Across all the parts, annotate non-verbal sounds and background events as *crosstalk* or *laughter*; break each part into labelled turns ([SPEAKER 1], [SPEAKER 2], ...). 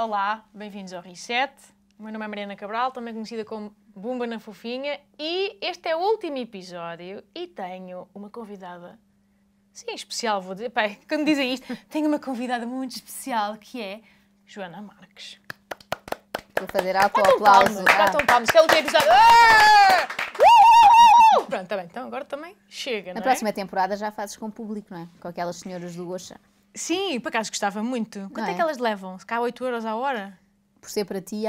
[SPEAKER 1] Olá, bem-vindos ao Reset. O meu nome é Mariana Cabral, também conhecida como Bumba na Fofinha, e este é o último episódio e tenho uma convidada. Sim, especial, vou dizer. Pai, quando dizem isto, tenho uma convidada muito especial que é Joana Marques. Vou fazer auto-aplauso. Batam ah. palmas, que é o último ah! uh, uh, uh, Pronto, está bem. Então agora também chega, Na não é? próxima
[SPEAKER 2] temporada já fazes com o público, não é? Com aquelas senhoras do Oxa.
[SPEAKER 1] Sim, por acaso gostava muito. Quanto é? é? que elas levam? Se cá 8 euros à hora?
[SPEAKER 2] Por ser para ti,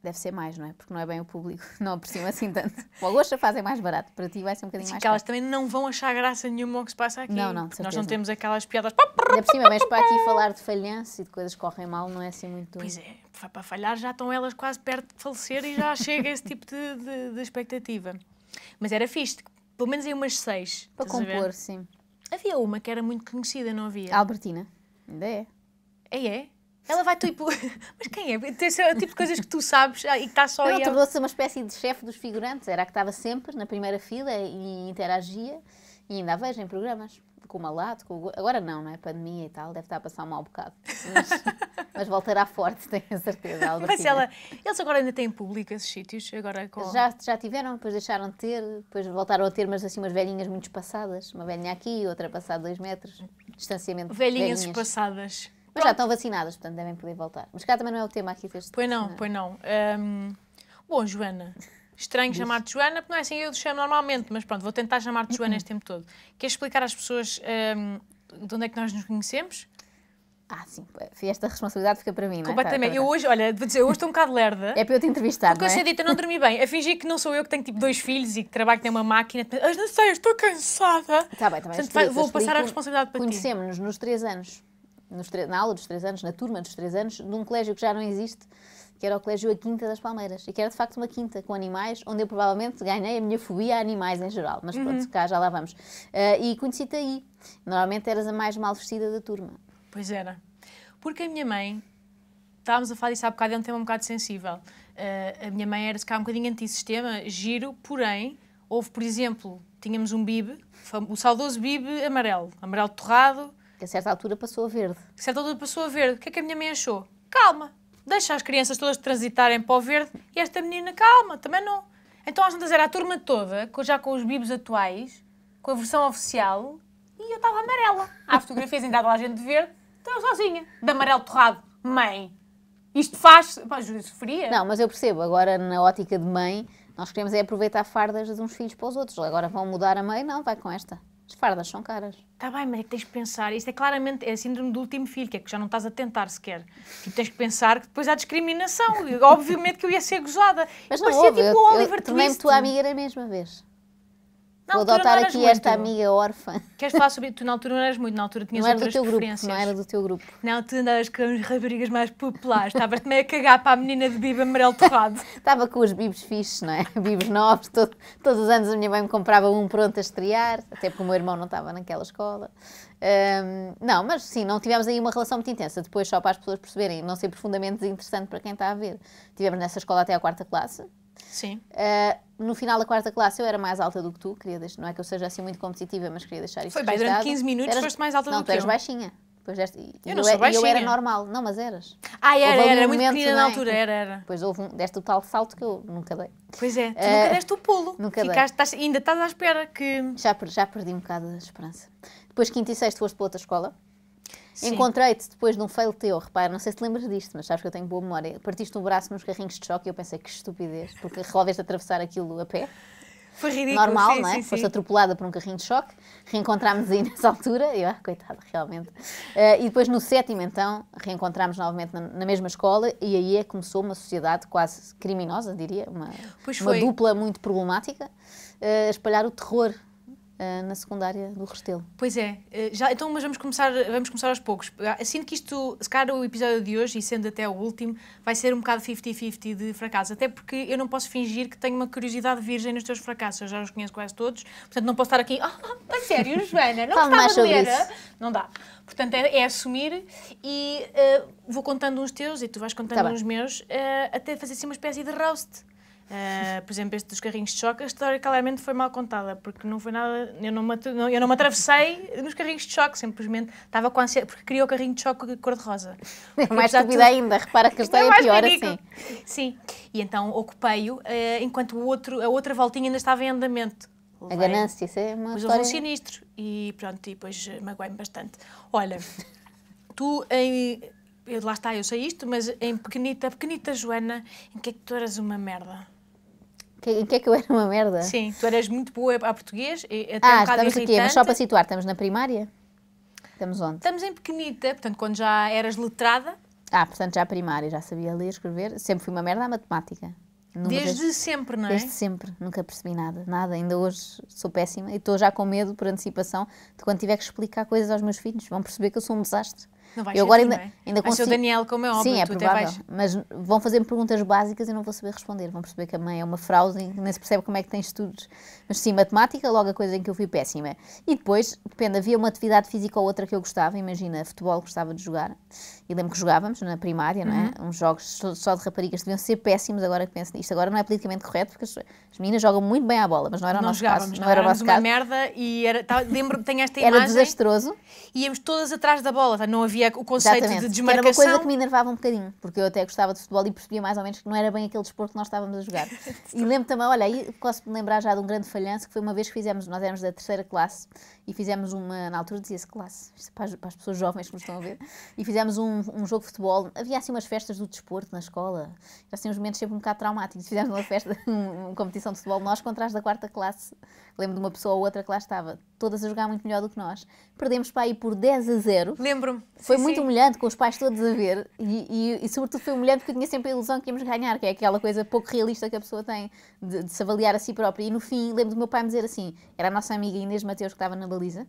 [SPEAKER 2] deve ser mais, não é? Porque não é bem o público, *laughs* não aproxima assim tanto. o Algocha fazem mais barato, para ti vai ser um bocadinho Sim, mais que elas
[SPEAKER 1] também não vão achar graça nenhuma ao que se passa aqui. Não, não, de Nós não temos aquelas piadas... Ainda por cima, mas para aqui falar de falhanço e de coisas que correm mal não é assim muito... Pois é, para falhar já estão elas quase perto de falecer e já *laughs* chega esse tipo de, de, de expectativa. Mas era fixe, pelo menos em umas seis. Para compor, sim. Havia uma que era muito conhecida, não havia? A Albertina. Ainda é. É, é? Ela vai tipo. *laughs* Mas quem é? Esse o tipo de coisas que tu sabes ah, e que está só aí. Ela tornou-se
[SPEAKER 2] uma espécie de chefe dos figurantes. Era a que estava sempre na primeira fila e interagia e ainda a vejo em programas com o malato, com... agora não, não é? Pandemia e tal, deve estar a passar um mau bocado. *laughs* Mas, mas voltará forte, tenho a certeza. A mas ela,
[SPEAKER 1] eles agora ainda têm público esses sítios? Agora com... já, já
[SPEAKER 2] tiveram, depois deixaram de ter, depois voltaram a ter, mas assim umas velhinhas muito espaçadas. Uma velhinha aqui, outra passada dois metros, distanciamento. Velhinhas, velhinhas.
[SPEAKER 1] espaçadas. Mas Pronto. já estão
[SPEAKER 2] vacinadas, portanto devem poder voltar. Mas cá também não é o tema aqui deste Pois não, não. pois
[SPEAKER 1] não. Um... Bom, Joana, estranho chamar-te Joana, porque não é assim que eu te chamo normalmente, mas pronto, vou tentar chamar-te Joana este tempo todo. Queres explicar às pessoas um, de onde é que nós nos conhecemos? Ah, sim,
[SPEAKER 2] esta responsabilidade fica para mim, não é? Completamente. Tá, tá, eu tá. hoje,
[SPEAKER 1] olha, vou dizer, hoje estou um bocado lerda.
[SPEAKER 2] é para eu te entrevistar, Porque não é? eu
[SPEAKER 1] eu não dormi bem. A fingir que não sou eu que tenho, tipo, dois filhos e que trabalho que tem uma máquina. Mas tipo, não sei, estou cansada. Está bem, está bem. Portanto, explico, vou passar a responsabilidade
[SPEAKER 2] para conhecemos ti. Conhecemos-nos nos três anos. Nos na aula dos três anos, na turma dos três anos, num colégio que já não existe que era o Colégio A Quinta das Palmeiras, e que era de facto uma quinta com animais, onde eu provavelmente ganhei a minha fobia a animais em geral, mas pronto, uhum. cá já lá vamos. Uh, e conheci-te aí. Normalmente eras a mais mal vestida da turma.
[SPEAKER 1] Pois era. Porque a minha mãe, estávamos a falar disso há bocado, é um tema um bocado sensível. Uh, a minha mãe era, se calhar, um bocadinho anti sistema. giro, porém, houve, por exemplo, tínhamos um bibe, o saudoso bibe amarelo, amarelo torrado. Que a certa altura passou a verde. Que a certa altura passou a verde. O que é que a minha mãe achou? Calma, deixa as crianças todas transitarem para o verde e esta menina, calma, também não. Então às tantas era a turma toda, já com os bibos atuais, com a versão oficial, e eu estava amarela. Há fotografias ainda da gente de verde, estava então sozinha, de amarelo torrado, mãe. Isto faz, pá, sofria. Não, mas
[SPEAKER 2] eu percebo, agora na ótica de mãe, nós queremos é aproveitar fardas de uns filhos para os outros. Agora vão mudar a mãe, não, vai com esta.
[SPEAKER 1] As fardas são caras. Está bem, mas é que tens que pensar. Isto é claramente é a síndrome do último filho, que é que já não estás a tentar sequer. Tipo, tens que pensar que depois há discriminação. Obviamente que eu ia ser gozada. Mas não Parecia tipo eu, o Oliver eu, Twist. tornei tua amiga da
[SPEAKER 2] mesma vez.
[SPEAKER 1] Vou adotar aqui muito. esta amiga órfã. Queres falar sobre Tu na altura não eras muito, na altura tinhas não outras era do teu Grupo, não era do teu grupo. Não, tu andavas com as raparigas mais populares. estavas também a cagar para a menina de bibo amarelo torrado. *laughs* Estava com os
[SPEAKER 2] bibes fixos, não é? *laughs* Bibes novos. Todo, todos os anos a minha mãe me comprava um pronto a estrear, até porque o meu irmão não estava naquela escola. Um, não, mas sim, não tivemos aí uma relação muito intensa. Depois, só para as pessoas perceberem, não ser profundamente desinteressante para quem está a ver. Tivemos nessa escola até a quarta classe. Sim. Uh, no final da quarta classe eu era mais alta do que tu, queria deixar, não é que eu seja assim muito competitiva, mas queria deixar isso Foi bem, durante 15 minutos eras, foste mais alta não, do que eu. Não, tu eras baixinha. Depois deste, eu não eu, sou baixinha. eu era normal. Não, mas eras. Ah, era, era, um era muito pequena na altura, era, era. Depois houve um, deste o tal salto que eu nunca dei. Pois é, tu uh, nunca deste o pulo. Nunca Ficaste, estás, ainda estás à espera que... Já, já perdi um bocado a esperança. Depois, quinta e sexta, foste para outra escola.
[SPEAKER 1] Encontrei-te
[SPEAKER 2] depois de um fail teu, repara, não sei se te lembras disto, mas sabes que eu tenho boa memória. Partiste o braço nos carrinhos de choque e eu pensei que estupidez, porque resolveste atravessar aquilo a pé.
[SPEAKER 1] Foi ridículo. Normal, sim, não é? Sim, Foste
[SPEAKER 2] atropelada por um carrinho de choque. Reencontrámos aí *laughs* nessa altura. E eu, ah, realmente. Uh, e depois no sétimo, então, reencontrámos novamente na, na, mesma escola e aí é que começou uma sociedade quase criminosa, diria. Uma, uma dupla muito problemática uh, a espalhar o terror eh, na secundária do Restelo.
[SPEAKER 1] Pois é. Eh, já, então, mas vamos começar, vamos começar aos poucos. Sinto que isto, se calhar o episódio de hoje, e sendo até o último, vai ser um bocado 50-50 de fracassos. Até porque eu não posso fingir que tenho uma curiosidade virgem nos teus fracassos. Eu já os conheço quase todos. Portanto, não posso estar aqui, ah, oh, sério, *laughs* Joana, não gostava de ler. Isso. Não dá. Portanto, é, é assumir e uh, vou contando uns teus e tu vais contando tá uns bem. meus, até fazer assim uma espécie de roast Uh, por exemplo, este dos carrinhos de choque, a história claramente foi mal contada, porque não foi nada. Eu não me, eu não me atravessei nos carrinhos de choque, simplesmente estava com ansiedade, porque queria o carrinho de choque de cor-de-rosa. *laughs* É mais estúpida ainda, repara que a *laughs* é história é pior ridículo. assim. Sim, e então ocupei-o, uh, enquanto o outro, a outra voltinha ainda estava em andamento. Levei, a ganância,
[SPEAKER 2] isso é uma mas história... um
[SPEAKER 1] sinistro, e pronto, e depois eh, magoei-me bastante. Olha, *laughs* tu em eu, lá está, eu sei isto, mas em pequenita, pequenita Joana, em que é que tu eras uma merda?
[SPEAKER 2] que, que é que eu era uma merda? Sim,
[SPEAKER 1] tu eras muito boa a português. É, é até ah, um estamos irritante. aqui, mas só para
[SPEAKER 2] situar, estamos na primária? Estamos onde?
[SPEAKER 1] Estamos em pequenita, portanto, quando já eras letrada.
[SPEAKER 2] Ah, portanto, já primária, já sabia ler, escrever. Sempre fui uma merda à matemática. desde sempre, não é? Desde sempre, nunca percebi nada, nada. Ainda hoje sou péssima e estou já com medo, por antecipação, de quando tiver que explicar coisas aos meus filhos. Vão perceber que eu sou um desastre. Não vais eu agora ainda, ainda consigo... o Daniel, como é óbvio, Sim, é provável, vais... mas vão fazer-me perguntas básicas e não vou saber responder. Vão perceber que a mãe é uma fraude e nem se percebe como é que tem estudos. Mas sim, matemática, logo a coisa em que eu fui péssima. E depois, depende, havia uma atividade física ou outra que eu gostava, imagina, futebol gostava de jogar. E lembro que jogávamos na primária, não é? Uhum. Uns jogos só de raparigas deviam ser péssimos agora que penso nisto. Agora não é politicamente correto, porque as, meninas jogam muito bem à bola, mas não era o não nosso caso. Não, não era o nosso caso. uma
[SPEAKER 1] merda e era, tá, lembro, tenho esta imagem. Era desastroso. Íamos todas atrás da bola, tá? não havia havia o conceito Exatamente. de desmarcação. era uma coisa que
[SPEAKER 2] me enervava um bocadinho, porque eu até gostava de futebol e percebia mais ou menos que não era bem aquele desporto que nós estávamos a jogar. *laughs* e lembro também, olha, aí posso-me lembrar já de um grande falhanço, que foi uma vez que fizemos, nós éramos da terceira classe, e fizemos uma, na altura dizia-se classe, é para as, para as, pessoas jovens que nos estão a ver, e fizemos um, um, jogo de futebol. Havia assim umas festas do desporto na escola, já assim uns momentos sempre um bocado traumáticos. Fizemos uma festa, *laughs* uma competição de futebol, nós contra as da quarta classe, Lembro de uma pessoa ou outra que lá estava, todas a jogar muito melhor do que nós. Perdemos para aí por 10 a 0. Lembro-me. Foi sim, muito sim. humilhante, com os pais todos a ver. E, e, e, sobretudo foi humilhante porque eu tinha sempre a ilusão que íamos ganhar, que é aquela coisa pouco realista que a pessoa tem de, de se avaliar a si própria. E no fim, lembro do meu pai me dizer assim: era a nossa amiga Inês Mateus que estava na baliza.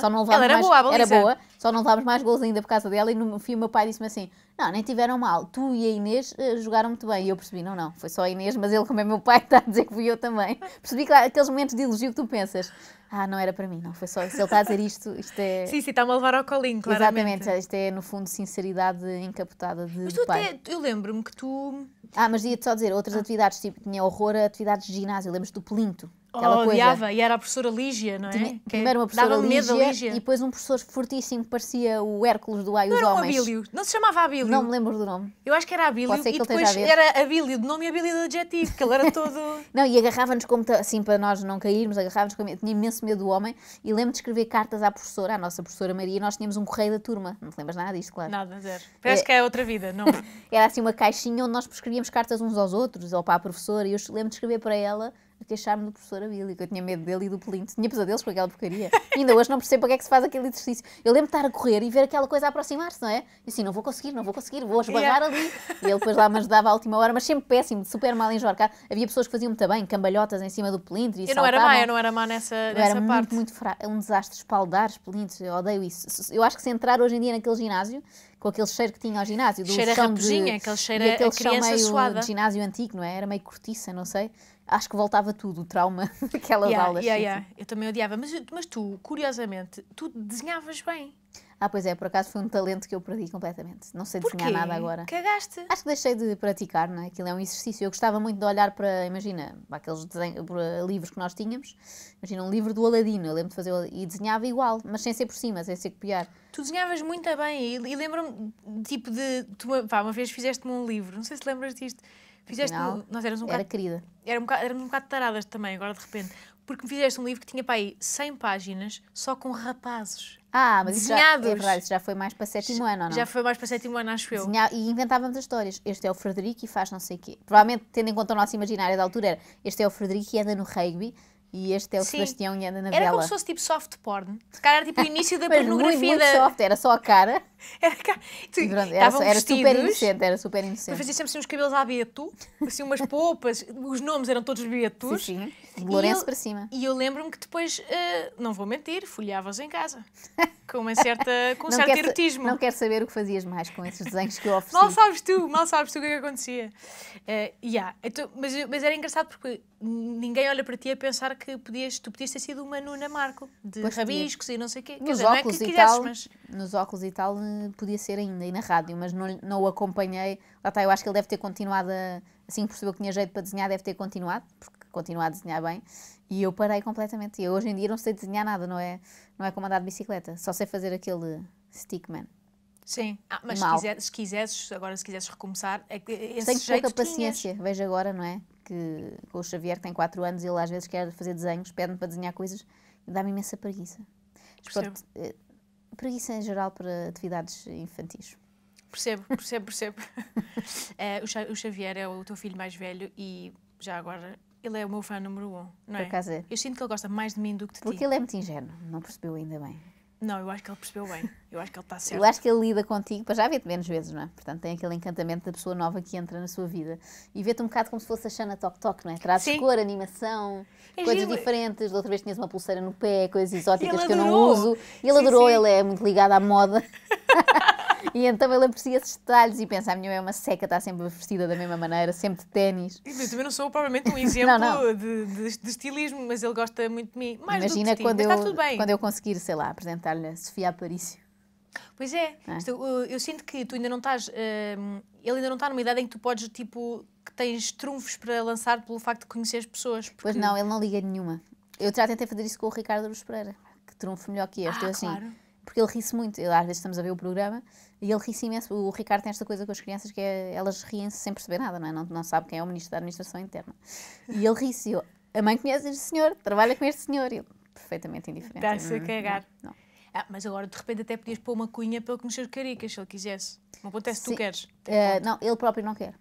[SPEAKER 1] Só não ela era mais, boa, a baliza. Era boa,
[SPEAKER 2] só não levámos mais gols ainda por causa dela. E no fim o meu pai disse-me assim, não, nem tiveram mal. Tu e a Inês uh, jogaram muito bem. E eu percebi, não, não, foi só a Inês, mas ele, como é meu pai, *laughs* está a dizer que fui eu também. Percebi que aqueles momentos de elogio que tu pensas, ah, não era para mim, não, foi só, se ele está a dizer isto, isto é... Sim, sim,
[SPEAKER 1] está-me a levar ao colinho, claro. Exatamente,
[SPEAKER 2] isto é, no fundo, sinceridade encapotada de Mas tu pai.
[SPEAKER 1] até, eu lembro-me que tu...
[SPEAKER 2] Ah, mas ia-te só dizer, outras ah. atividades, tipo, tinha horror a atividades de ginásio, lembro Lembro-te do Plinto? Aquela oh, odiava,
[SPEAKER 1] e era a professora Lígia, não é? Tinha, primeiro uma professora Lígia, Lígia, e depois
[SPEAKER 2] um professor fortíssimo que parecia o Hércules do Ai os não Homens. Não Abílio,
[SPEAKER 1] não se chamava Abílio. Não me lembro do nome. Eu acho que era Abílio e depois era Abílio de nome e Abílio de adjetivo, que ele era todo...
[SPEAKER 2] *laughs* não, e agarrava-nos como, assim, para nós não cairmos, agarrava-nos como... tinha imenso medo do homem e lembro de escrever cartas à professora, à nossa professora Maria, e nós tínhamos um correio da turma. Não te lembras nada disto, claro? Nada,
[SPEAKER 1] zero. Parece é... que é outra vida, não?
[SPEAKER 2] *laughs* era assim uma caixinha onde nós prescrevíamos cartas uns aos outros, ou para a professora, e eu lembro de escrever para ela de queixar-me do professor Abílio, eu tinha medo dele e do Plinto. Tinha pesadelos com aquela porcaria. E ainda hoje não percebo para que é que se faz aquele exercício. Eu lembro de estar a correr e ver aquela coisa aproximar-se, não é? E assim, não vou conseguir, não vou conseguir, vou esbarrar yeah. ali. E ele depois lá me ajudava à última hora, mas sempre péssimo, super mal enjorcado. Havia pessoas que faziam muito bem, cambalhotas em cima do Plinto e Eu não era má, eu não
[SPEAKER 1] era má nessa, nessa era parte.
[SPEAKER 2] muito, muito fraco. É um desastre espaldar Pelintos, eu odeio isso. Eu acho que se entrar hoje em dia naquele ginásio, com aquele cheiro que tinha ao ginásio. Do cheiro a rapuginha, de, aquele cheiro e aquele a criança meio suada. de ginásio antigo, não é? Era meio cortiça, não sei acho que voltava tudo, o trauma *laughs* daquelas yeah, aulas. Yeah, yeah.
[SPEAKER 1] Eu também odiava, mas, mas tu, curiosamente, tu desenhavas bem.
[SPEAKER 2] Ah, pois é, por acaso foi um talento que eu perdi completamente. Não sei desenhar nada agora. Cagaste? Acho que deixei de praticar, não é? Aquilo é um exercício. Eu gostava muito de olhar para, imagina, para aqueles desenho, para livros que nós tínhamos. Imagina um livro do Aladino, eu lembro de fazer e desenhava igual, mas sem ser por cima, sem ser copiar.
[SPEAKER 1] Tu desenhavas muito bem e, e lembro-me, tipo, de. Tu, pá, uma vez fizeste-me um livro, não sei se lembras disto Fizeste, Afinal, nós éramos um bocado, era querida. Era um bocado, éramos um bocado taradas também, agora de repente. Porque me fizeste um livro que tinha para aí 100 páginas só com rapazes. Ah, mas desenhados. isso já, é verdade, isso
[SPEAKER 2] já foi mais para sétimo ano, não? Já foi
[SPEAKER 1] mais para sétimo ano, acho eu.
[SPEAKER 2] e inventávamos as histórias. Este é o Frederico e faz não sei o quê. Provavelmente, tendo em conta o nosso imaginário da altura, era este é o Frederico e anda no rugby e este é o Sim. Sebastião e anda na era vela. Era como se fosse
[SPEAKER 1] tipo soft porn. Se calhar era tipo o início da Mas *laughs* pornografia. Muito, muito soft,
[SPEAKER 2] era só a cara. era, ca... tu, era, só, era super inocente, era super inocente. Fazia
[SPEAKER 1] sempre assim, uns cabelos à Beto, assim umas polpas, os nomes eram todos Betos. Sim, sim. Lourenço para cima. E eu lembro-me que depois, uh, não vou mentir, folheavas em casa. Com, uma certa, com um certo erotismo. Não
[SPEAKER 2] quero saber o que fazias mais com esses
[SPEAKER 1] desenhos que eu ofereci. mal sabes tu, mal sabes tu o que, é que acontecia. Uh, yeah. então, mas, mas era engraçado porque ninguém olha para ti a pensar que podias, tu podias ter sido uma Nuna Marco, de pois rabiscos e não sei o quê. Nos dizer, óculos, é que e tal, mas...
[SPEAKER 2] nos óculos e tal eh, podia ser ainda, e na rádio, mas não, não o acompanhei. Lá está, eu acho que ele deve ter continuado, a, assim que percebeu que tinha jeito para desenhar, deve ter continuado, porque continua a desenhar bem. E eu parei completamente. Eu hoje em dia não sei desenhar nada, não é, não é como andar de bicicleta, só sei fazer aquele stickman.
[SPEAKER 1] Sim, ah, mas se quisesses, se agora se quisesses recomeçar, é que esse Tenho pouca paciência,
[SPEAKER 2] tinhas. vejo agora, não é? que com o Xavier, que tem 4 anos, ele às vezes quer fazer desenhos, pede-me para desenhar coisas e dá-me imensa preguiça. Portanto, eh, preguiça em geral para atividades infantis.
[SPEAKER 1] Percebo, percebo, percebo. *laughs* Eh, o Xavier é o teu filho mais velho e já agora ele é o meu fã número um, não é? Por acaso é. Eu sinto que ele gosta mais de mim do que de Porque ti. Porque ele é muito ingênuo, não
[SPEAKER 2] percebeu ainda bem.
[SPEAKER 1] Não, eu acho que ele percebeu bem. Eu acho que ele está certo. Eu acho que ele
[SPEAKER 2] lida contigo, para já vê-te menos vezes, não é? Portanto, tem aquele encantamento da pessoa nova que entra na sua vida. E vê-te um bocado como se fosse a Xana Tok Tok, não é? Traz Sim. cor, animação, é coisas giro. diferentes. Da outra vez tinhas uma pulseira no pé, coisas exóticas que eu não uso. E ele sim, adorou, sim. ele é muito ligado à moda. *laughs* E então ele aprecia esses detalhes e pensa: a minha mãe é uma seca, está sempre vestida da mesma maneira, sempre de ténis.
[SPEAKER 1] Eu também não sou propriamente um *laughs* exemplo não, não. De, de, de, estilismo, mas ele gosta muito de mim. Mais Imagina do quando, eu, quando eu
[SPEAKER 2] conseguir, sei lá, apresentar-lhe a Sofia Aparício.
[SPEAKER 1] Pois é, é. Eu, eu, sinto que tu ainda não estás. Uh, ele ainda não está numa idade em que tu podes, tipo, que tens trunfos para lançar pelo facto de conhecer as pessoas. Porque... Pois não,
[SPEAKER 2] ele não liga nenhuma. Eu já tentei fazer isso com o Ricardo Aruz Pereira, que trunfo melhor que este. Ah, eu, assim, claro porque ele ri-se muito. Eu, às vezes estamos a ver o programa e ele ri-se imenso. O Ricardo tem esta coisa com as crianças que é, elas riem-se sem perceber nada, não é? Não, não sabe quem é o ministro da Administração Interna. E ele ri-se. a mãe conhece este senhor, trabalha com este senhor. Ele, perfeitamente indiferente. Está-se a cagar.
[SPEAKER 1] Não, não. Ah, mas agora de repente até podias pôr uma cunha para ele conhecer os caricas, se ele quisesse. Não acontece é se tu queres.
[SPEAKER 2] Uh, não, ele próprio não quer.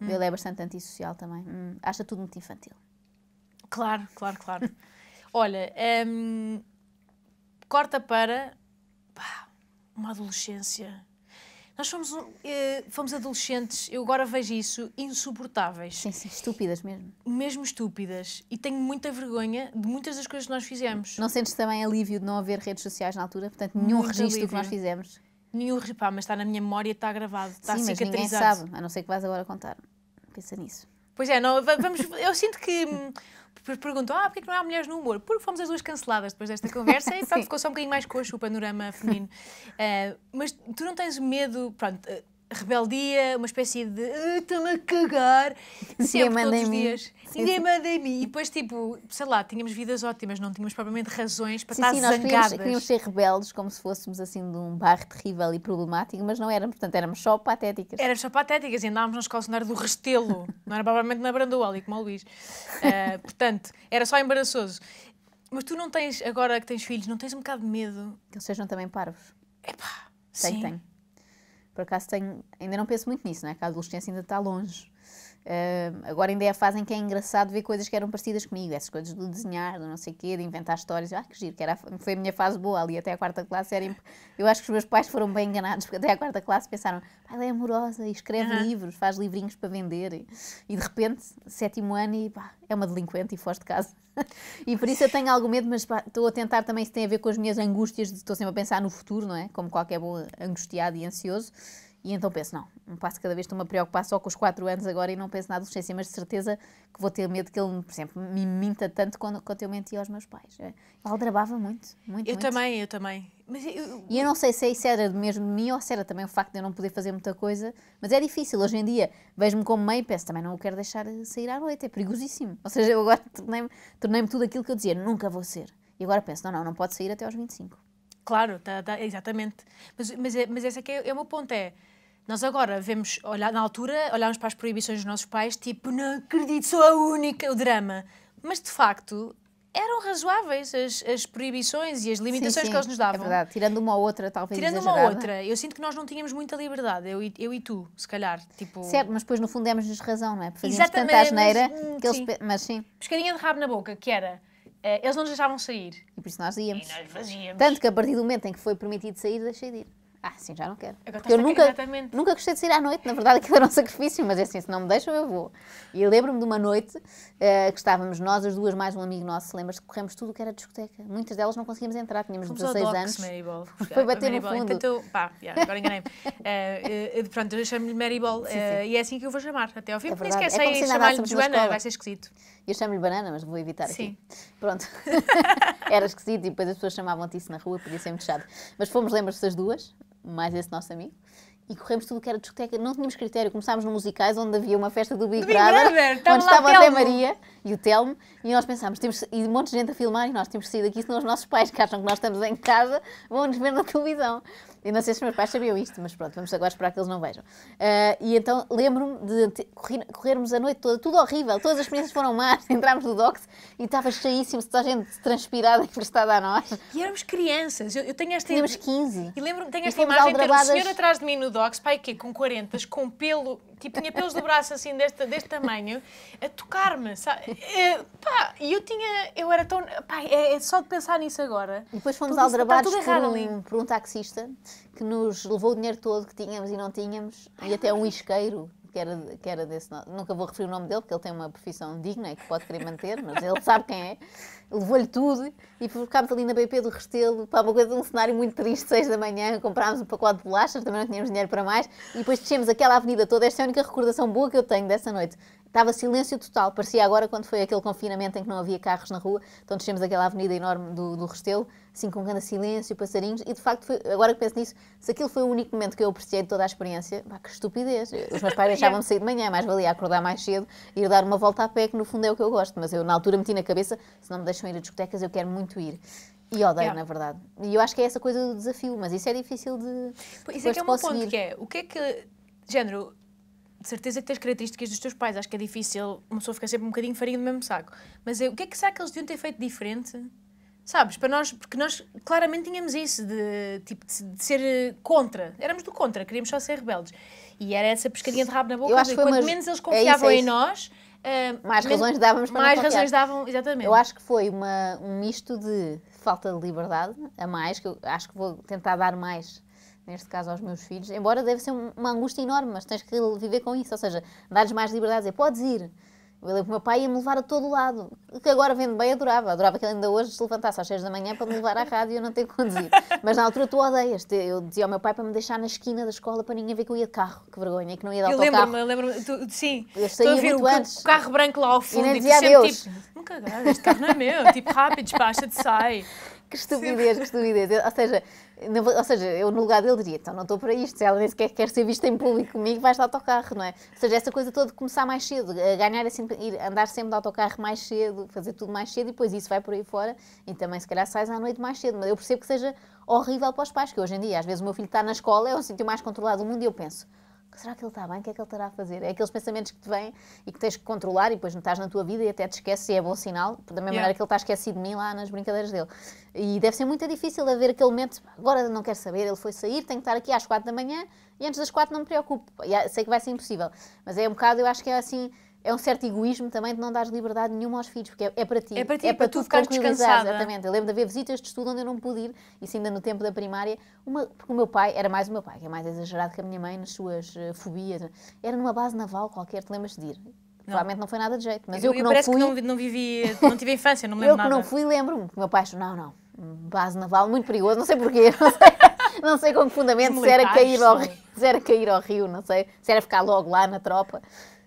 [SPEAKER 2] Hum. Ele é bastante antissocial também. Hum, acha tudo muito infantil.
[SPEAKER 1] Claro, claro, claro. *laughs* Olha, um, corta para pá, uma adolescência. Nós fomos, uh, fomos adolescentes, eu agora vejo isso, insuportáveis. Sim, sim, estúpidas mesmo. Mesmo estúpidas. E tenho muita vergonha de muitas das coisas que nós fizemos.
[SPEAKER 2] Não sentes também alívio de não haver redes sociais na altura? Portanto, nenhum Muito registro do que nós
[SPEAKER 1] fizemos? Nenhum, pá, mas está na minha memória, está gravado, está sim, cicatrizado. Sim, ninguém sabe,
[SPEAKER 2] a não ser que vais agora contar. Pensa nisso.
[SPEAKER 1] Pois é, não, vamos, eu sinto que hum, depois perguntam, ah, porquê que não há mulheres no humor? Porque fomos as duas canceladas depois desta conversa e pronto, ficou só um bocadinho mais coxo o panorama feminino. Uh, mas tu não tens medo, pronto... Uh, rebeldia, uma espécie de estou-me ah, a cagar, sempre todos os dias. Ninguém manda em mim. E depois, tipo, sei lá, tínhamos vidas ótimas, não tínhamos propriamente razões para sim, estar sim, zangadas. Nós queríamos, ser
[SPEAKER 2] rebeldes, como se fôssemos assim de um bairro terrível e problemático, mas não éramos, portanto, éramos só
[SPEAKER 1] patéticas. Éramos só patéticas e andávamos na escola do Restelo, não era propriamente na Brandoa, ali como o Luís. Uh, portanto, era só embaraçoso. Mas tu não tens, agora que tens filhos, não tens um bocado de medo? Que eles sejam também parvos. Epá, sei sim. tenho.
[SPEAKER 2] Por acaso tenho, ainda não penso muito nisso, né Que a adolescência ainda está longe. Uh, agora ainda é a fase em que é engraçado ver coisas que eram parecidas comigo, essas coisas do desenhar, do não sei o quê, de inventar histórias. Ah, que giro, que era, foi a minha fase boa ali até a quarta classe. Era imp... Eu acho que os meus pais foram bem enganados, porque até a quarta classe pensaram, ela é amorosa e escreve uhum. livros, faz livrinhos para vender. E, e de repente, sétimo ano e pá, é uma delinquente e foste de casa. *laughs* e por isso eu tenho algum medo, mas estou a tentar também se tem a ver com as minhas angústias, de, estou sempre a pensar no futuro, não é? Como qualquer bom angustiado e ansioso. E então penso, não, um passo cada vez estou-me a preocupar só com os 4 anos agora e não penso na adolescência, mas de certeza que vou ter medo que ele, por exemplo, me minta tanto quanto, quando eu menti aos meus pais. É, ele aldrabava muito, muito, Eu muito.
[SPEAKER 1] também, eu também. Mas eu...
[SPEAKER 2] E eu não sei se isso era mesmo de mim ou se era também o facto de eu não poder fazer muita coisa, mas é difícil. Hoje em dia vejo-me como mãe e penso, também não o quero deixar sair à noite, é perigosíssimo. Ou seja, eu agora tornei-me tornei tudo aquilo que eu dizia, nunca vou ser. E agora penso, não, não, não pode sair até aos
[SPEAKER 1] 25. Claro, tá, tá, exatamente. Mas, mas, é, mas esse aqui é, é, é o meu ponto, é... Nós agora vemos, olhar, na altura, olhámos para as proibições dos nossos pais, tipo, não acredito, sou a única, o drama. Mas, de facto, eram razoáveis as, as proibições e as limitações sim, sim, que eles nos davam. É verdade,
[SPEAKER 2] tirando uma ou outra, talvez. Tirando exagerada. uma ou
[SPEAKER 1] outra, eu sinto que nós não tínhamos muita liberdade, eu, eu e tu, se calhar. Tipo... Certo,
[SPEAKER 2] mas depois no fundo demos-nos razão, não é? Porque fazíamos tanta asneira mas, hum, que eles. Sim. Mas sim.
[SPEAKER 1] Pescadinha de rabo na boca, que era Uh, eles não nos deixavam sair. E por isso nós íamos. E nós fazíamos. Tanto
[SPEAKER 2] que a partir do momento em que foi permitido sair, deixei de ir. Ah, sim, já não quero.
[SPEAKER 1] Agora Porque eu nunca, nunca
[SPEAKER 2] gostei de sair à noite, na verdade *laughs* aquilo era um sacrifício, mas é assim, se não me deixam, eu vou. E lembro-me de uma noite uh, que estávamos nós, as duas, mais um amigo nosso, lembras que corremos tudo o que era discoteca. Muitas delas não conseguíamos entrar,
[SPEAKER 1] tínhamos Fomos 16 docs, anos. Maribol. *laughs* Foi bater no fundo. Então, pá, yeah, agora enganei-me. Uh, *laughs* uh, pronto, eu chamo-lhe Maribol sim, sim. e é assim que eu vou chamar, até ao fim. É verdade. isso é, é sei chamar-lhe Joana, vai ser esquisito.
[SPEAKER 2] Eu chamo-lhe banana, mas vou evitar Sim. aqui. Pronto. *laughs* *laughs* Era esquisito e depois as pessoas chamavam-te isso na rua, podia ser muito chato. Mas fomos, lembras-te das duas, mais esse nosso amigo e corremos tudo o que era discoteca, não tínhamos critério. Começámos no musicais, onde havia uma festa do Big, Big Brother, Brother onde estava até Maria e o Telmo, e nós pensámos, temos e um monte de gente a filmar, e nós temos que sair daqui, senão os nossos pais que acham que nós estamos em casa vão nos ver na televisão. Eu não sei se meus pais sabiam isto, mas pronto, vamos agora esperar que eles não vejam. Uh, e então lembro-me de correr, corrermos a noite toda, tudo horrível, todas as experiências foram más, *laughs* entrámos no docks e estava cheíssimo, toda a gente transpirada *laughs* emprestada a nós.
[SPEAKER 1] E éramos crianças, eu, eu tenho esta... Tínhamos 15. E lembro-me, tenho esta imagem de ter um senhor atrás de mim no docks, pai, que com 40, com pelo tipo, tinha pelos do braço assim, deste, deste tamanho, a tocar-me, sabe? Eh, pá, e eu tinha, eu era tão, pá, é, é, só de pensar nisso agora. E depois fomos aos aldrabados por, um,
[SPEAKER 2] por um taxista que nos levou o dinheiro todo que tínhamos e não tínhamos, e até um isqueiro que era, que era desse Nunca vou referir o nome dele, porque ele tem uma profissão digna e que pode querer manter, mas ele sabe quem é. Levou-lhe tudo e ficámos ali na BP do Restelo, para uma coisa, um cenário muito triste, seis da manhã, comprámos um pacote de bolachas, também não tínhamos dinheiro para mais, e depois descemos aquela avenida toda. Esta é a única recordação boa que eu tenho dessa noite. Estava silêncio total, parecia agora quando foi aquele confinamento em que não havia carros na rua, então descemos aquela avenida enorme do, do Restelo, assim com um grande silêncio, passarinhos, e de facto, foi, agora que penso nisso, se aquilo foi o único momento que eu apreciei de toda a experiência, bah, que estupidez. Os meus pais *laughs* deixavam-me sair de manhã, é mais valia acordar mais cedo, ir dar uma volta a pé, que no fundo é o que eu gosto, mas eu na altura meti na cabeça, se não me deixam ir a discotecas, eu quero muito ir. E odeio, yeah. na verdade. E eu
[SPEAKER 1] acho que é essa coisa
[SPEAKER 2] do desafio, mas isso é difícil de.
[SPEAKER 1] Pois, isso é que é um ponto que é, o que é que. Género, de certeza que tens características dos teus pais. Acho que é difícil, uma pessoa fica sempre um bocadinho farinha do mesmo saco. Mas eu, o que é que será que eles deviam ter feito diferente? Sabes, para nós, porque nós claramente tínhamos isso de, tipo, de, de ser contra. Éramos do contra, queríamos só ser rebeldes. E era essa pescadinha de rabo na boca. E quanto uma... menos eles é confiavam é isso, é isso. em nós,
[SPEAKER 2] uh, mais menos... razões dávamos para Mais razões davam, exatamente. Eu acho que foi uma, um misto de falta de liberdade a mais, que eu acho que vou tentar dar mais neste caso aos meus filhos, embora deve ser uma angústia enorme, mas tens que viver com isso, ou seja, dar-lhes mais liberdade, dizer, podes ir. Eu lembro que o meu pai ia me levar a todo lado, que agora vendo bem adorava, adorava que ele ainda hoje se levantasse às seis da manhã para me levar à rádio e eu não ter que conduzir. Mas na altura tu odeias, eu dizia ao meu pai para me deixar na esquina da escola para ninguém ver que eu ia de carro, que vergonha, que não ia de autocarro.
[SPEAKER 1] Eu lembro-me, lembro-me, tu, sim, eu estou a ver o, antes. carro branco lá ao fundo e, e dizia tipo, sempre, tipo, nunca este carro não é meu, tipo, rápido, despacha-te, sai que estupidez, que
[SPEAKER 2] estupidez. ou, seja, não, ou seja, eu no lugar dele diria, então não estou para isto, se ela nem sequer quer ser vista em público comigo, vais de autocarro, não é? Ou seja, essa coisa toda de começar mais cedo, ganhar assim, ir, andar sempre de autocarro mais cedo, fazer tudo mais cedo e depois isso vai por aí fora e também se calhar sais à noite mais cedo. Mas eu percebo que seja horrível para os pais, que hoje em dia, às vezes o meu filho está na escola, é o sítio mais controlado do mundo e eu penso, será que ele está bem? O que é que ele estará a fazer? É aqueles pensamentos que te vêm e que tens que controlar e depois não estás na tua vida e até te esqueces e é bom sinal, da mesma yeah. maneira que ele está esquecido de mim lá nas brincadeiras dele. E deve ser muito difícil haver aquele momento, agora não quero saber, ele foi sair, tenho que estar aqui às quatro da manhã e antes das quatro não me preocupo. Sei que vai ser impossível, mas é um bocado, eu acho que é assim é um certo egoísmo também de não dar liberdade nenhuma aos filhos, porque é, é para ti. É para ti, é para, para tu, tu ficar ah, descansada. Exatamente. Eu lembro de haver visitas de estudo onde eu não pude ir, isso ainda no tempo da primária, uma, porque o meu pai, era mais o meu pai, que é mais exagerado que a minha mãe nas suas uh, fobias, era numa base naval qualquer, te lembras de ir? Não. Provavelmente não foi nada de jeito, mas eu, eu que não parece fui... Parece que
[SPEAKER 1] não, não vivi, não tive infância, não me lembro nada. Eu que não
[SPEAKER 2] fui, lembro-me. O meu pai achou, não, não, base naval, muito perigoso, não sei porquê, *laughs* não sei, não sei com que fundamento, se era, cair ao, se era cair ao rio, não sei, se era ficar logo lá na tropa.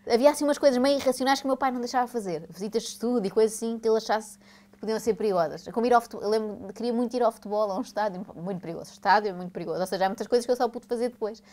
[SPEAKER 2] Havia assim umas coisas meio irracionais que o meu pai não deixava fazer. Visitas de estudo e coisas assim que ele achasse que podiam ser perigosas. Como ir ao futebol, eu lembro, queria muito ir ao futebol, a um estádio, muito perigoso. Estádio é muito perigoso. Ou seja, há muitas coisas que eu só pude fazer depois. Uh,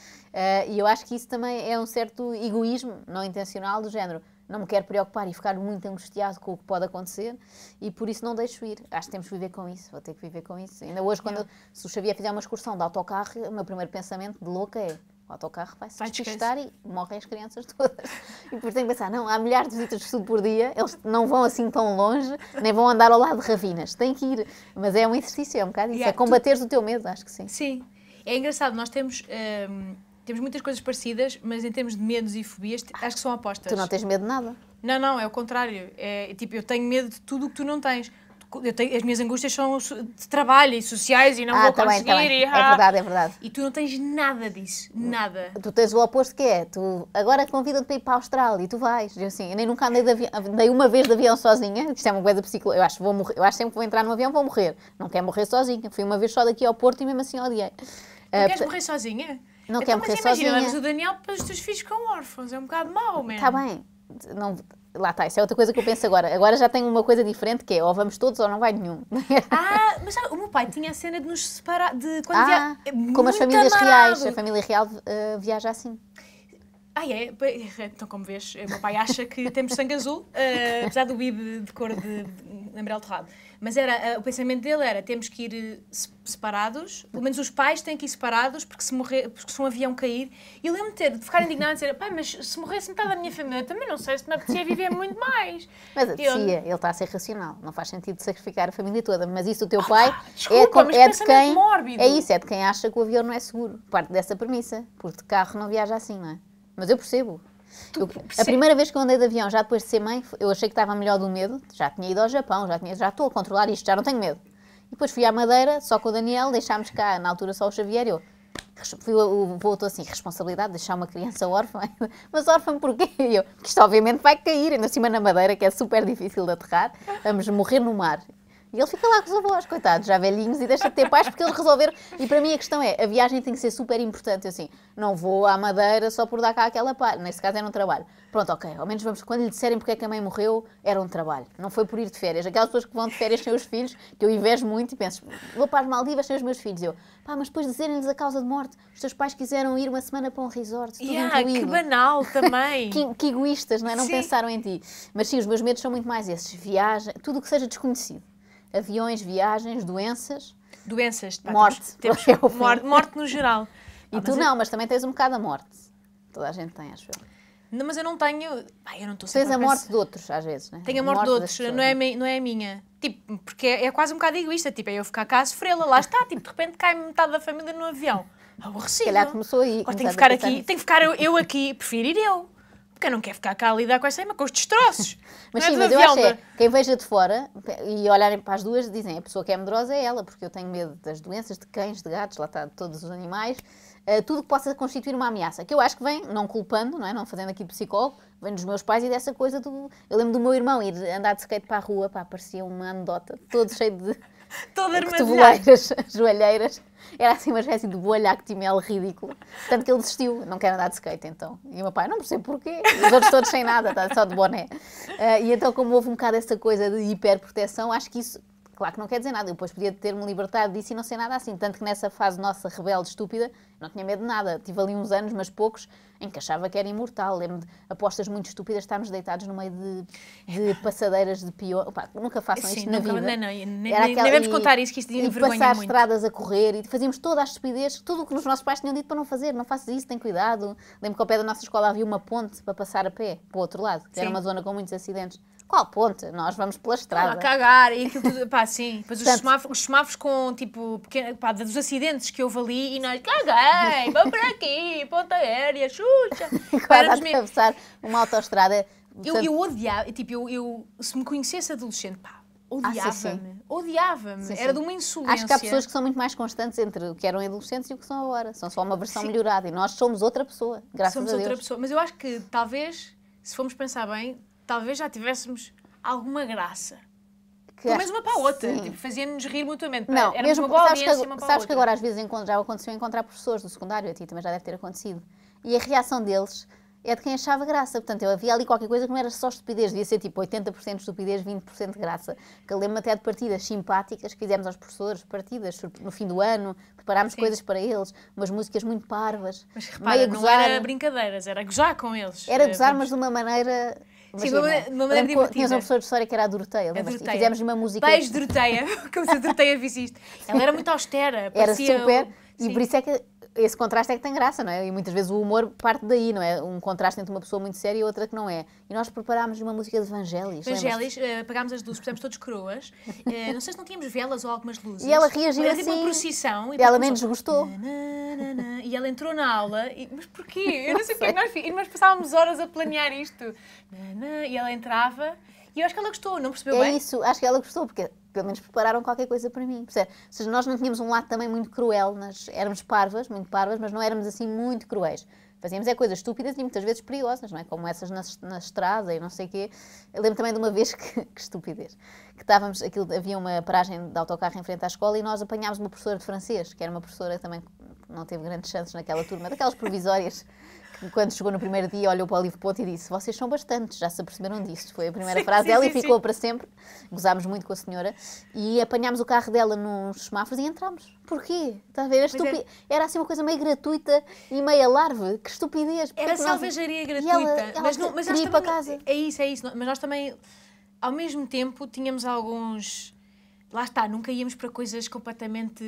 [SPEAKER 2] e eu acho que isso também é um certo egoísmo, não intencional, do género não me quero preocupar e ficar muito angustiado com o que pode acontecer e por isso não deixo ir. Acho que temos que viver com isso, vou ter que viver com isso. Ainda hoje, quando, se o Xavier fizer uma excursão de autocarro, o meu primeiro pensamento de louca é o autocarro vai se vai despistar e morrem as crianças todas. E depois tem que pensar, não, há milhares de visitas de estudo por dia, eles não vão assim tão longe, nem vão andar ao lado de ravinas, Tem que ir. Mas é um exercício, é um bocado isso, yeah, é combateres tu... o
[SPEAKER 1] teu medo, acho que sim. Sim, é engraçado, nós temos... Hum, temos muitas coisas parecidas, mas em termos de medos e fobias, acho que são apostas. Tu não tens medo de nada. Não, não, é o contrário. É, tipo, eu tenho medo de tudo o que tu não tens tenho, as minhas angústias são de trabalho e sociais e não ah, vou também, conseguir. Também. E, ah. É verdade, é verdade. E tu não tens nada disso, nada.
[SPEAKER 2] Tu tens o oposto que é, tu agora convida te para ir para a Austrália e tu vais. Eu, assim, eu nem nunca andei de avião, uma vez de avião sozinha, isto é uma coisa psicológica, eu acho, vou morrer, eu acho sempre que vou entrar num avião vou morrer. Não quero morrer sozinha, fui uma vez só daqui ao Porto e mesmo assim odiei. uh, queres morrer
[SPEAKER 1] sozinha? Não então, quero morrer imagina, sozinha. Mas imagina, o Daniel para os teus filhos com órfãos, é um bocado mau mesmo. Está bem,
[SPEAKER 2] não lá está, isso é outra coisa que eu penso agora. Agora já tenho uma coisa diferente que é ou vamos todos ou não vai nenhum. *laughs*
[SPEAKER 1] Ah, mas sabe, o meu pai tinha a cena de nos separar de quando ah, via... é Como as famílias reais, a família
[SPEAKER 2] real uh, viaja assim.
[SPEAKER 1] Ah, é? é? Então, como vês, eh, o meu pai acha que temos sangue azul, uh, apesar do bibe de cor de, de amarelo torrado. Mas era, uh, o pensamento dele era, temos que ir separados, pelo menos os pais têm que ir separados, porque se, morrer, porque se um avião cair... E eu lembro-me de, ter, de ficar indignado e dizer, pai, mas se morresse metade da minha família, também não sei se me apetecia viver muito mais. Mas apetecia, ele
[SPEAKER 2] está a ser racional. Não faz sentido sacrificar a família toda, mas isso do teu oh, pai é desculpa, é, é de quem... Mórbido. É isso, é de quem acha que o avião não é seguro. Parte dessa premissa, porque de carro não viaja assim, não é? Mas eu percebo. Eu, a primeira vez que eu andei de avião, já depois de ser mãe, eu achei que estava melhor do medo. Já tinha ido ao Japão, já, tinha, já estou a controlar isto, já não tenho medo. E depois fui à Madeira, só com o Daniel, deixámos cá, na altura só o Xavier e eu. Fui, o voo assim, responsabilidade, deixar uma criança órfã. *laughs* Mas órfã porquê? E eu, que isto obviamente vai cair, ainda cima na Madeira, que é super difícil de aterrar. Vamos morrer no mar ele fica lá com os avós, coitados, já velhinhos, e deixa de ter paz porque eles resolveram. E para mim a questão é: a viagem tem que ser super importante. Eu, assim, não vou à Madeira só por dar cá aquela para, Nesse caso era um trabalho. Pronto, ok, ao menos vamos. Quando lhe disserem porque é que a mãe morreu, era um trabalho. Não foi por ir de férias. Aquelas pessoas que vão de férias sem os filhos, que eu invejo muito e penso: vou para as Maldivas sem os meus filhos. Eu, pá, mas depois dizerem-lhes a causa de morte, os teus pais quiseram ir uma semana para um resort. Tudo yeah, incluído. que banal
[SPEAKER 1] também. *laughs* que,
[SPEAKER 2] que egoístas, não é? Não sim. pensaram em ti. Mas sim, os meus medos são muito mais esses: viagem, tudo o que seja desconhecido aviões, viagens, doenças. Doenças, pá, morte. Temos, temos *laughs* é morte, morte no geral. e ah, tu não, mas também tens um bocado a morte. Toda a gente tem, acho eu.
[SPEAKER 1] Não, mas eu não tenho. eu não estou Tens a, morte de
[SPEAKER 2] outros, às vezes, né? Tenho a morte, a morte de outros, não é,
[SPEAKER 1] não é a minha. Tipo, porque é, é quase um bocado egoísta. Tipo, é eu ficar cá a sofrê-la, lá está. Tipo, de repente cai metade da família no avião. É aborrecido. Se calhar começou
[SPEAKER 2] aí. Agora tenho que ficar é aqui, tenho que
[SPEAKER 1] ficar eu, eu aqui, preferir eu porque eu não quero ficar cá a lidar com essa mas com os destroços. *laughs* mas não é sim, é mas eu acho é,
[SPEAKER 2] quem veja de fora e olharem para as duas dizem a pessoa que é medrosa é ela, porque eu tenho medo das doenças, de cães, de gatos, lá está, de todos os animais, uh, tudo que possa constituir uma ameaça. Que eu acho que vem, não culpando, não, é? não fazendo aqui psicólogo, vem dos meus pais e dessa coisa do. Eu lembro do meu irmão ir andar de skate para a rua, pá, parecia uma anedota, todo cheio de. Toda cotoveleiras, é *laughs* joelheiras. Era assim uma espécie de bolha actimel ridículo. Tanto que ele desistiu, não quer andar de skate então. E o meu pai, não percebo porquê. os outros todos sem nada, tá? só de boné. Uh, e então, como houve um bocado essa coisa de hiperproteção, acho que isso Claro que não quer dizer nada. Eu depois podia ter-me libertado disso e não ser nada assim. Tanto que nessa fase nossa rebelde estúpida, não tinha medo de nada. Tive ali uns anos, mas poucos, em que achava que era imortal. Lembro de apostas muito estúpidas, estávamos deitados no meio de, de é. passadeiras de pior. Opa, nunca façam isso isto na vida. Não, não, nem, era aquela, contar isso, que isto E é passar muito. estradas a correr e fazíamos toda a estupidez, tudo o que os nossos pais tinham dito para não fazer. Não faças isso, tem cuidado. Lembro que ao pé da nossa escola havia uma ponte para passar a pé, para o outro lado. Era uma zona com muitos acidentes.
[SPEAKER 1] Qual ponte? Nós vamos pela estrada. Ah, cagar, e aquilo tudo, pá, sim. Depois *laughs* os, semáforos, os semáforos com, tipo, pequeno, pá, dos acidentes que houve ali e nós, caguei, vamos *laughs* por aqui, ponta aérea, xuxa.
[SPEAKER 2] Quase *laughs* a atravessar uma autoestrada. Eu, eu odiava, tipo, eu, eu, se
[SPEAKER 1] me conhecesse adolescente, pá, ah, odiava-me. Ah, odiava-me. Era de uma insolência. Acho que há pessoas que são
[SPEAKER 2] muito mais constantes entre o que eram adolescentes e o que são agora. São só uma versão sim. melhorada e nós somos outra pessoa, graças somos a Deus. Somos outra pessoa,
[SPEAKER 1] mas eu acho que talvez, se formos pensar bem, talvez já tivéssemos alguma graça. Que Pelo menos uma para a outra. Tipo, Fazia-nos rir mutuamente. Não, é? era mesmo, uma boa sabes, que, uma para sabes que agora
[SPEAKER 2] às vezes já aconteceu encontrar professores do secundário, a ti também já deve ter acontecido. E a reação deles é de quem achava graça. Portanto, eu havia ali qualquer coisa que não era só estupidez, devia ser tipo 80% de estupidez, 20% de graça. Que lembro-me até de partidas simpáticas que fizemos aos professores, partidas no fim do ano, preparámos Sim. coisas para eles, umas músicas muito parvas. Mas repara, meio a gozar. não era
[SPEAKER 1] brincadeiras, era gozar com eles. Era eh, gozar, mas
[SPEAKER 2] de uma maneira
[SPEAKER 1] Sim, uma me lembro divertida. Tinhas um professor
[SPEAKER 2] de história que era a Doroteia, lembras-te? fizemos uma música... Beijo, Doroteia,
[SPEAKER 1] *laughs* como se a Doroteia visse isto. Ela era muito austera, parecia... Era super, e por isso
[SPEAKER 2] é que esse contraste é que tem graça, não é? E muitas vezes o humor parte daí, não é? Um contraste entre uma pessoa muito séria e outra que não é. E nós preparámos uma música de Vangelis. Vangelis,
[SPEAKER 1] uh, eh, pagámos as luzes, pusemos todos coroas. Uh, não sei se não tínhamos velas ou algumas luzes. E ela reagiu assim. Era uma procissão. E ela nem nos gostou. E ela entrou na aula. E, mas porquê? Eu não, sei o que é nós, e nós passávamos horas a planear isto. Na, na, e ela entrava. E eu acho que ela gostou, não percebeu é bem? É isso,
[SPEAKER 2] acho que ela gostou, porque pelo menos prepararam qualquer coisa para mim. Ou seja, nós não tínhamos um lado também muito cruel, nós éramos parvas, muito parvas, mas não éramos assim muito cruéis. Fazíamos é coisas estúpidas e muitas vezes perigosas, não é? Como essas na, na estrada e não sei o quê. Eu lembro também de uma vez *laughs* que, que estupidez. Que estávamos, aquilo, havia uma paragem de autocarro em frente à escola e nós apanhámos uma professora de francês, que era uma professora que também não teve grandes chances naquela turma, daquelas provisórias quando chegou no primeiro dia olhou para o livro Ponte e disse: Vocês são bastantes, já se aperceberam disso. Foi a primeira sim, frase sim, dela sim, e ficou para sempre. Gozámos muito com a senhora e apanhámos o carro dela nos semáforos e entramos. Porquê? Está a ver? Estupi... É. Era assim uma coisa meio gratuita e meia larve. Que estupidez.
[SPEAKER 1] Porquê Era selvageria nós... gratuita. Ela, ela mas não, mas para casa. É isso, é isso. Mas nós também, ao mesmo tempo, tínhamos alguns. Lá está, nunca íamos para coisas completamente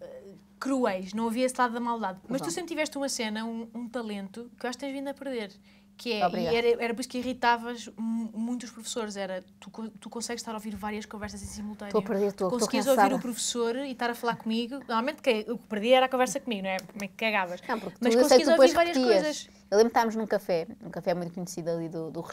[SPEAKER 1] eh, cruéis, não havia esse lado da maldade. Mas uhum. tu sempre tiveste uma cena, um, um, talento, que eu acho que tens vindo a perder. Que é, e era, era por isso que irritavas muitos professores, era tu, tu consegues estar a ouvir várias conversas em simultâneo. Estou a perder, estou Conseguias ouvir o professor e estar a falar comigo. Normalmente o que perdia era a conversa comigo, não é? Como é que cagavas? Não, porque tu, Mas conseguias ouvir várias repetias. coisas.
[SPEAKER 2] Eu lembro que estávamos num café, um café muito conhecido ali do, do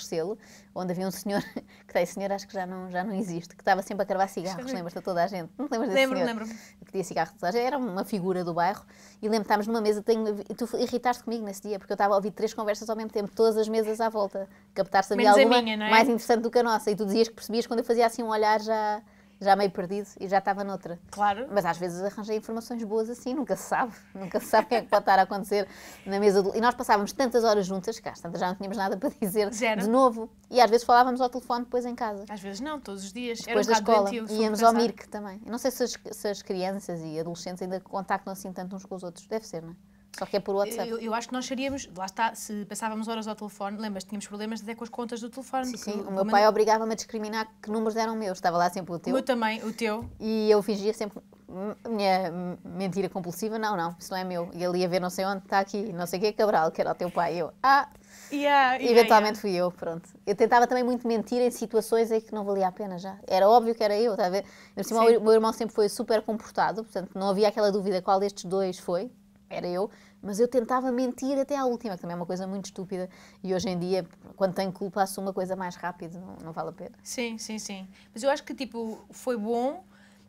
[SPEAKER 2] onde havia um senhor, *laughs* que tem senhor, acho que já não, já não existe, que estava sempre a cravar cigarros, lembras-te toda a gente? Não lembro, Lembro, Que tinha cigarros toda a gente, era uma figura do bairro, e lembro que estávamos numa mesa, tenho, tu irritaste comigo nesse dia, porque eu estava a ouvir três conversas ao mesmo tempo, todas as mesas à volta, captar-se havia alguma é? mais interessante do que a nossa, e tu dizias que percebias quando eu fazia assim um olhar já já meio perdido e já estava noutra. Claro. Mas às vezes arranjei informações boas assim, nunca se sabe, nunca se sabe o que é que pode estar a acontecer na mesa do... E nós passávamos tantas horas juntas, cá, tantas já não tínhamos nada para dizer Zero. de novo. E às vezes falávamos ao telefone depois em casa. Às
[SPEAKER 1] vezes não, todos os dias. Depois um da escola. Doentio, íamos ao MIRC também.
[SPEAKER 2] Eu não sei se as, se as, crianças e adolescentes ainda contactam assim tanto uns com os outros. Deve ser, não é? Só que é por WhatsApp. Eu,
[SPEAKER 1] eu, acho que nós seríamos, lá está, se passávamos horas ao telefone, lembras, tínhamos problemas até com as contas do telefone. Sim, sim. O meu pai man...
[SPEAKER 2] obrigava-me a discriminar que números eram meus. Estava lá sempre o teu. O meu
[SPEAKER 1] também, o teu.
[SPEAKER 2] E eu fingia sempre, minha mentira compulsiva, não, não, isso não é meu. E ele ia ver não sei onde, está aqui, não sei o é Cabral, que era o teu pai. E eu, ah,
[SPEAKER 1] yeah, yeah, eventualmente yeah. fui eu,
[SPEAKER 2] pronto. Eu tentava também muito mentir em situações em que não valia a pena já. Era óbvio que era eu, está a ver? O meu irmão sempre foi super comportado, portanto não havia aquela dúvida qual destes dois foi era eu, mas eu tentava mentir até à última, que também é uma coisa muito estúpida. E hoje em dia, quando tenho culpa, assumo a coisa mais rápido, não, não vale a pena.
[SPEAKER 1] Sim, sim, sim. Mas eu acho que, tipo, foi bom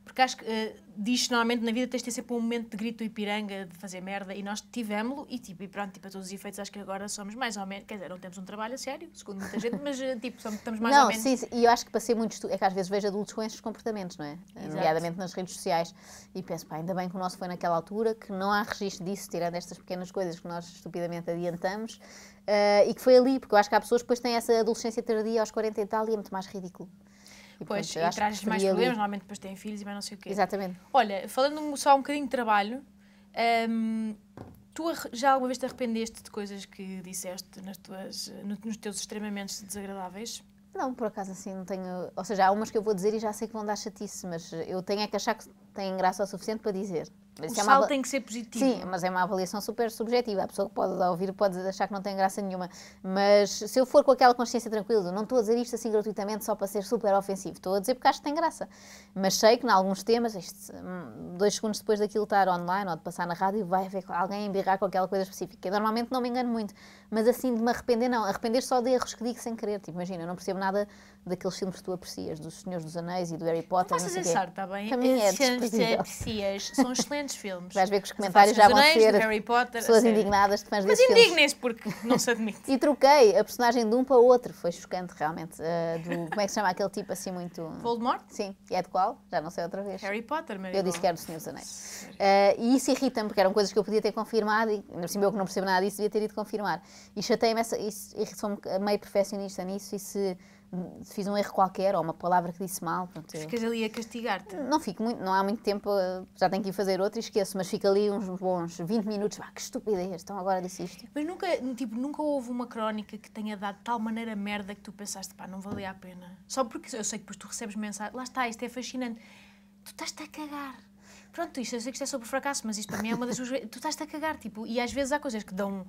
[SPEAKER 1] porque acho que uh, diz normalmente na vida tens de ter sempre um momento de grito e piranga, de fazer merda, e nós tivemos-lo, e tipo, e pronto, tipo, a todos os efeitos, acho que agora somos mais ou menos, quer dizer, não temos um trabalho a sério, segundo muita gente, mas eh, tipo, somos, estamos mais não, ou menos. Não,
[SPEAKER 2] sim, e eu acho que passei muito, é que às vezes vejo adultos com estes comportamentos, não é? Eh, nomeadamente nas redes sociais, e penso, pá, ainda bem que o nosso foi naquela altura, que não há registro disso, tirando estas pequenas coisas que nós estupidamente adiantamos, uh, e que foi ali, porque eu acho que há pessoas que depois têm essa adolescência tardia aos 40 e tal, e é muito mais ridículo.
[SPEAKER 1] Pois, e traz mais problemas, ali. normalmente depois têm filhos e mais não sei o quê. Exatamente. Olha, falando só um bocadinho de trabalho, hum, tu já alguma vez te arrependeste de coisas que disseste nas tuas, nos teus extremamente desagradáveis?
[SPEAKER 2] Não, por acaso assim não tenho. Ou seja, há umas que eu vou dizer e já sei que vão dar chatice, mas eu tenho é que achar que tem graça o suficiente para dizer. Mas o é sal tem que ser positivo. Sim, mas é uma avaliação super subjetiva. A pessoa que pode ouvir pode achar que não tem graça nenhuma. Mas se eu for com aquela consciência tranquila, não estou a dizer isto assim gratuitamente só para ser super ofensivo. Estou a dizer porque acho que tem graça. Mas sei que, em alguns temas, hum, dois segundos depois daquilo estar online ou de passar na rádio, vai haver alguém embirrar com aquela coisa específica. Eu, normalmente não me engano muito. Mas assim, de me arrepender, não. Arrepender só de erros que digo sem querer. Tipo, imagina, eu não percebo nada daqueles filmes que tu aprecias, dos Senhores dos Anéis e do Harry Potter. Não faças não sei está bem? Para mim é
[SPEAKER 1] aprecias. São excelentes *laughs* grandes filmes.
[SPEAKER 2] Vais ver que os comentários já vão ser Harry Potter, pessoas indignadas de fãs Mas indignem-se
[SPEAKER 1] porque não se admite.
[SPEAKER 2] *laughs* e troquei a personagem de um para outro, foi chocante realmente. Uh, do, como é que se chama aquele tipo assim muito... Voldemort? Sim. E é de qual? Já não sei outra vez. Harry Potter, Mary Eu disse que era do Senhor dos Anéis. Uh, e isso irrita-me, porque eram coisas que eu podia ter confirmado, e ainda assim eu que não percebo nada disso, devia ter ido confirmar. E chatei-me, e sou meio perfeccionista nisso, e se fiz um erro qualquer ou uma palavra que disse mal. Pronto, Ficas ali a castigar-te? Não fico muito, não há muito tempo, já tenho que ir fazer outro e esqueço, mas fico ali uns bons 20 minutos, ah, que estupidez, então agora disse isto.
[SPEAKER 1] Mas nunca, tipo, nunca houve uma crónica que tenha dado de tal maneira merda que tu pensaste, pá, não valia a pena. Só porque eu sei que depois tu recebes mensagem, lá está, isto é fascinante, tu estás-te a cagar. Pronto, isto eu sei que isto é sobre fracasso, mas isto para mim é uma das tu estás-te a cagar, tipo, e às vezes há coisas que dão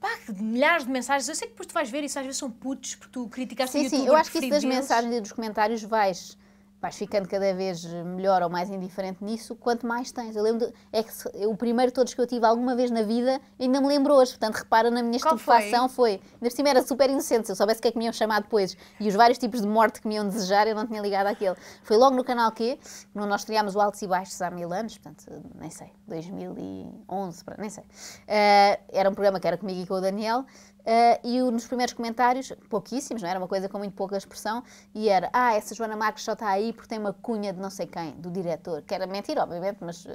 [SPEAKER 1] pá, milhares de mensagens. Eu sei que depois tu vais ver isso, às vezes são putos, porque tu criticaste sim, o YouTube. Sim, sim, eu acho que isso das deles. mensagens
[SPEAKER 2] e dos comentários vais vais ficando cada vez melhor ou mais indiferente nisso, quanto mais tens. Eu lembro, de, é que eu, o primeiro todos que eu tive alguma vez na vida, ainda me lembro hoje, portanto repara na minha estupefação, foi? foi. Ainda por cima era super inocente, se eu soubesse o que é que me iam chamar depois e os vários tipos de morte que me iam desejar, eu não tinha ligado àquele. Foi logo no canal Q, nós criámos o Altos e Baixos há mil anos, portanto, nem sei, 2011, nem sei. Uh, era um programa que era comigo e com o Daniel, Uh, e o, nos primeiros comentários, pouquíssimos, não era uma coisa com muito pouca expressão, e era, ah, essa Joana Marques só está aí porque tem uma cunha de não sei quem, do diretor, que era mentira, obviamente, mas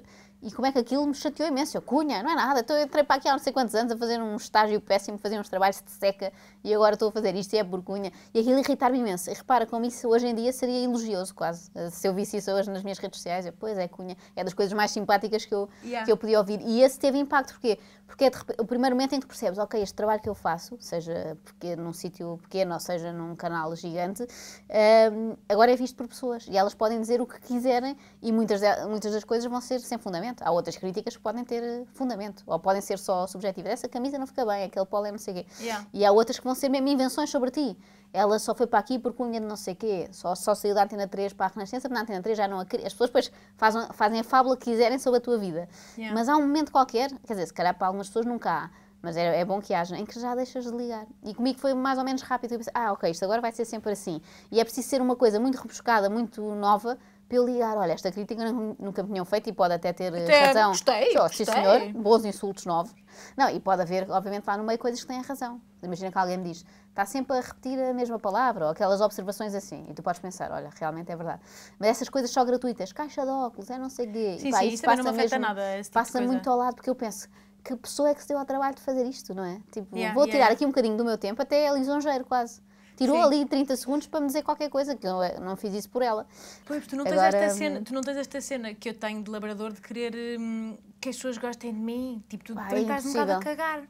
[SPEAKER 2] e como é que aquilo me chateou imenso? Eu, Cunha, não é nada, estou, entrei para aqui há não sei quantos anos a fazer um estágio péssimo, fazer uns trabalhos de seca e agora estou a fazer isto e é burgunha. E aquilo irritar-me imenso. E repara, como isso hoje em dia seria elogioso quase. Eh, se eu visse isso hoje nas minhas redes sociais, eu, pois é, Cunha, é das coisas mais simpáticas que eu, yeah. que eu podia ouvir. E esse teve impacto, porquê? Porque é o primeiro momento em que percebes, ok, este trabalho que eu faço, seja porque num sítio pequeno ou seja num canal gigante, um, ehm, agora é visto por pessoas e elas podem dizer o que quiserem e muitas, muitas das coisas vão ser sem fundamento fundamento. Há outras críticas que podem ter eh, fundamento, ou podem ser só subjetivas. Essa camisa não fica bem, aquele polo é não sei o quê. Yeah. E há outras que vão ser mesmo invenções sobre ti. Ela só foi para aqui por cunha de não sei o quê, só, só saiu da Antena 3 para a Renascença, porque na Antena 3 já não a queria. As pessoas depois fazem, fazem a fábula que quiserem sobre a tua vida. Yeah. Mas há um momento qualquer, quer dizer, se calhar para algumas pessoas nunca há, mas é, é, bom que haja, em que já deixas de ligar. E comigo foi mais ou menos rápido. Eu pensei, ah, ok, isto agora vai ser sempre assim. E é preciso ser uma coisa muito rebuscada, muito nova, para tipo, eu ligar, olha, esta crítica nunca me tinham feito e pode até ter eh, até razão. Gostei, gostei. Sim, senhor, bons insultos novos. Não, e pode haver, obviamente, lá no meio coisas que têm razão. Imagina que alguém me diz, está sempre a repetir a mesma palavra, ou aquelas observações assim, e tu podes pensar, olha, realmente é verdade. Mas essas coisas só gratuitas, caixa de óculos, é não sei o quê. Sim, e, pá, sim, isso, isso passa não me afeta mesmo, nada. Tipo passa muito ao lado, porque eu penso, que pessoa é que se deu ao trabalho de fazer isto, não é? Tipo, yeah, vou tirar aqui um bocadinho do meu tempo, até é lisonjeiro quase tirou Sim. ali 30 segundos para me dizer qualquer coisa, que eu eh, não fiz isso por ela. Pois, tu não, Agora, tens, esta hum, cena,
[SPEAKER 1] tu não tens esta cena que eu tenho de labrador de querer hum, que as pessoas gostem de mim, tipo, tu ah, estás um bocado a cagar.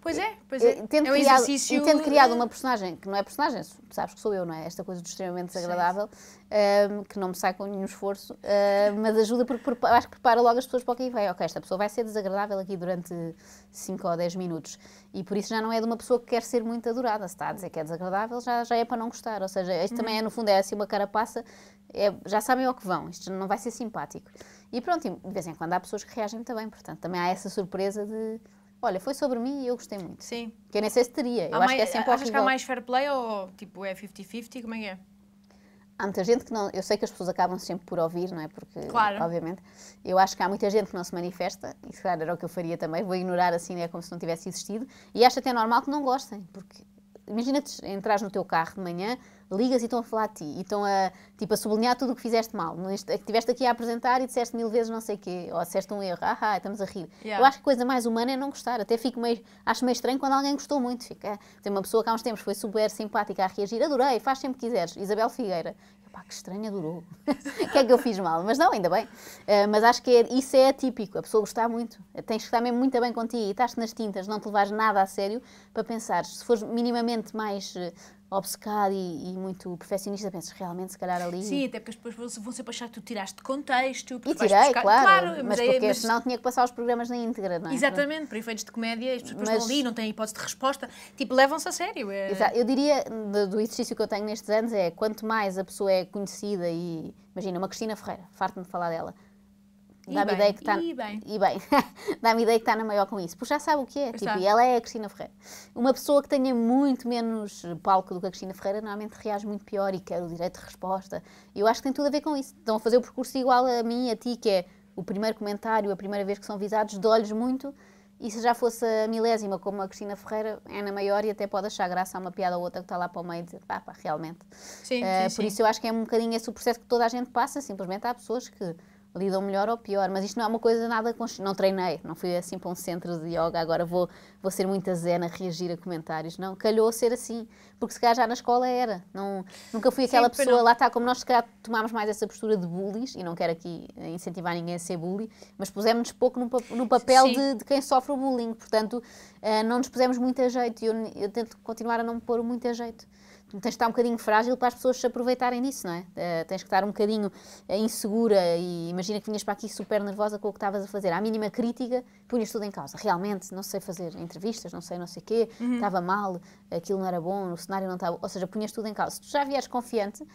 [SPEAKER 1] Pois é, pois eh, é. Tendo, é um criado, exercício... tendo criado uma
[SPEAKER 2] personagem, que não é personagem, sabes que sou eu, não é? Esta coisa do extremamente desagradável, um, ehm, que não me sai com nenhum esforço, eh, mas ajuda porque acho que prepara logo as pessoas para o que vai. Ok, esta pessoa vai ser desagradável aqui durante 5 ou 10 minutos. E por isso já não é de uma pessoa que quer ser muito adorada. Se está a dizer que é desagradável, já, já é para não gostar. Ou seja, isto também é, uhum. no fundo, é assim uma carapaça. É, já sabem ao que vão, isto não vai ser simpático. E pronto, de vez em quando há pessoas que reagem também, portanto, também há essa surpresa de Olha, foi sobre mim e eu gostei muito. Sim. Que eu nem sei se teria. Eu acho mais, que é sempre Achas que há mais
[SPEAKER 1] fair play ou tipo é 50-50? Como é que é?
[SPEAKER 2] Há muita gente que não. Eu sei que as pessoas acabam sempre por ouvir, não é? Porque, claro. obviamente. Eu acho que há muita gente que não se manifesta, e se calhar era o que eu faria também, vou ignorar assim, é como se não tivesse existido, e acho até normal que não gostem, porque imagina que entras no teu carro de manhã, ligas e estão a falar de ti, e estão a, tipo, a sublinhar tudo o que fizeste mal, que estiveste aqui a apresentar e disseste mil vezes não sei o quê, ou disseste um erro, ah, ah estamos a rir. Yeah. Eu acho que a coisa mais humana é não gostar, até fico meio, acho meio estranho quando alguém gostou muito, fica, tem uma pessoa que há uns tempos foi super simpática a reagir, adorei, faz sempre que quiseres, Isabel Figueira, pá, que estranha durou. O *laughs* que é que eu fiz mal? Mas não, ainda bem. Uh, mas acho que é, isso é atípico, a pessoa gostar muito. Tens que estar mesmo muito bem contigo e estás-te nas tintas, não te levares nada a sério para pensar. Se fores minimamente mais eh, obcecado e, e, muito perfeccionista, pensas realmente, se calhar
[SPEAKER 1] ali. Sim, até porque as pessoas vão, sempre achar que tu tiraste de contexto. E tirei, buscar... claro, claro, Mas, mas é, porque mas... senão
[SPEAKER 2] tinha que passar os programas na íntegra, não é? Exatamente,
[SPEAKER 1] para efeitos de comédia, as pessoas mas... estão ali, não têm hipótese de resposta. Tipo, levam-se a sério. É... Exato. Eu diria,
[SPEAKER 2] do, do exercício que eu tenho nestes anos, é quanto mais a pessoa é conhecida e. Imagina, uma Cristina Ferreira, farto-me de falar dela Tá *laughs* Dá-me ideia que está. E bem. bem. Dá-me ideia que está na maior com isso. Pois já sabe o que é. Tipo, e ela é a Cristina Ferreira. Uma pessoa que tenha muito menos palco do que a Cristina Ferreira normalmente reage muito pior e quer o direito de resposta. Eu acho que tem tudo a ver com isso. Estão a fazer o percurso igual a mim, a ti, que é o primeiro comentário, a primeira vez que são visados, de olhos muito. E se já fosse a milésima, como a Cristina Ferreira, é na maior e até pode achar graça a uma piada ou outra que está lá para o meio e dizer, pá, pá realmente.
[SPEAKER 1] Sim, uh, sim, por sim. isso eu
[SPEAKER 2] acho que é um bocadinho esse o processo que toda a gente passa, simplesmente há pessoas que lidam melhor ou pior, mas isto não é uma coisa nada, não treinei, não fui assim para um centro de yoga, agora vou, vou ser muita zen a reagir a comentários, não, calhou ser assim, porque se calhar já na escola era, não, nunca fui aquela Sim, pessoa, não. lá está, como nós se calhar tomámos mais essa postura de bullies, e não quero aqui eh, incentivar ninguém a ser bully, mas pusemos-nos pouco no, no papel de, de, quem sofre o bullying, portanto, eh, não nos pusemos muito a jeito, e eu, eu tento continuar a não me pôr muito a jeito tens de estar um bocadinho frágil para as pessoas se aproveitarem disso, não é? Uh, tens que estar um bocadinho eh, insegura e imagina que vinhas para aqui super nervosa com o que estavas a fazer. À mínima crítica, punhas tudo em causa. Realmente, não sei fazer entrevistas, não sei não sei o quê, uhum. estava uhum. mal, aquilo não era bom, o cenário não estava... Ou seja, punhas tudo em causa. Se tu já vieres confiante,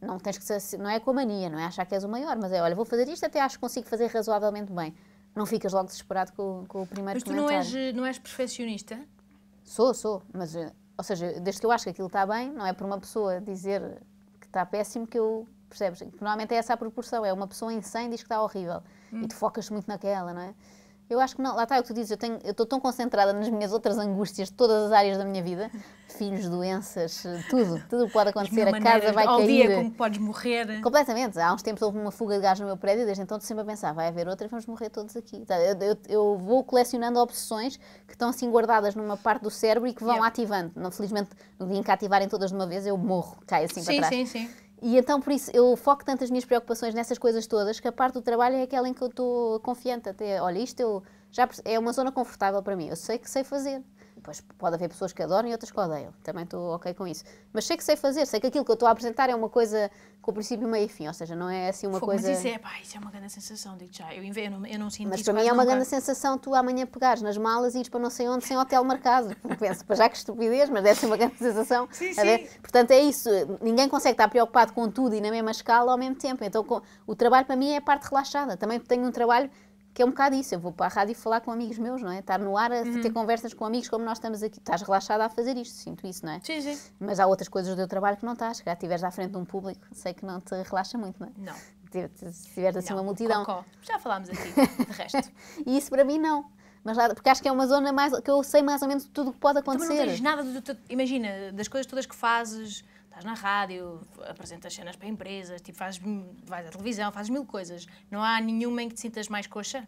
[SPEAKER 2] não tens que ser, não é com a mania, não é achar que és o maior, mas é, olha, vou fazer isto, até acho que consigo fazer razoavelmente bem. Não ficas logo desesperado com, com o primeiro mas comentário. Mas tu
[SPEAKER 1] não és, eh, não és perfeccionista?
[SPEAKER 2] Sou, sou, mas ou seja, desde que eu acho que aquilo está bem, não é por uma pessoa dizer que está péssimo que eu. Percebes? Normalmente é essa a proporção, é uma pessoa em 100 diz que está horrível hum. e tu focas muito naquela, não é? Eu acho que não, lá está é o que tu dizes, eu, estou tão concentrada nas minhas outras angústias de todas as áreas da minha vida, *laughs* filhos, doenças, tudo, tudo pode acontecer, a casa vai ao cair. Ao dia como podes morrer. Completamente, há uns tempos houve uma fuga de gás no meu prédio, desde então estou sempre a pensar, vai haver outra e vamos morrer todos aqui. Tá, eu, eu, eu, vou colecionando obsessões que estão assim guardadas numa parte do cérebro e que vão yeah. ativando. Não, felizmente, no dia em que ativarem todas de uma vez, eu morro, caio assim sim, para trás. Sim, sim, sim. E então, por isso, eu foco tantas minhas preocupações nessas coisas todas que a parte do trabalho é aquela em que eu estou confiante. Até, olha, isto eu já é uma zona confortável para mim, eu sei que sei fazer. Depois pode haver pessoas que adoram e outras que odeiam. Também estou ok com isso. Mas sei que sei fazer, sei que aquilo que eu estou a apresentar é uma coisa com princípio, meio e fim. Ou seja, não é assim uma Fogo, coisa. Mas isso é, pá,
[SPEAKER 1] isso é uma grande sensação, digo já. Eu, eu, não, eu não sinto Mas para mim é uma grande
[SPEAKER 2] sensação tu amanhã pegares nas malas e ires para não sei onde sem hotel marcado. *laughs* Penso, para já que estupidez, mas deve ser uma grande sensação. Sim, sim. Portanto, é isso. Ninguém consegue estar preocupado com tudo e na mesma escala ao mesmo tempo. Então, com... o trabalho para mim é a parte relaxada. Também tenho um trabalho que é um bocado isso. Eu vou para a rádio falar com amigos meus, não é? Estar no ar a uhum. ter conversas com amigos como nós estamos aqui. Estás relaxada a fazer isto, sinto isso, não é? Sim, sim. Mas há outras coisas do teu trabalho que não estás. Se estiveres à frente de um público, sei que não te relaxa muito, não é? Não. Se tiveres assim não,
[SPEAKER 1] uma multidão. Cocó. Já falámos aqui, *laughs* de resto.
[SPEAKER 2] e isso para mim não. Mas lá, porque acho que é uma zona mais que eu sei mais ou menos tudo o que pode acontecer. não tens
[SPEAKER 1] nada do teu, imagina, das coisas todas que fazes, estás na rádio, apresentas cenas para empresas, tipo, fazes, vais à televisão, fazes mil coisas. Não há nenhuma em que te sintas mais coxa?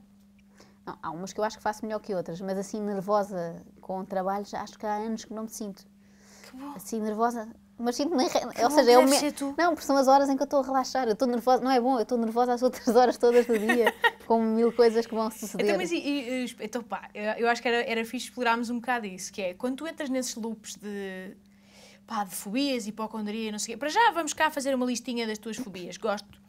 [SPEAKER 2] Não, há umas que eu acho que faço melhor que outras, mas assim, nervosa com trabalhos, acho que há anos que não me sinto. Que bom. Assim, nervosa, mas sinto-me. Ou seja, é o me... Não, porque são as horas em que eu estou a relaxar. Eu estou nervosa, não é bom, eu estou nervosa às outras *laughs* horas todas do dia, com mil coisas que vão suceder. Então, mas, e,
[SPEAKER 1] e, então pá, eu acho que era, era fixe explorarmos um bocado isso, que é quando tu entras nesses loops de pá, de fobias, hipocondria, não sei o quê. Para já vamos cá fazer uma listinha das tuas fobias. Gosto.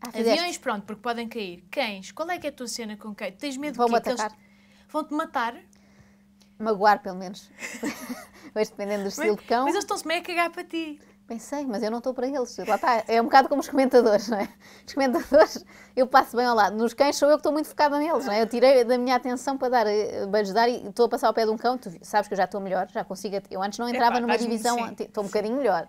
[SPEAKER 1] Ah, Aviões, pronto, porque podem cair. Cães, qual é que é a tua cena com cães? Tens medo Vão de que eles... Vão-te matar? Magoar, pelo menos.
[SPEAKER 2] Mas *laughs* dependendo do estilo mas, de cão. Mas eles estão-se meio a cagar para ti. Pensei, mas eu não estou para eles. Lá está, é um bocado como os comentadores, não é? Os comentadores, eu passo bem ao lado. Nos cães sou eu que estou muito focada neles, não é? Eu tirei da minha atenção para dar, eh, para ajudar e estou a passar ao pé de um cão. Tu sabes que eu já estou melhor, já consigo. Eu antes não entrava numa divisão, estou um bocadinho melhor.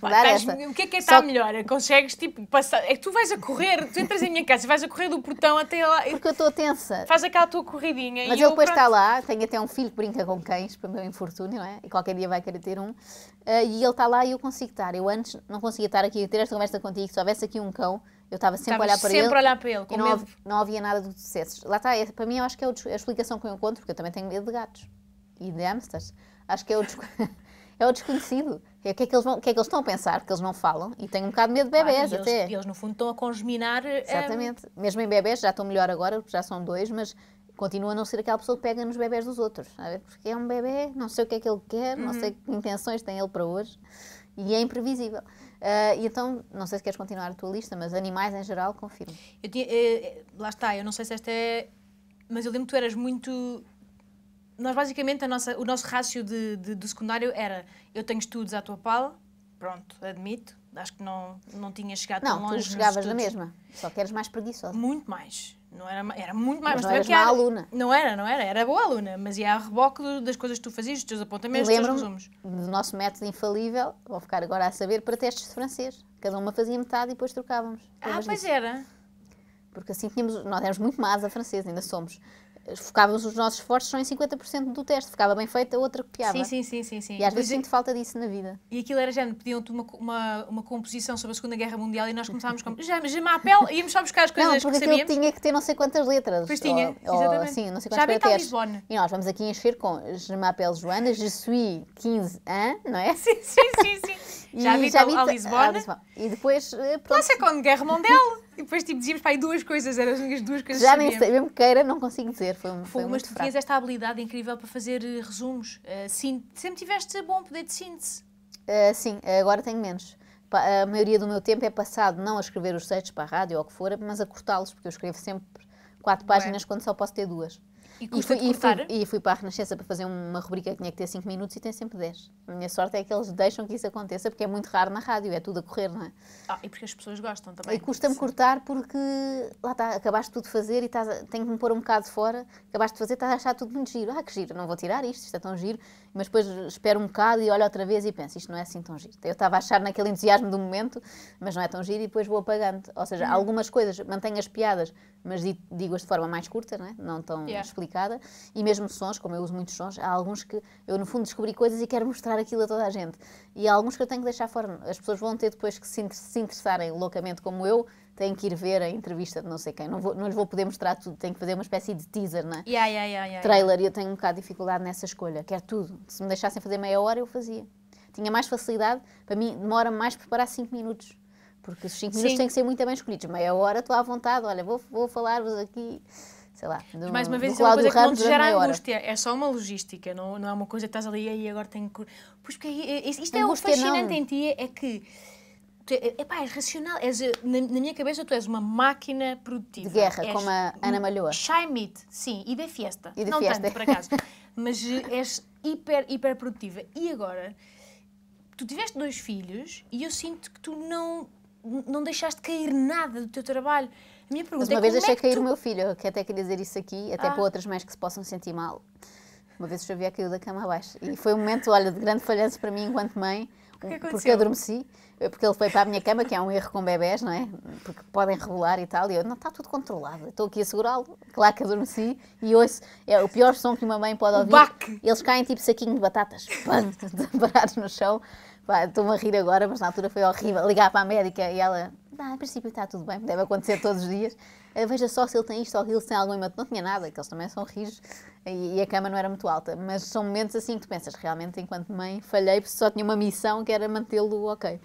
[SPEAKER 2] Pá,
[SPEAKER 1] O que é que é está melhor? Consegues, tipo, passar... É que tu vais a correr, tu entras em minha casa vais a correr do portão até lá. Porque eu
[SPEAKER 2] estou tensa.
[SPEAKER 1] Faz aquela tua corridinha. Mas ele depois tá pronto... está lá,
[SPEAKER 2] tenho até um filho que brinca com cães, para o meu infortúnio, não é? E qualquer dia vai querer ter um. Uh, e ele está lá e eu consigo estar. Eu antes não conseguia estar aqui, ter esta conversa contigo, se houvesse aqui um cão, eu estava sempre a olhar para sempre ele. olhar para ele, com e não, havia, não havia nada do que dissesses. Lá está, é, para mim eu acho que é a explicação que eu encontro, porque eu também tenho medo de gatos e de hamsters. Acho que é o, des... *laughs* é o desconhecido. O é que, é que, eles vão, o que é que eles estão a pensar? Porque eles não falam e têm um bocado de medo de bebés até. Eles, eles, no
[SPEAKER 1] fundo, estão a congeminar. Eh, Exatamente.
[SPEAKER 2] Mesmo em bebés, já estão melhor agora, já são dois, mas continua a não ser aquela pessoa que pega nos bebés dos outros. Sabe? Porque é um bebê, não sei o que é que ele quer, uhum. não sei uhum. que intenções tem ele para hoje e é imprevisível. Uh, e então, não sei se queres continuar a tua lista, mas animais em geral, confirmo.
[SPEAKER 1] Eu tinha, eh, eh, lá está, eu não sei se esta é. Mas eu lembro que tu eras muito nós basicamente, a nossa, o nosso rácio de, de, do secundário era eu tenho estudos à tua pala, pronto, admito, acho que não, não tinha chegado não, tão longe. Não, tu chegavas na mesma, só que eras mais preguiçosa. Muito mais. Não era, era muito mais. Mas, é era não eras má era, aluna. Não era, não era. Era boa aluna, mas ia a reboque das coisas que tu fazias, dos teus apontamentos, dos teus resumos.
[SPEAKER 2] do nosso método infalível, vou ficar agora a saber, para testes de francês. Cada uma fazia metade e depois trocávamos. Ah, pois disso? era. Porque assim tínhamos, nós éramos muito más a francês, ainda somos focávamos os nossos esforços só em 50% do teste, ficava bem feita, a outra copiava. Sim, sim,
[SPEAKER 1] sim, sim, sim. E às vezes sinto falta disso na vida. E aquilo era género, pediam-te uma, uma, uma composição sobre a Segunda Guerra Mundial e nós começávamos com já, mas a pele, íamos só buscar as coisas não, porque que sabíamos. tinha
[SPEAKER 2] que ter não sei quantas letras. Pois tinha, ou, exatamente. Ou, sim, não sei quantas letras. E nós vamos aqui encher com Je m'appelle Joana, je suis 15 ans, não é? Sim, sim, sim,
[SPEAKER 1] sim. *laughs* já vi já vi a Lisboa E depois, eh, pronto. Lá Guerra Mundial. E depois tipo, dizíamos aí duas coisas, eram as minhas duas coisas Já nem sei, mesmo
[SPEAKER 2] queira, não consigo dizer. Foi, foi, foi mas tu
[SPEAKER 1] tinhas esta habilidade incrível para fazer eh, resumos. Uh, eh, sim, sempre tiveste bom poder de síntese.
[SPEAKER 2] Uh, sim, agora tenho menos. A maioria do meu tempo é passado não a escrever os textos para a rádio ou o que for, mas a cortá-los, porque eu escrevo sempre quatro páginas Ué. quando só posso ter duas e custa e fui, cortar. fui, e fui, para a Renascença para fazer uma rubrica que tinha que ter 5 minutos e tem sempre 10. A minha sorte é que eles deixam que isso aconteça, porque é muito raro na rádio, é tudo a correr, não é?
[SPEAKER 1] Ah, e porque as pessoas gostam também. E
[SPEAKER 2] custa-me cortar porque, lá está, acabaste tudo de fazer e estás a, tenho que me pôr um bocado fora, acabaste de fazer, estás a achar tudo muito giro. Ah, que giro, não vou tirar isto, isto é tão giro. Mas depois espero um bocado e olho outra vez e penso, isto não é assim tão giro. Eu estava a achar naquele entusiasmo do momento, mas não é tão giro e depois vou apagando. Ou seja, uhum. algumas coisas, mantenho as piadas, mas digo-as de forma mais curta, não, é? não tão yeah. explicada, e mesmo sons, como eu uso muitos sons, há alguns que eu no fundo descobri coisas e quero mostrar aquilo a toda a gente, e há alguns que eu tenho que deixar fora, as pessoas vão ter depois que se interessarem loucamente como eu, têm que ir ver a entrevista de não sei quem. Não, vou, não lhes vou poder mostrar tudo, tenho que fazer uma espécie de teaser, né?
[SPEAKER 1] Yeah, yeah, yeah, yeah Trailer,
[SPEAKER 2] e eu tenho um bocado de dificuldade nessa escolha. Quero tudo. Se me deixassem fazer meia hora, eu fazia. Tinha mais facilidade, para mim demora mais preparar 5 minutos porque os 5 minutos têm que ser muito bem escolhidos. Meia hora estou à vontade, olha, vou, vou falar-vos aqui, sei lá.
[SPEAKER 1] Do, Mas mais uma vez, é uma coisa que não te gera angústia, é só uma logística, não, não é uma coisa que estás ali e agora tenho que. Pois porque é, é, é, isto é o fascinante não. em ti, é que. Epá, és racional. És, eh, na, na, minha cabeça, tu és uma máquina produtiva. De guerra, és como a Ana Malhoa. Shy meat, sim, e da fiesta. E de Não fiesta. tanto, por acaso. *laughs* Mas eh, és hiper, hiper produtiva. E agora, tu tiveste dois filhos e eu sinto que tu não não deixaste cair nada do teu trabalho. A minha pergunta Mas é uma é, vez deixei é cair
[SPEAKER 2] tu... o meu filho, que até queria dizer isso aqui, até ah. para outras mães que se possam sentir mal. Uma vez o Xavier caiu da cama abaixo. E foi um momento, olha, de grande falhança para mim enquanto mãe, que é que porque adormeci, porque ele foi para a minha cama, que é um erro com bebés, não é? Porque podem regular e tal. E eu, não, está tudo controlado. Estou aqui a segurá-lo. Claro que adormeci. E hoje é o pior som que uma mãe pode ouvir. Bac. Eles caem tipo saquinho de batatas. *laughs* Pam, no chão. Estou-me a rir agora, mas na altura foi horrível. Ligar para a médica e ela, ah, a princípio está tudo bem, deve acontecer todos os dias. Uh, veja só se ele tem isto ou ele tem algum hematoma. Não tinha nada, que eles também são rijos e, e, a cama não era muito alta. Mas são momentos assim que tu pensas, realmente, enquanto mãe, falhei, porque só tinha uma missão que era mantê-lo ok.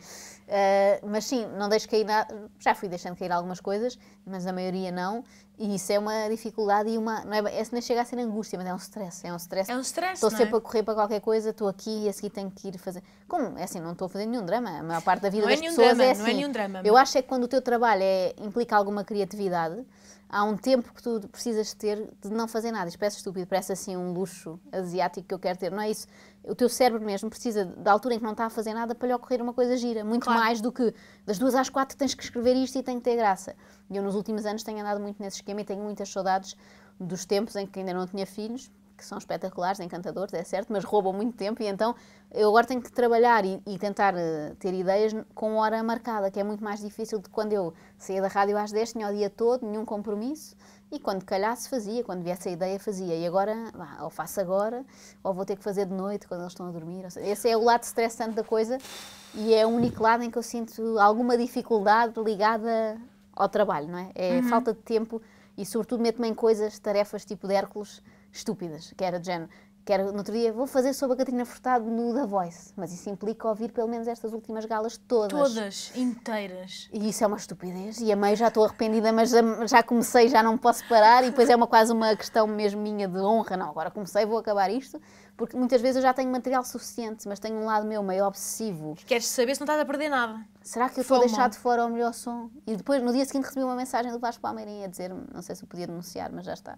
[SPEAKER 2] Uh, mas sim, não deixo cair nada. Já fui deixando cair algumas coisas, mas a maioria não. E isso é uma dificuldade e uma. Não é, esse nem chega a ser angústia, mas é um stress. É um stress. É um stress. Estou é? sempre é? a correr para qualquer coisa, estou aqui e a seguir tenho que ir fazer. Como? É assim, não estou a fazer nenhum drama. A maior parte da vida não é das é pessoas drama, é assim. Não é assim. nenhum drama. Eu acho é que quando o teu trabalho é, implica alguma criatividade há um tempo que tu precisas ter de não fazer nada. Isso parece estúpido, parece assim um luxo asiático que eu quero ter. Não é isso. O teu cérebro mesmo precisa da altura em que não está a fazer nada para lhe ocorrer uma coisa gira. Muito claro. mais do que das duas às quatro tens que escrever isto e tem que ter graça. E eu nos últimos anos tenho andado muito nesse esquema e tenho muitas saudades dos tempos em que ainda não tinha filhos, que são espetaculares, encantadores, é certo, mas roubam muito tempo e então eu agora tenho que trabalhar e, e tentar uh, ter ideias com hora marcada, que é muito mais difícil de quando eu saía da rádio às 10, tinha o dia todo, nenhum compromisso e quando calhasse fazia, quando viesse a ideia fazia. E agora, bah, ou faço agora, ou vou ter que fazer de noite quando eles estão a dormir. Esse é o lado estressante da coisa e é o único lado em que eu sinto alguma dificuldade ligada ao trabalho, não é? É uhum. falta de tempo e, sobretudo, meto-me em coisas, tarefas tipo de Hércules, estúpidas, que era de género. Que era, no outro dia, vou fazer sobre a Catarina Furtado no The Voice, mas isso implica ouvir pelo menos estas últimas galas todas.
[SPEAKER 1] Todas, inteiras.
[SPEAKER 2] E isso é uma estupidez, e a meio já estou arrependida, mas já, comecei, já não posso parar, e depois é uma, quase uma questão mesmo minha de honra, não, agora comecei, vou acabar isto, porque muitas vezes eu já tenho material suficiente, mas tenho um lado meu meio obsessivo.
[SPEAKER 1] Queres saber se não estás a perder nada. Será que eu estou a deixar de
[SPEAKER 2] fora o melhor som? E depois, no dia seguinte, recebi uma mensagem do Vasco Palmeirinho a dizer, não sei se eu podia denunciar, mas já está.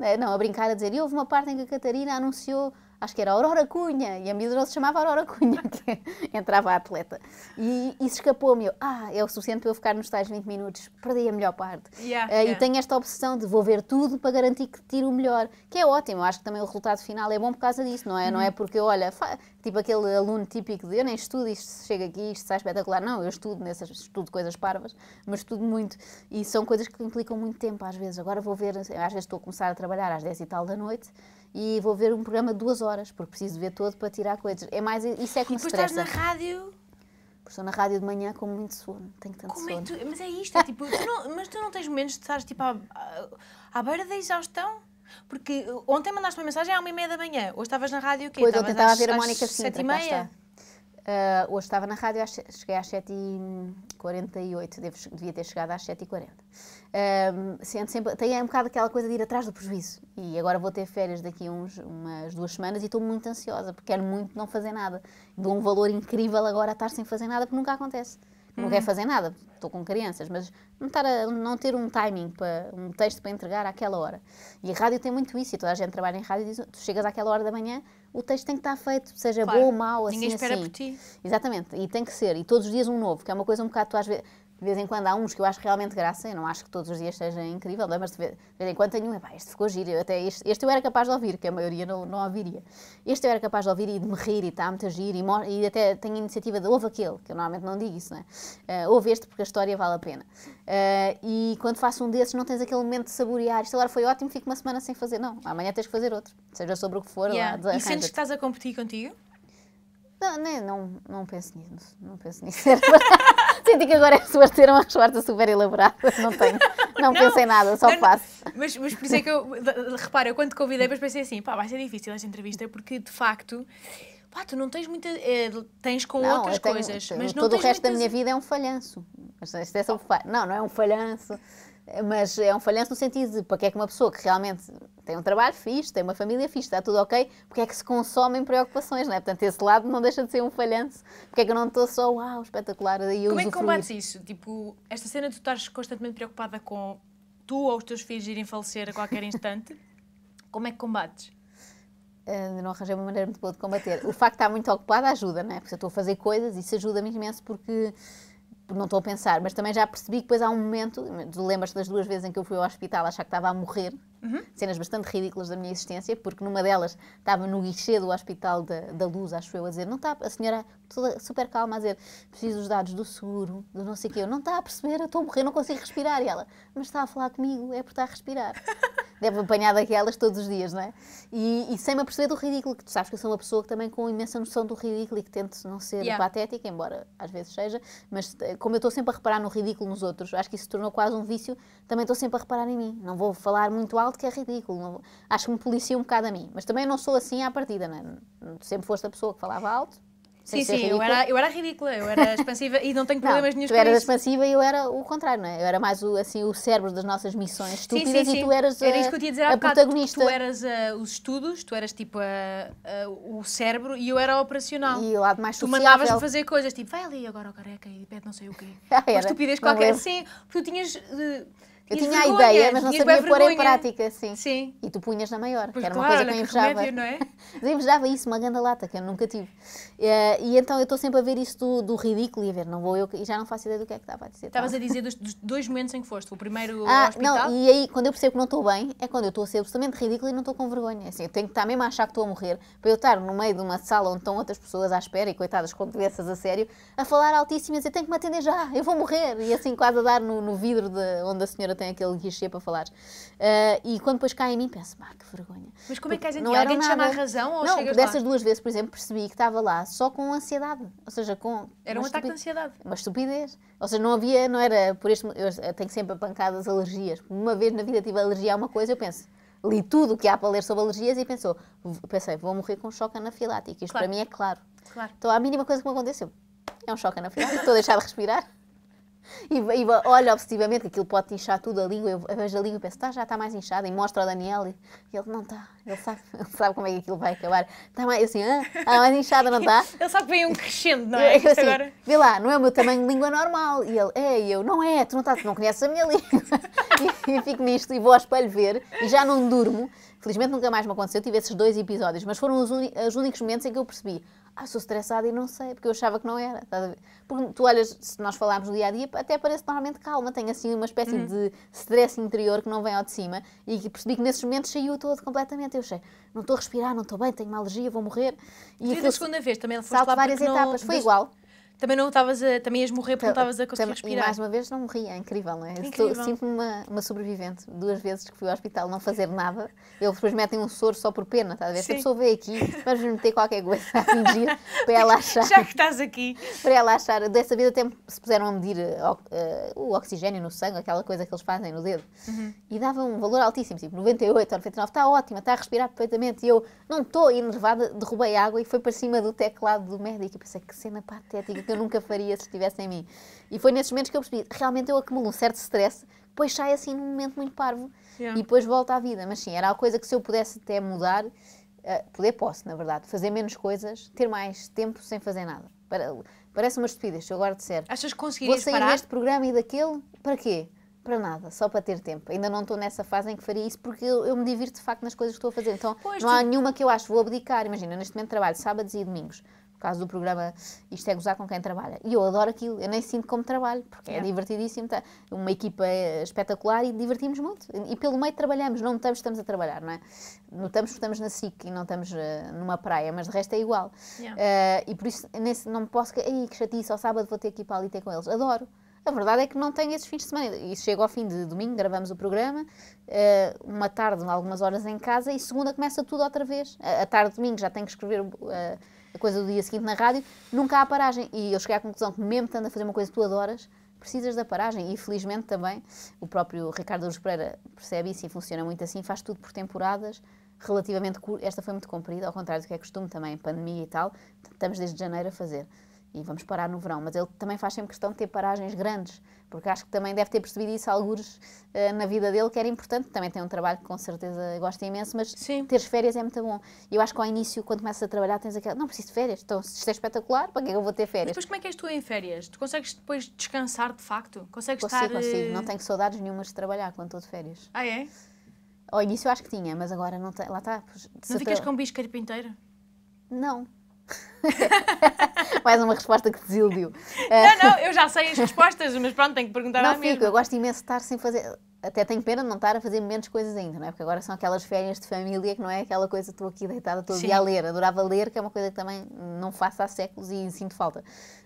[SPEAKER 2] Eh, não, a brincar, a dizer, e houve uma parte em que a Catarina anunciou acho que era Aurora Cunha, e a miúda não se chamava Aurora Cunha, *laughs* que entrava a atleta. E isso escapou-me. Eu, ah, é o suficiente para eu ficar nos tais 20 minutos. Perdi a melhor parte. Yeah, uh, yeah. E tenho esta obsessão de vou ver tudo para garantir que tiro o melhor, que é ótimo. Eu acho que também o resultado final é bom por causa disso, não é? Uhum. Não é uhum. porque, olha, tipo aquele aluno típico de eu nem estudo, isto chega aqui, isto está espetacular. Não, eu estudo nessas, estudo coisas parvas, mas estudo muito. E são coisas que implicam muito tempo às vezes. Agora vou ver, às vezes estou a começar a trabalhar às 10 e tal da noite e vou ver um programa de duas horas, porque preciso ver todo para tirar coisas. É mais, isso é que me estás na
[SPEAKER 1] rádio...
[SPEAKER 2] Porque estou na rádio de manhã com muito sono, tenho
[SPEAKER 1] tanto Como é sono. É tu, mas é isto, é tipo, tu não, mas tu não tens momentos de estar tipo, à, à beira da exaustão? Porque ontem mandaste uma mensagem à uma e meia da manhã, hoje estavas na rádio o quê? Pois, ontem estava a ver a Mónica Sintra, cá está.
[SPEAKER 2] Uh, hoje estava na rádio, cheguei às 7h48, devo, devia ter chegado às 7h40. Uh, sendo sempre, tem um bocado aquela coisa de ir atrás do prejuízo. E agora vou ter férias daqui uns, umas duas semanas e estou muito ansiosa, porque quero muito não fazer nada. Dou um valor incrível agora a estar sem fazer nada, porque nunca acontece. Não uhum. fazer nada, estou com crianças, mas não, estar a, não ter um timing, para, um texto para entregar àquela hora. E a rádio tem muito isso, e toda a gente trabalha em rádio e diz, tu chegas àquela hora da manhã, o texto tem que estar feito, seja claro. bom ou mau, assim, Ninguém espera assim. por ti. Exatamente, e tem que ser, e todos os dias um novo, que é uma coisa um bocado, tu às vezes de vez em quando há uns que eu acho realmente graça, eu não acho que todos os dias seja incrível, não é? mas de vez, de vez em quando tenho um, este ficou giro, eu até este, este, eu era capaz de ouvir, que a maioria não, não ouviria. Este eu era capaz de ouvir e de me rir e está muito giro e, e, até tenho a iniciativa de ouve aquele, que eu normalmente não digo isso, não é? Uh, ouve este porque a história vale a pena. Uh, e quando faço um desses não tens aquele momento de saborear, isto agora foi ótimo, fico uma semana sem fazer, não, amanhã tens que fazer outro, seja sobre o que for. Yeah. Lá, e sentes que
[SPEAKER 1] estás a competir contigo?
[SPEAKER 2] Não, nem, né, não, não penso nisso. Não penso nisso. *laughs* Senti que agora é suerte ter uma resposta super elaborada. Não tenho. Não, não pensei nada, só não, faço.
[SPEAKER 1] Mas, mas por isso é que eu. Repara, eu quando te convidei, mas pensei assim: pá, vai ser difícil esta entrevista, porque de facto. Pá, tu não tens muita. É, tens com não, outras tenho, coisas. todo o resto muitas... da minha
[SPEAKER 2] vida é um falhanço. Mas é só, não, não é um falhanço mas é um falhanço no sentido de para que é que uma pessoa que realmente tem um trabalho fixe, tem uma família fixe, está tudo ok, porque é que se consomem preocupações, não é? Portanto, esse lado não deixa de ser um falhanço. Porque é que eu não estou só, uau, espetacular, e eu Como é que combates isso?
[SPEAKER 1] Tipo, esta cena de tu estás constantemente preocupada com tu ou os teus filhos irem falecer a qualquer instante, *laughs* como é que combates?
[SPEAKER 2] Uh, não arranjei uma maneira muito boa de combater. O facto de estar muito ocupada ajuda, não é? Porque eu estou a fazer coisas, isso ajuda-me imenso porque Tipo, não estou a pensar, mas também já percebi que depois há um momento, tu lembras-te das duas vezes em que eu fui ao hospital achar que estava a morrer, uhum. cenas bastante ridículas da minha existência, porque numa delas estava no guichê do hospital da, da Luz, acho eu, a dizer, não está, a senhora toda super calma a dizer, preciso dos dados do seguro, do não sei o quê, eu não está a perceber, eu estou a morrer, não consigo respirar, e ela, mas está a falar comigo, é por estar a respirar. *laughs* Devo apanhar daquelas todos os dias, não é? E, e sem me aperceber do ridículo, que tu sabes que eu sou uma pessoa que também com imensa noção do ridículo e que tento não ser yeah. patética, embora às vezes seja, mas eh, como eu estou sempre a reparar no ridículo nos outros, acho que isso se tornou quase um vício, também estou sempre a reparar em mim. Não vou falar muito alto que é ridículo, não, acho que me policia um bocado a mim, mas também não sou assim à partida, não é? Sempre foste a pessoa
[SPEAKER 1] que falava alto. Sim, sim, eu era, eu era ridícula, eu era expansiva e não tenho problemas nenhum. Tu eras expansiva
[SPEAKER 2] e eu era o contrário, não é? Eu era mais o, assim, o cérebro das nossas missões estúpidas sim, sim, sim. e tu eras era a, isso que eu ia dizer a, protagonista. Tu, eras
[SPEAKER 1] uh, os estudos, tu eras tipo uh, uh, o cérebro e eu era operacional. E o lado mais Tu mandavas-me fazer coisas tipo, vai ali agora ao careca e pede não sei o quê. *laughs* Uma estupidez qualquer. Sim, porque tu tinhas uh, eu e tinha a ideia, mas não sabia pôr em prática,
[SPEAKER 2] sim. sim. E tu punhas na maior, pois que era claro, uma coisa que eu invejava. Remédio, não é? *laughs* eu invejava isso, uma ganda lata que eu nunca tive. Uh, e então eu estou sempre a ver isso do, do, ridículo e a ver, não vou eu, e já não faço ideia do que é que estava a
[SPEAKER 1] dizer. Tá? Estavas tá? a dizer dos, dos, dois momentos em que foste, o primeiro ah, hospital. Não, e
[SPEAKER 2] aí, quando eu percebo que não estou bem, é quando eu estou a ser absolutamente ridículo e não estou com vergonha. Assim, eu tenho que estar mesmo a achar que estou a morrer, para eu estar no meio de uma sala onde estão outras pessoas à espera e coitadas com doenças a sério, a falar altíssimo eu dizer, tenho que me atender já, eu vou morrer. E assim quase a dar no, no vidro de onde a senhora tem aquele guichê para falar. Uh, e quando depois cai em mim, penso, ah, que
[SPEAKER 1] vergonha. Mas como é que a gente não Alguém te chama a razão? Ou não, dessas
[SPEAKER 2] lá? duas vezes, por exemplo, percebi que estava lá só com ansiedade. Ou seja, com. Era um ataque de ansiedade. Uma estupidez. Ou seja, não havia, não era por este. Eu tenho sempre pancadas alergias. Uma vez na vida tive alergia a uma coisa, eu penso li tudo o que há para ler sobre alergias e pensou, pensei, vou morrer com um choque anafilático. Isto claro. para mim é claro. claro. Então, a mínima coisa que me aconteceu é um choque anafilático, estou a deixar de respirar. E, e olha obsessivamente que aquilo pode inchar tudo a língua. Eu vejo a língua e penso, tá, já está mais inchada. E mostra ao Daniel e, e ele, não está. Ele sabe, *laughs* ele sabe como é que aquilo vai acabar. Está mais, assim, ah, mais inchada, não está? *laughs*
[SPEAKER 1] ele sabe que vem um crescendo, não *laughs* é? eu assim, agora...
[SPEAKER 2] Vê lá, não é o meu tamanho de língua normal. E ele, é, e eu, não é, tu não, tá, tu não conheces a minha língua. e, e fico nisto e vou ao espelho ver e já não durmo. Felizmente nunca mais me aconteceu, tive esses dois episódios, mas foram os, os únicos momentos em que eu percebi, ah, sou estressada e não sei, porque eu achava que não era. Porque tu olhas, se nós falarmos do dia a dia, até parece normalmente calma, tem assim uma espécie uhum. de stress interior que não vem ao de cima e que percebi que nesses momentos saiu todo completamente. Eu achei, não estou a respirar, não estou bem, tenho uma alergia, vou morrer. E, e a segunda
[SPEAKER 1] vez também foste várias etapas, não... foi igual. Também não estavas a, também ias morrer porque não então, estavas a conseguir respirar. mais uma
[SPEAKER 2] vez não morri, é incrível, não é? Incrível. Sinto-me uma, uma sobrevivente. Duas vezes que fui ao hospital não fazer nada, eles depois metem um soro só por pena, estás a ver? Se a pessoa vê aqui, vamos meter qualquer coisa *laughs* a fingir para ela achar. *laughs* Já que estás aqui. Para ela achar. Dessa vez até se puseram a medir eh, eh, o oxigênio no sangue, aquela coisa que eles fazem no dedo. Uhum. E dava um valor altíssimo, tipo 98 ou 99, está ótima, está a respirar perfeitamente. E eu não estou enervada, derrubei água e foi para cima do teclado do médico. E pensei que cena patética que eu nunca faria se estivesse em mim. E foi nesses momentos que eu percebi, realmente eu acumulo um certo stress, depois sai assim num momento muito parvo yeah. e depois volta à vida. Mas sim, era a coisa que se eu pudesse até mudar, uh, poder posso, na verdade, fazer menos coisas, ter mais tempo sem fazer nada. Para, parece uma estupidez se eu agora disser. Achas que conseguirias Vou sair parar? deste programa e daquele, para quê? para nada, só para ter tempo. Ainda não estou nessa fase em que faria isso porque eu, eu me divirto de facto nas coisas que estou a fazer. Então pois não tu... há nenhuma que eu acho, vou abdicar. Imagina, neste momento trabalho sábados e domingos caso do programa Isto é Gozar com Quem Trabalha. E eu adoro aquilo, eu nem sinto como trabalho, porque é, é divertidíssimo, tá? uma equipa espetacular e divertimos muito. E, pelo meio trabalhamos, não estamos, estamos a trabalhar, não é? Não estamos, estamos na SIC e não estamos uh, numa praia, mas de resto é igual. Uh, e por isso nesse, não posso, que, que chatice, ao sábado vou ter que ir para ali ter com eles. Adoro. A verdade é que não tenho esses fins de semana. E chego ao fim de domingo, gravamos o programa, eh, uma tarde, algumas horas em casa, e segunda começa tudo outra vez. A tarde de domingo já tenho que escrever a coisa do dia seguinte na rádio, nunca há paragem. E eu cheguei à conclusão que, mesmo estando a fazer uma coisa que tu adoras, precisas da paragem. E felizmente também o próprio Ricardo Luz Pereira percebe isso e funciona muito assim, faz tudo por temporadas. Relativamente, esta foi muito comprida, ao contrário do que é costume também, pandemia e tal, estamos desde janeiro a fazer e vamos parar no verão, mas ele também faz sempre questão de ter paragens grandes, porque acho que também deve ter percebido isso alguns uh, na vida dele, que era importante, também tem um trabalho que com certeza gosta imenso, mas Sim. teres férias é muito bom. Eu acho que ao início, quando começas a trabalhar, tens aquela, não preciso de férias, então se isto é espetacular, para que é que eu vou ter férias? Mas depois
[SPEAKER 1] como é que és tu em férias? Tu consegues depois descansar de facto? Consegues consigo, estar... Consigo, eh, não tenho
[SPEAKER 2] saudades nenhumas de trabalhar quando estou de férias. Ah é? Ao início eu acho que tinha, mas agora não tem, lá está. Não ficas tô... com
[SPEAKER 1] um bicho carpinteiro? Não,
[SPEAKER 2] *laughs* Mais uma resposta que desiludiu.
[SPEAKER 1] Não, eh, não, eu já sei as respostas, mas pronto, tenho que perguntar não, à fico, eu gosto
[SPEAKER 2] imenso de estar sem fazer. Até tenho pena de não estar a fazer menos coisas ainda, não é? Porque agora são aquelas férias de família que não é aquela coisa que estou aqui deitada todo dia a ler. Adorava ler, que é uma coisa que também não faço há séculos e sinto falta.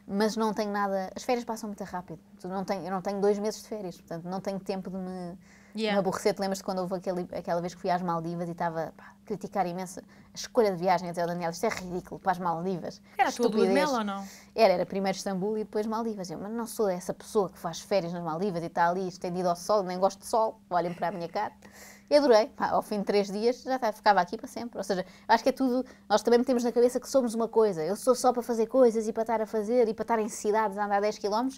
[SPEAKER 2] Mas não tenho nada. As férias passam muito rápido. Não tenho, eu não tenho dois meses de férias, portanto não tenho tempo de me Yeah. Me aborrecer, te lembras de quando houve aquele, aquela vez que fui às Maldivas e estava a criticar imenso a escolha de viagem até o oh, Daniel, isto é ridículo para as Maldivas. Era tudo de mel ou não? Era, era primeiro Istambul e depois Maldivas. Eu, mas não sou essa pessoa que faz férias nas Maldivas e está ali estendido ao sol, nem gosto de sol, olhem para a minha cara. E adorei. Pá, ao fim de três dias já tá, ficava aqui para sempre. Ou seja, acho que é tudo. Nós também temos na cabeça que somos uma coisa. Eu sou só para fazer coisas e para estar a fazer e para estar em cidades a andar 10 km.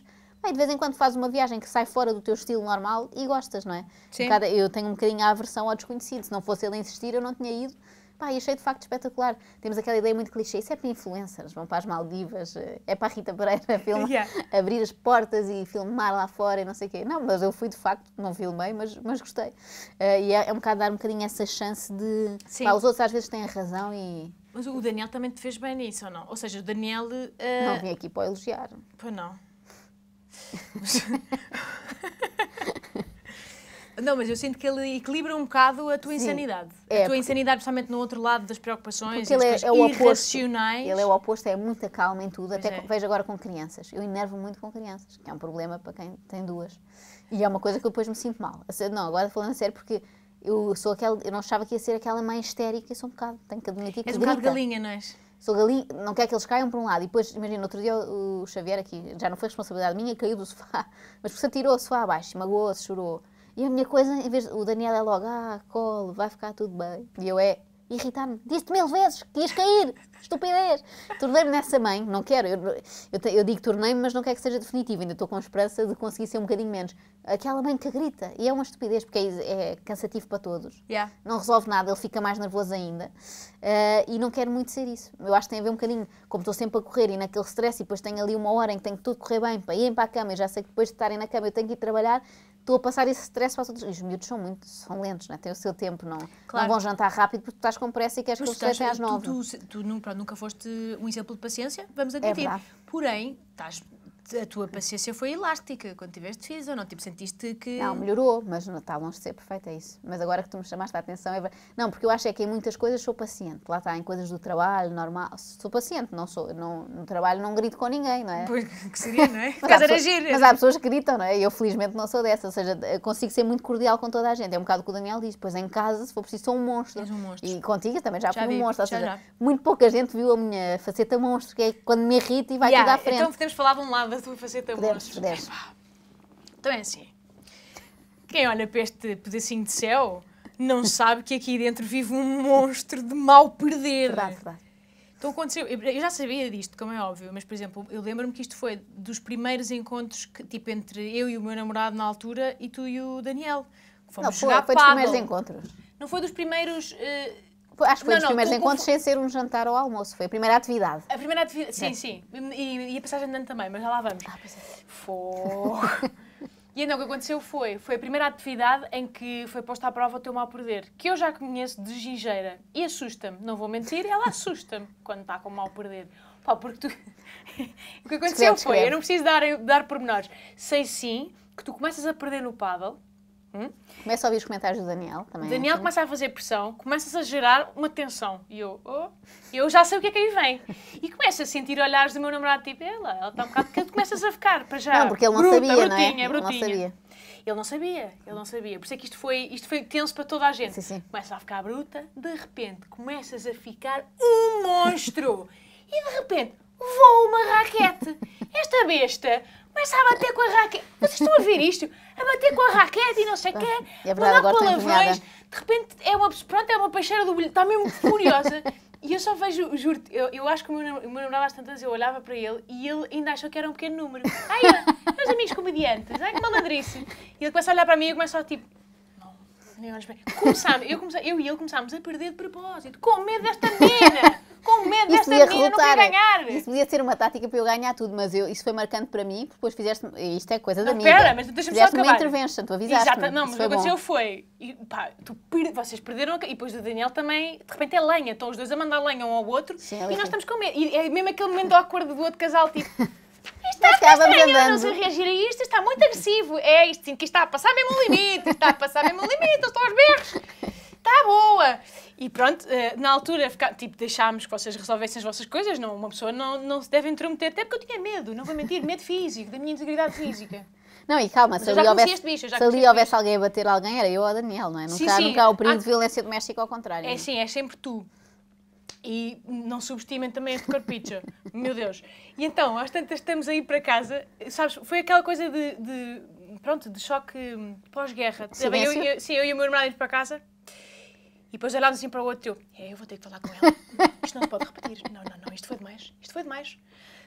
[SPEAKER 2] Aí de vez em quando fazes uma viagem que sai fora do teu estilo normal e gostas, não é? Sim. Cada, eu tenho um bocadinho a aversão ao desconhecido. Se não fosse ele insistir, eu não tinha ido. Pá, e achei de facto espetacular. Temos aquela ideia muito clichê, isso é para influencers, vão para as Maldivas, eh, é para a Rita Pereira *laughs* filmar, yeah. abrir as portas e filmar lá fora e não sei o quê. Não, mas eu fui de facto, não filmei, mas, mas gostei. Uh, e é, é, um bocado dar um bocadinho essa chance de... Sim. Pá, os outros às vezes têm a razão e...
[SPEAKER 1] Mas o Daniel também te fez bem nisso, ou não? Ou seja, o Daniel... Uh... Não vim aqui para elogiar. Pois não. *laughs* Não, mas eu sinto que ele equilibra um bocado a tua Sim, insanidade. É, a tua insanidade, principalmente no outro lado das preocupações, ele é, é o oposto. Ele é o
[SPEAKER 2] oposto, é muita calma em tudo. Pois até é. vejo agora com crianças. Eu enervo muito com crianças, que é um problema para quem tem duas. E é uma coisa que eu depois me sinto mal. Não, agora falando a sério, porque eu sou aquela, eu não achava que ia ser aquela mãe histérica e sou um bocado, tenho que admitir que És um bocado galinha, não és? sou galinha, não quer que eles caiam para um lado. E depois, imagina, outro dia o Xavier aqui, já não foi responsabilidade minha, caiu do *laughs* sofá, mas você tirou o sofá abaixo, magoou-se, chorou. E a minha coisa, em vez o Daniel é logo, ah, colo, vai ficar tudo bem. E eu é, irritar-me. Disse-te mil vezes que ias cair, estupidez. Tornei-me nessa mãe, não quero. Eu, eu, eu digo tornei-me, mas não quero que seja definitivo. Ainda estou com esperança de conseguir ser um bocadinho menos. Aquela mãe que grita, e é uma estupidez, porque é, é cansativo para todos. Yeah. Não resolve nada, ele fica mais nervoso ainda. Uh, e não quero muito ser isso. Eu acho que tem a ver um bocadinho, como estou sempre a correr e naquele stress, e depois tenho ali uma hora em que tenho que tudo correr bem para irem para a cama, eu já sei que depois de estarem na cama eu tenho que ir trabalhar estou a passar esse stress para os outros. E os miúdos são muito, são lentos, né? têm o seu tempo, não, claro. não vão jantar rápido porque tu estás com pressa e queres Mas que eles estejam às nove.
[SPEAKER 1] Tu, tu, tu, nunca foste um exemplo de paciência, vamos admitir. É Porém, estás a tua paciência foi elástica quando tiveste filhos, ou não? Tipo, sentiste que... Não,
[SPEAKER 2] melhorou, mas não está longe de ser perfeita, é isso. Mas agora que tu me chamaste a atenção, é... Não, porque eu acho é que em muitas coisas sou paciente. Lá está, em coisas do trabalho, normal, sou paciente. Não sou, não, no trabalho não grito com ninguém, não é?
[SPEAKER 1] que seria, não é? mas, *laughs* há pessoas, mas há pessoas
[SPEAKER 2] que gritam, não é? Eu felizmente não sou dessa, ou seja, consigo ser muito cordial com toda a gente. É um bocado o que o Daniel diz, pois em casa, se for preciso, sou um monstro. Um monstro. E contigo também já, já fui vi, um monstro. Ou seja, já. muito pouca gente viu a minha faceta monstro, que é quando me irrita e vai yeah, tudo à frente. Então
[SPEAKER 1] podemos falar de um lado na tua faceta podemos, monstro. Podemos. Então é assim. Quem olha para este pedacinho de céu não sabe que aqui dentro vive um monstro de mal perder. Verdade, verdade. Então aconteceu, eu já sabia disto, como é óbvio, mas por exemplo, eu lembro-me que isto foi dos primeiros encontros que, tipo entre eu e o meu namorado na altura e tu e o Daniel. Fomos não, foi, jogar foi dos primeiros encontros. Não foi dos primeiros. Uh, Acho que foi não, dos primeiros encontros conf... sem
[SPEAKER 2] ser um jantar ou almoço. Foi a primeira atividade.
[SPEAKER 1] A primeira atividade, sim, é. sim. E, e, a passagem de ano também, mas já lá vamos. Ah, pois é. Foi... *laughs* e então o que aconteceu foi, foi a primeira atividade em que foi posta à prova o teu mal perder, que eu já conheço de gingeira. E assusta-me, não vou mentir, ela assusta-me quando está com mal perder. Pá, porque tu... *laughs* o que aconteceu descreve, foi, eu não preciso dar, dar pormenores, sei sim que tu começas a perder no paddle Hum? Começa a ouvir os comentários do Daniel também. Daniel começa a fazer pressão, começa a gerar uma tensão. E eu, oh, eu já sei o que é que aí vem. *laughs* E começa a sentir olhares do meu namorado, tipo, ela, ela está um bocado. que tu começas a ficar para já. Não, porque ele não bruta, sabia, brutinha, não é? Brutinha. Ele não sabia. Ele não sabia, ele não sabia. Por isso é que isto foi, isto foi tenso para toda a gente. Sim, sim. Começa a ficar bruta, de repente começas a ficar um monstro. e de repente voa uma raquete. Esta besta começa a bater com a raquete. Vocês estão a ver isto? A bater com a raquete e não sei o quê. Ah, é verdade, agora palavrões. De repente é uma, pronto, é uma peixeira do bilhete, está mesmo furiosa. *laughs* E eu só vejo, juro eu, eu acho que o meu, o meu namorado às tantas, eu olhava para ele e ele ainda achou que era um pequeno número. Ai, eu, meus amigos comediantes, ai que maladrice. E ele começa a olhar para mim e começa a tipo, não, nem olhas bem. Começámos, eu, eu e ele começámos a perder de propósito, com medo desta menina com medo isso desta menina não queria é. ganhar. Isso
[SPEAKER 2] podia ser uma tática para eu ganhar tudo, mas eu, isso foi marcante para mim, porque depois fizeste. Isto é coisa da minha. Espera, mas deixa-me só acabar. uma intervenção, tu avisaste. Exato, não, mas o que aconteceu
[SPEAKER 1] foi. E, pá, tu, vocês perderam. E depois o Daniel também, de repente é lenha, estão os dois a mandar lenha um ao outro Sim, é e nós estamos com medo. E é mesmo aquele momento do acordo do outro casal, tipo. *laughs*
[SPEAKER 2] Isto está, a estranho, eu não sei
[SPEAKER 1] reagir a isto, está muito agressivo. É isto, sim, que está a passar mesmo o limite, está a passar mesmo o limite, estou aos berros. Está boa. E pronto, eh, na altura, é tipo, deixámos que vocês resolvessem as vossas coisas, não, uma pessoa não, não se deve intrometer, até porque eu tinha medo, não vou mentir, medo físico, da minha integridade física. Não,
[SPEAKER 2] e calma, se ali, houvesse, bicho, se ali houvesse alguém a bater alguém, era eu ou a Daniel, não é? Nunca, sim, sim. nunca há o período ah, de
[SPEAKER 1] violência doméstica ao contrário. É sim, é sempre tu. E não subestimem também este corpicho. *laughs* Meu Deus. E então, às tantas estamos aí para casa, sabes, foi aquela coisa de, de pronto, de choque hum, pós-guerra. Sim, eu, sim, eu e o meu irmão para casa e depois olhámos assim para o outro e eu, é, eu vou ter que falar com ela. Isto não se pode repetir. Não, não, não, isto foi demais. Isto foi demais.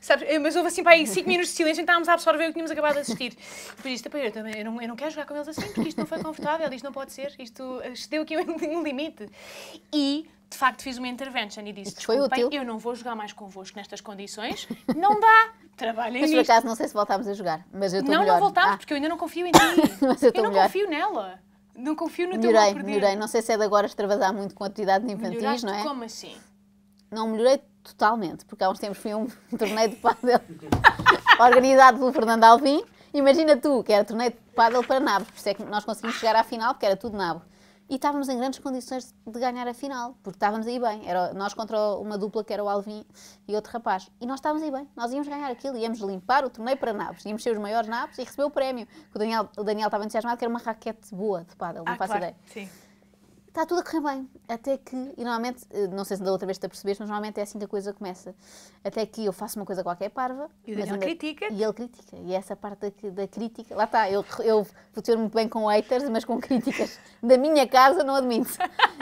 [SPEAKER 1] Sabes? Eh, mas houve assim para aí 5 minutos de silêncio, estávamos a absorver o que tínhamos acabado de assistir. E depois isto, tá, eu, também, eu, não, eu não quero jogar com eles assim, porque isto não foi confortável, isto não pode ser, isto eh, excedeu aqui *laughs* um, um limite. E de facto fiz uma intervention e disse: útil eu não vou jogar mais convosco nestas condições, não dá, trabalhem Mas nisto. por acaso não sei se
[SPEAKER 2] voltámos a jogar, mas eu estou Não, melhor. não voltámos,
[SPEAKER 1] ah. porque eu ainda não confio em ti. *laughs*
[SPEAKER 2] eu, eu não confio
[SPEAKER 1] nela. Não confio no melhorei, teu Melhorei, não sei
[SPEAKER 2] se é de agora extravasar muito com de infantis, não é? como assim? Não melhorei totalmente, porque há uns tempos fui a um *laughs* torneio de pádel *laughs* organizado pelo Fernando Alvim. Imagina tu, que era torneio de pádel para nabos, por isso é que nós conseguimos chegar à final, porque era tudo nabo e estávamos em grandes condições de ganhar a final, porque estávamos aí bem. Era nós contra uma dupla que era o Alvin e outro rapaz. E nós estávamos aí bem, nós íamos ganhar aquilo, íamos limpar o torneio para naves, íamos ser os maiores naves e receber o prémio. O Daniel, o Daniel estava entusiasmado que era uma raquete boa de pádel, não ah, faço claro. ideia. Sim está tudo a correr bem. Até que, e normalmente, eh, não sei se da outra vez te apercebeste, mas normalmente é assim que a coisa começa. Até que eu faço uma coisa qualquer parva. E ele ainda, critica. E ele critica. E essa parte da, da crítica. Lá está, eu, eu ter muito bem com haters, mas com críticas da minha casa não admito.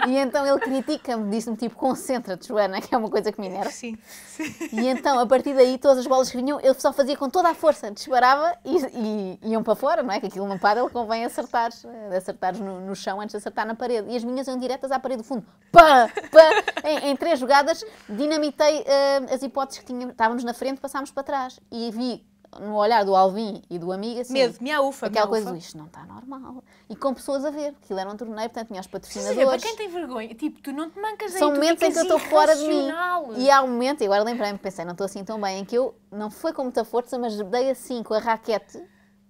[SPEAKER 2] E então ele critica-me, disse me tipo, concentra-te, Joana, que é uma coisa que me enerva. Sim, sim. E então, a partir daí, todas as bolas que vinham, ele só fazia com toda a força, disparava e, e iam para fora, não é? Que aquilo não para, ele convém acertares, eh, acertares no, no chão antes de acertar na parede. E as minhas as diretas à parede do fundo. Pã! Pã! em, em, três jogadas, dinamitei uh, as hipóteses que tínhamos. Estávamos na frente, passámos para trás. E vi no olhar do Alvin e do amigo, assim, Medo, minha ufa, aquela minha coisa, ufa. isto não está normal. E com pessoas a ver, aquilo era um torneio, portanto tinha os patrocinadores. Sim, é para quem tem
[SPEAKER 1] vergonha, tipo, tu não te mancas São aí, momentos em que eu estou fora de mim. E há um
[SPEAKER 2] momento, e agora lembrei-me, pensei, não estou assim tão bem, em que eu, não foi com muita força, mas dei assim com a raquete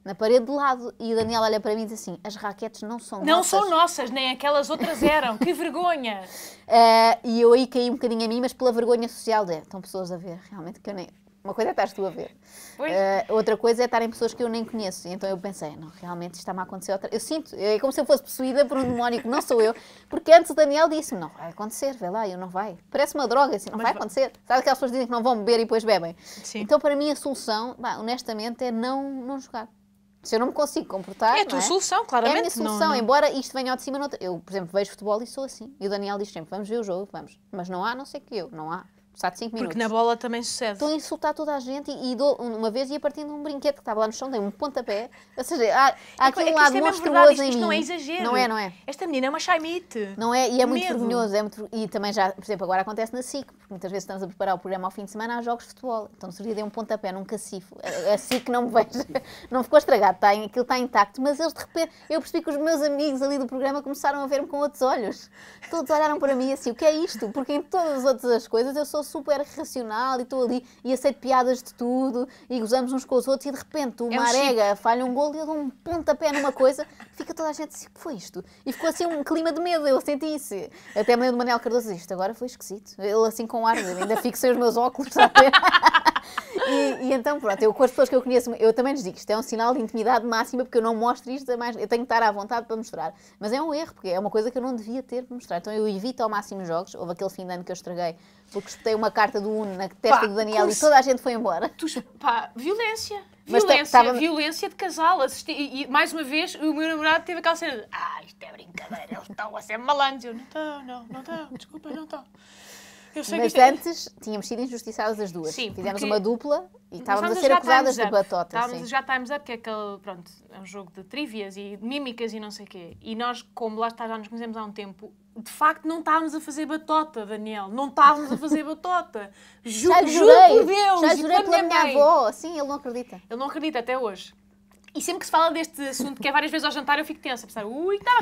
[SPEAKER 2] na parede do lado. E o Daniel olha para mim e diz assim: as raquetes não são não nossas. Não
[SPEAKER 1] são nossas, nem aquelas outras eram. que vergonha!
[SPEAKER 2] Uh, *laughs* e eu aí caí um bocadinho a mim, mas pela vergonha social de estão pessoas a ver, realmente, que eu nem. Uma coisa é estar tu a ver, uh, outra coisa é estarem pessoas que eu nem conheço. então eu pensei, não, realmente isto está-me a acontecer outra Eu sinto, é como se eu fosse possuída por um demónio que não sou eu, porque antes o Daniel disse-me, não vai acontecer, vê lá, eu não vai. Parece uma droga, assim, não Mas vai acontecer. Sabe aquelas pessoas dizem que não vão beber e depois bebem? Sim. Então para mim a solução, bah, honestamente, é não, não jogar se eu não me consigo comportar. É a tua é? solução, claramente. É a minha solução, não, não. embora isto venha ao de cima. Eu, por exemplo, vejo futebol e sou assim. E o Daniel diz sempre: vamos ver o jogo, vamos. Mas não há, não sei que eu, não há passado 5 minutos. Porque
[SPEAKER 1] na bola também sucede.
[SPEAKER 2] Estou a insultar toda a gente e, e dou, uma vez ia partindo um brinquedo que estava lá no chão, dei um pontapé. Ou seja, há, há é aqui é, um é lado é monstruoso em isto mim. não é exagero. Não é, não é.
[SPEAKER 1] Esta menina é uma chaimite. Não
[SPEAKER 2] é, e é muito vergonhoso. É muito, e também já, por exemplo, agora acontece na SIC, porque muitas vezes estamos a preparar o programa ao fim de semana, há jogos de futebol. Então, se eu dei um pontapé num cacifo, a, SIC não me vejo. *laughs* Não ficou estragado, está, aquilo está intacto, mas eles de repente, eu percebi que os meus amigos ali do programa começaram a ver-me com outros olhos. Todos olharam para mim assim, o que é isto? Porque em todas as outras coisas eu sou super racional e estou ali e aceito piadas de tudo e gozamos uns com os outros e de repente o é Marega falha um gol e eu dou um pontapé numa coisa, fica toda a gente assim, o que foi isto? E ficou assim um clima de medo, eu senti isso. Até a mãe do Manuel Cardoso diz, isto agora foi esquisito. Ele assim com ar, ainda fico sem os meus óculos, *laughs* E, e, então, pronto, eu com as pessoas que eu conheço, eu também lhes digo isto é um sinal de intimidade máxima, porque eu não mostro isto a mais. Eu tenho que estar à vontade para mostrar. Mas é um erro, porque é uma coisa que eu não devia ter para mostrar. Então eu evito ao máximo jogos. Houve aquele fim de ano que eu estraguei porque espetei uma carta do Uno na testa pá, do Daniel e toda a gente foi embora. Tu,
[SPEAKER 1] pá, violência. Violência, tava... violência de casal. Assisti, e, e, mais uma vez, o meu namorado teve aquela cena de Ah, isto é brincadeira, eles estão a ser malandros. Eu não estão, não, não estão, desculpa, não estão. Mas antes
[SPEAKER 2] é... tínhamos sido injustiçadas as duas. Sim, Fizemos porque... uma dupla e estávamos a ser acusadas de batota. Estávamos sim. já
[SPEAKER 1] Times Up, que é aquele, pronto, é um jogo de trivias e mímicas e não sei o quê. E nós, como lá está, já nos conhecemos há um tempo, de facto não estávamos a fazer batota, Daniel. Não estávamos a fazer batota. *laughs* Ju já jurei, juro por Deus. Já jurei pela minha, avó. Sim, ele não acredita. Ele não acredita até hoje. E sempre que se fala deste assunto, que é várias vezes ao jantar, eu fico tensa, a pensar, ui, está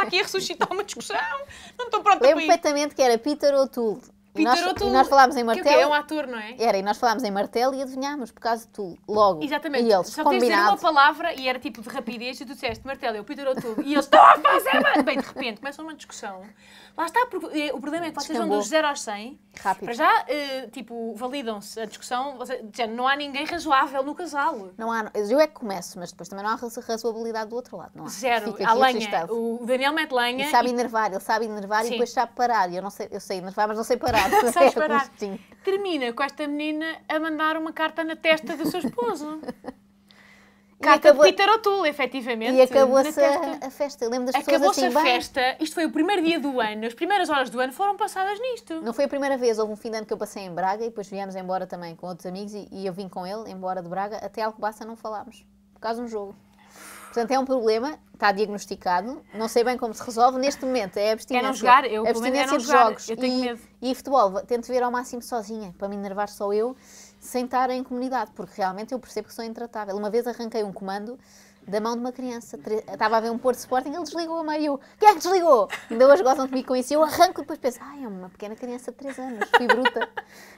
[SPEAKER 1] aqui a, ressuscitar uma discussão,
[SPEAKER 2] não estou pronta Lembro para ir. perfeitamente que era Peter ou O'Toole e nós falámos em martelo. Que é um
[SPEAKER 1] ator, não é? Era, e
[SPEAKER 2] nós falámos em martelo e adivinhámos por causa de tu, logo. Exatamente. E eles, Só combinado... uma
[SPEAKER 1] palavra e era tipo de rapidez e tu disseste martelo, eu Peter O'Toole E eles, estão a fazer, Bem, de repente, começa uma discussão. Lá está, porque eh, o problema é que vocês vão dos 0 aos 100. Rápido. Para já, eh, tipo, validam-se a discussão. Seja, não há ninguém razoável no casal.
[SPEAKER 2] Não há. Eu é que começo, mas depois também não há razoabilidade do outro lado, não há. Zero. a lenha. O
[SPEAKER 1] Daniel mete lenha. Ele sabe e... enervar,
[SPEAKER 2] ele sabe enervar Sim. e depois sabe parar. Eu, não sei, eu sei enervar, mas não sei parar. *laughs* É,
[SPEAKER 1] Termina com esta menina a mandar uma carta na testa do seu esposo. *laughs* Carta acabou... de Peter O'Toole, efetivamente. E acabou-se a, festa. Lembro das pessoas assim, a festa. Isto foi o primeiro dia do ano. As primeiras horas do ano foram passadas nisto. Não
[SPEAKER 2] foi a primeira vez. Houve um fim de ano que eu passei em Braga e depois viemos embora também com outros amigos e, e eu vim com ele embora de Braga. Até Alcobaça não falámos. Por causa de um jogo. Portanto, é um problema, está diagnosticado, não sei bem como se resolve. Neste momento é abstinência. É não jogar, eu é abstinência é não de jogar. jogos. Eu tenho e, medo. e futebol, tento ver ao máximo sozinha, para me enervar só eu, sem estar em comunidade, porque realmente eu percebo que sou intratável. Uma vez arranquei um comando da mão de uma criança. Estava a ver um Porto Sporting, ele desligou a meio. Quem é que desligou? Ainda hoje gozam comigo com isso. Eu arranco e depois penso, ai, é uma pequena criança de 3 anos, fui bruta.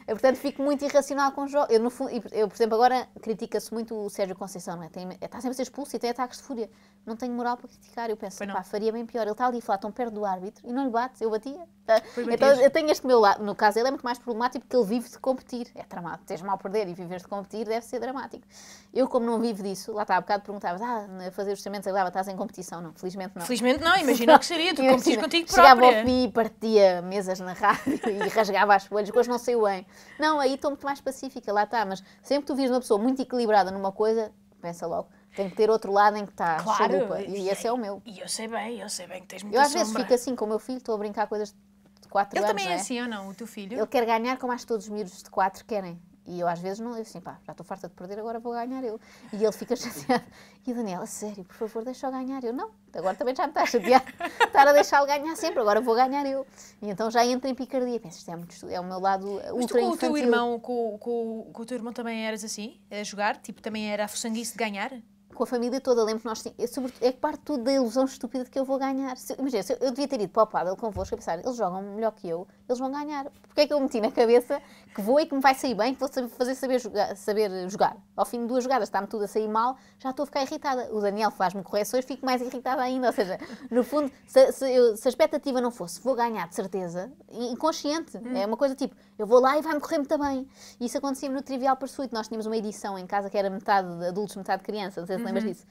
[SPEAKER 2] Eu, portanto, fico muito irracional com jogos. Eu, no fundo, eu, por exemplo, agora critica-se muito o Sérgio Conceição, não é? Tem, é, está sempre a ser expulso e tem ataques de fúria. Não tenho moral para criticar. Eu penso, pá, faria bem pior. Ele está ali a falar tão perto do árbitro e não lhe bate. Eu batia. Tá? então, eu tenho este meu lado. No caso, ele é muito mais problemático porque ele vive de competir. É dramático Tens mal perder e viver de competir deve ser dramático. Eu, como não vivo disso, lá está, há bocado perguntavas, ah, né, a fazer os testamentos, lá estás em competição, não, felizmente não. Felizmente não, imagina o que seria, tu *laughs* competis contigo própria. Chegava ao fim e partia mesas na rádio *laughs* e rasgava as folhas, depois não sei o bem. Não, aí estou muito mais pacífica, lá está, mas sempre que tu vires uma pessoa muito equilibrada numa coisa, pensa logo, tem que ter outro lado em que
[SPEAKER 1] está claro, E, e esse é o meu. E eu sei bem, eu sei bem que tens muita Eu às sombra. vezes fico
[SPEAKER 2] assim com o meu filho, estou a brincar coisas de 4 anos. Ele também é, é? assim é? ou não, o teu filho? Ele quer ganhar como acho que todos os miúdos de 4 querem. E eu às vezes não, eu assim, pá, já estou farta de perder, agora vou ganhar eu. E ele fica *laughs* chateado. E o Daniel, a sério, por favor, deixa-o ganhar. Eu, não, agora também já me está a chatear. *laughs* Estar a deixá-lo ganhar sempre, agora vou ganhar eu. E então já entra em picardia. Penso, isto é, muito, é o meu lado Mas ultra tu com infantil. O teu irmão,
[SPEAKER 1] com, com, com o teu irmão também eras assim? A jogar? Tipo, também era a de ganhar? com a família toda. Lembro que
[SPEAKER 2] nós tínhamos. Sobretudo, é que é parte tudo da ilusão estúpida de que eu vou ganhar. Se, imagina, se eu, eu, devia ter ido para o paddle convosco a pensar, eles jogam melhor que eu, eles vão ganhar. Porquê é que eu meti na cabeça que vou e que me vai sair bem, que vou saber, fazer saber jogar, saber jogar? Ao fim de duas jogadas está-me tudo a sair mal, já estou a ficar irritada. O Daniel faz-me correções, fico mais irritada ainda. Ou seja, no fundo, se, se, eu, se a expectativa não fosse, vou ganhar de certeza, inconsciente. Hum. É uma coisa tipo, eu vou lá e vai-me correr muito bem. Isso acontecia no Trivial Pursuit. Nós tínhamos uma edição em casa que era metade adultos, metade crianças lembras uhum. disso?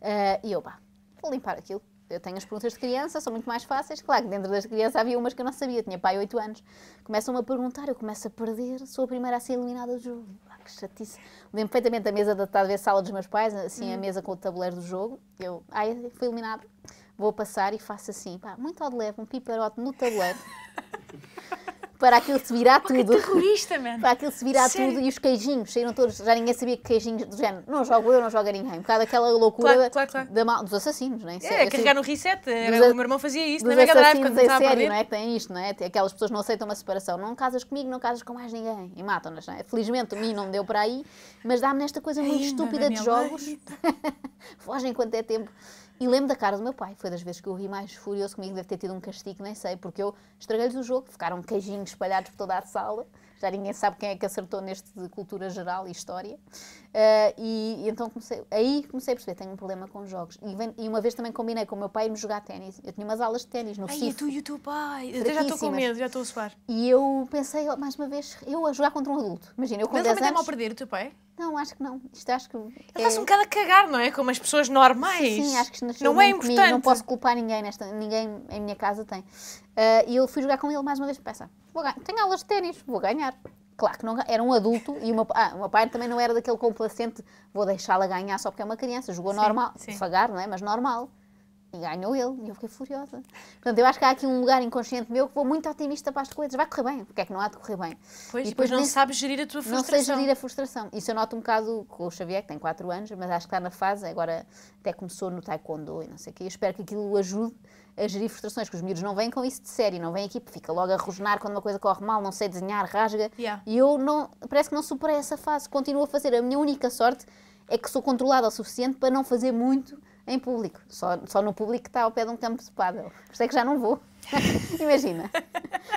[SPEAKER 2] Uh, e eu, pá, vou limpar aquilo. Eu tenho as perguntas de criança, são muito mais fáceis. Claro que dentro das crianças havia umas que eu não sabia, tinha pai 8 anos. Começam-me a perguntar, eu começo a perder, sou a primeira a ser eliminada do jogo. Ah, que chatice. Lembro perfeitamente a mesa da talvez sala dos meus pais, assim, a uhum. mesa com o tabuleiro do jogo. Eu, ai, fui eliminado, vou passar e faço assim, pá, muito ao de leve, um piparote no tabuleiro. *laughs* para aquilo se virar tudo. terrorista, *laughs* mano. Para aquilo se virar Sério? tudo e os queijinhos saíram todos, já ninguém sabia que queijinhos do género. Não jogo eu, não joga ninguém. Um bocado aquela loucura claro, claro, claro. Da, da, dos assassinos, não é? É, é assim, carregar no reset.
[SPEAKER 1] o meu irmão fazia isso na Mega Drive quando estava sério, a não é?
[SPEAKER 2] tem isto, não é? Aquelas pessoas não aceitam uma separação. Não casas comigo, não casas com mais ninguém. E matam-nas, não é? Felizmente, a mim não me deu para aí, mas dá-me nesta coisa Ei, muito estúpida de jogos. *laughs* Fogem quanto é tempo. E lembro da cara do meu pai, foi das vezes que eu ri mais furioso comigo, deve ter tido um castigo, nem sei, porque eu estraguei-lhes o jogo, ficaram queijinhos espalhados por toda a sala, já ninguém sabe quem é que acertou neste de cultura geral e história. Uh, e, e, então comecei, aí comecei a perceber, tenho um problema com jogos. E, vem, e uma vez também combinei com o meu pai irmos jogar ténis. Eu tinha umas aulas de ténis no Ai, é e tu
[SPEAKER 1] e o teu pai? Eu já estou com medo, já estou a suar.
[SPEAKER 2] E eu pensei, oh, mais uma vez, eu a jogar contra um adulto. Imagina, eu com Mas 10 anos... Mas mal perder
[SPEAKER 1] o teu pai? Não, acho que não. Isto acho que... Ele é... está-se um bocado a cagar, não é? Como as pessoas normais. Sim, sim acho que não é importante. Comigo. Não posso
[SPEAKER 2] culpar ninguém, nesta, ninguém em minha casa tem. Uh, e eu fui jogar com ele mais uma vez, pensa, vou ganhar. tenho aulas de ténis, vou ganhar. Claro que não, era um adulto e uma, ah, uma pai também não era daquele complacente, vou deixá-la ganhar só porque é uma criança. Jogou sim, normal, sim. devagar, não é? Mas normal. E ganhou ele, e eu fiquei furiosa. Portanto, eu acho que há aqui um lugar inconsciente meu que vou muito otimista para as coisas. Vai correr bem, porque é que não há de correr bem? Pois, e depois, depois não sabes
[SPEAKER 1] gerir a tua frustração. Não sei gerir a
[SPEAKER 2] frustração. Isso eu noto um bocado com o Xavier, que tem 4 anos, mas acho que está na fase, agora até começou no taekwondo e não sei o quê. Eu espero que aquilo o ajude a gerir frustrações, que os miúdos não vêm com isso de sério, não vêm aqui, fica logo a rosnar quando uma coisa corre mal, não sei desenhar, rasga. Yeah. E eu não, parece que não superei essa fase, continuo a fazer. A minha única sorte é que sou controlada o suficiente para não fazer muito em público. Só, só no público que está ao pé de um campo de pádel. Por isso é que já não vou. *laughs* Imagina.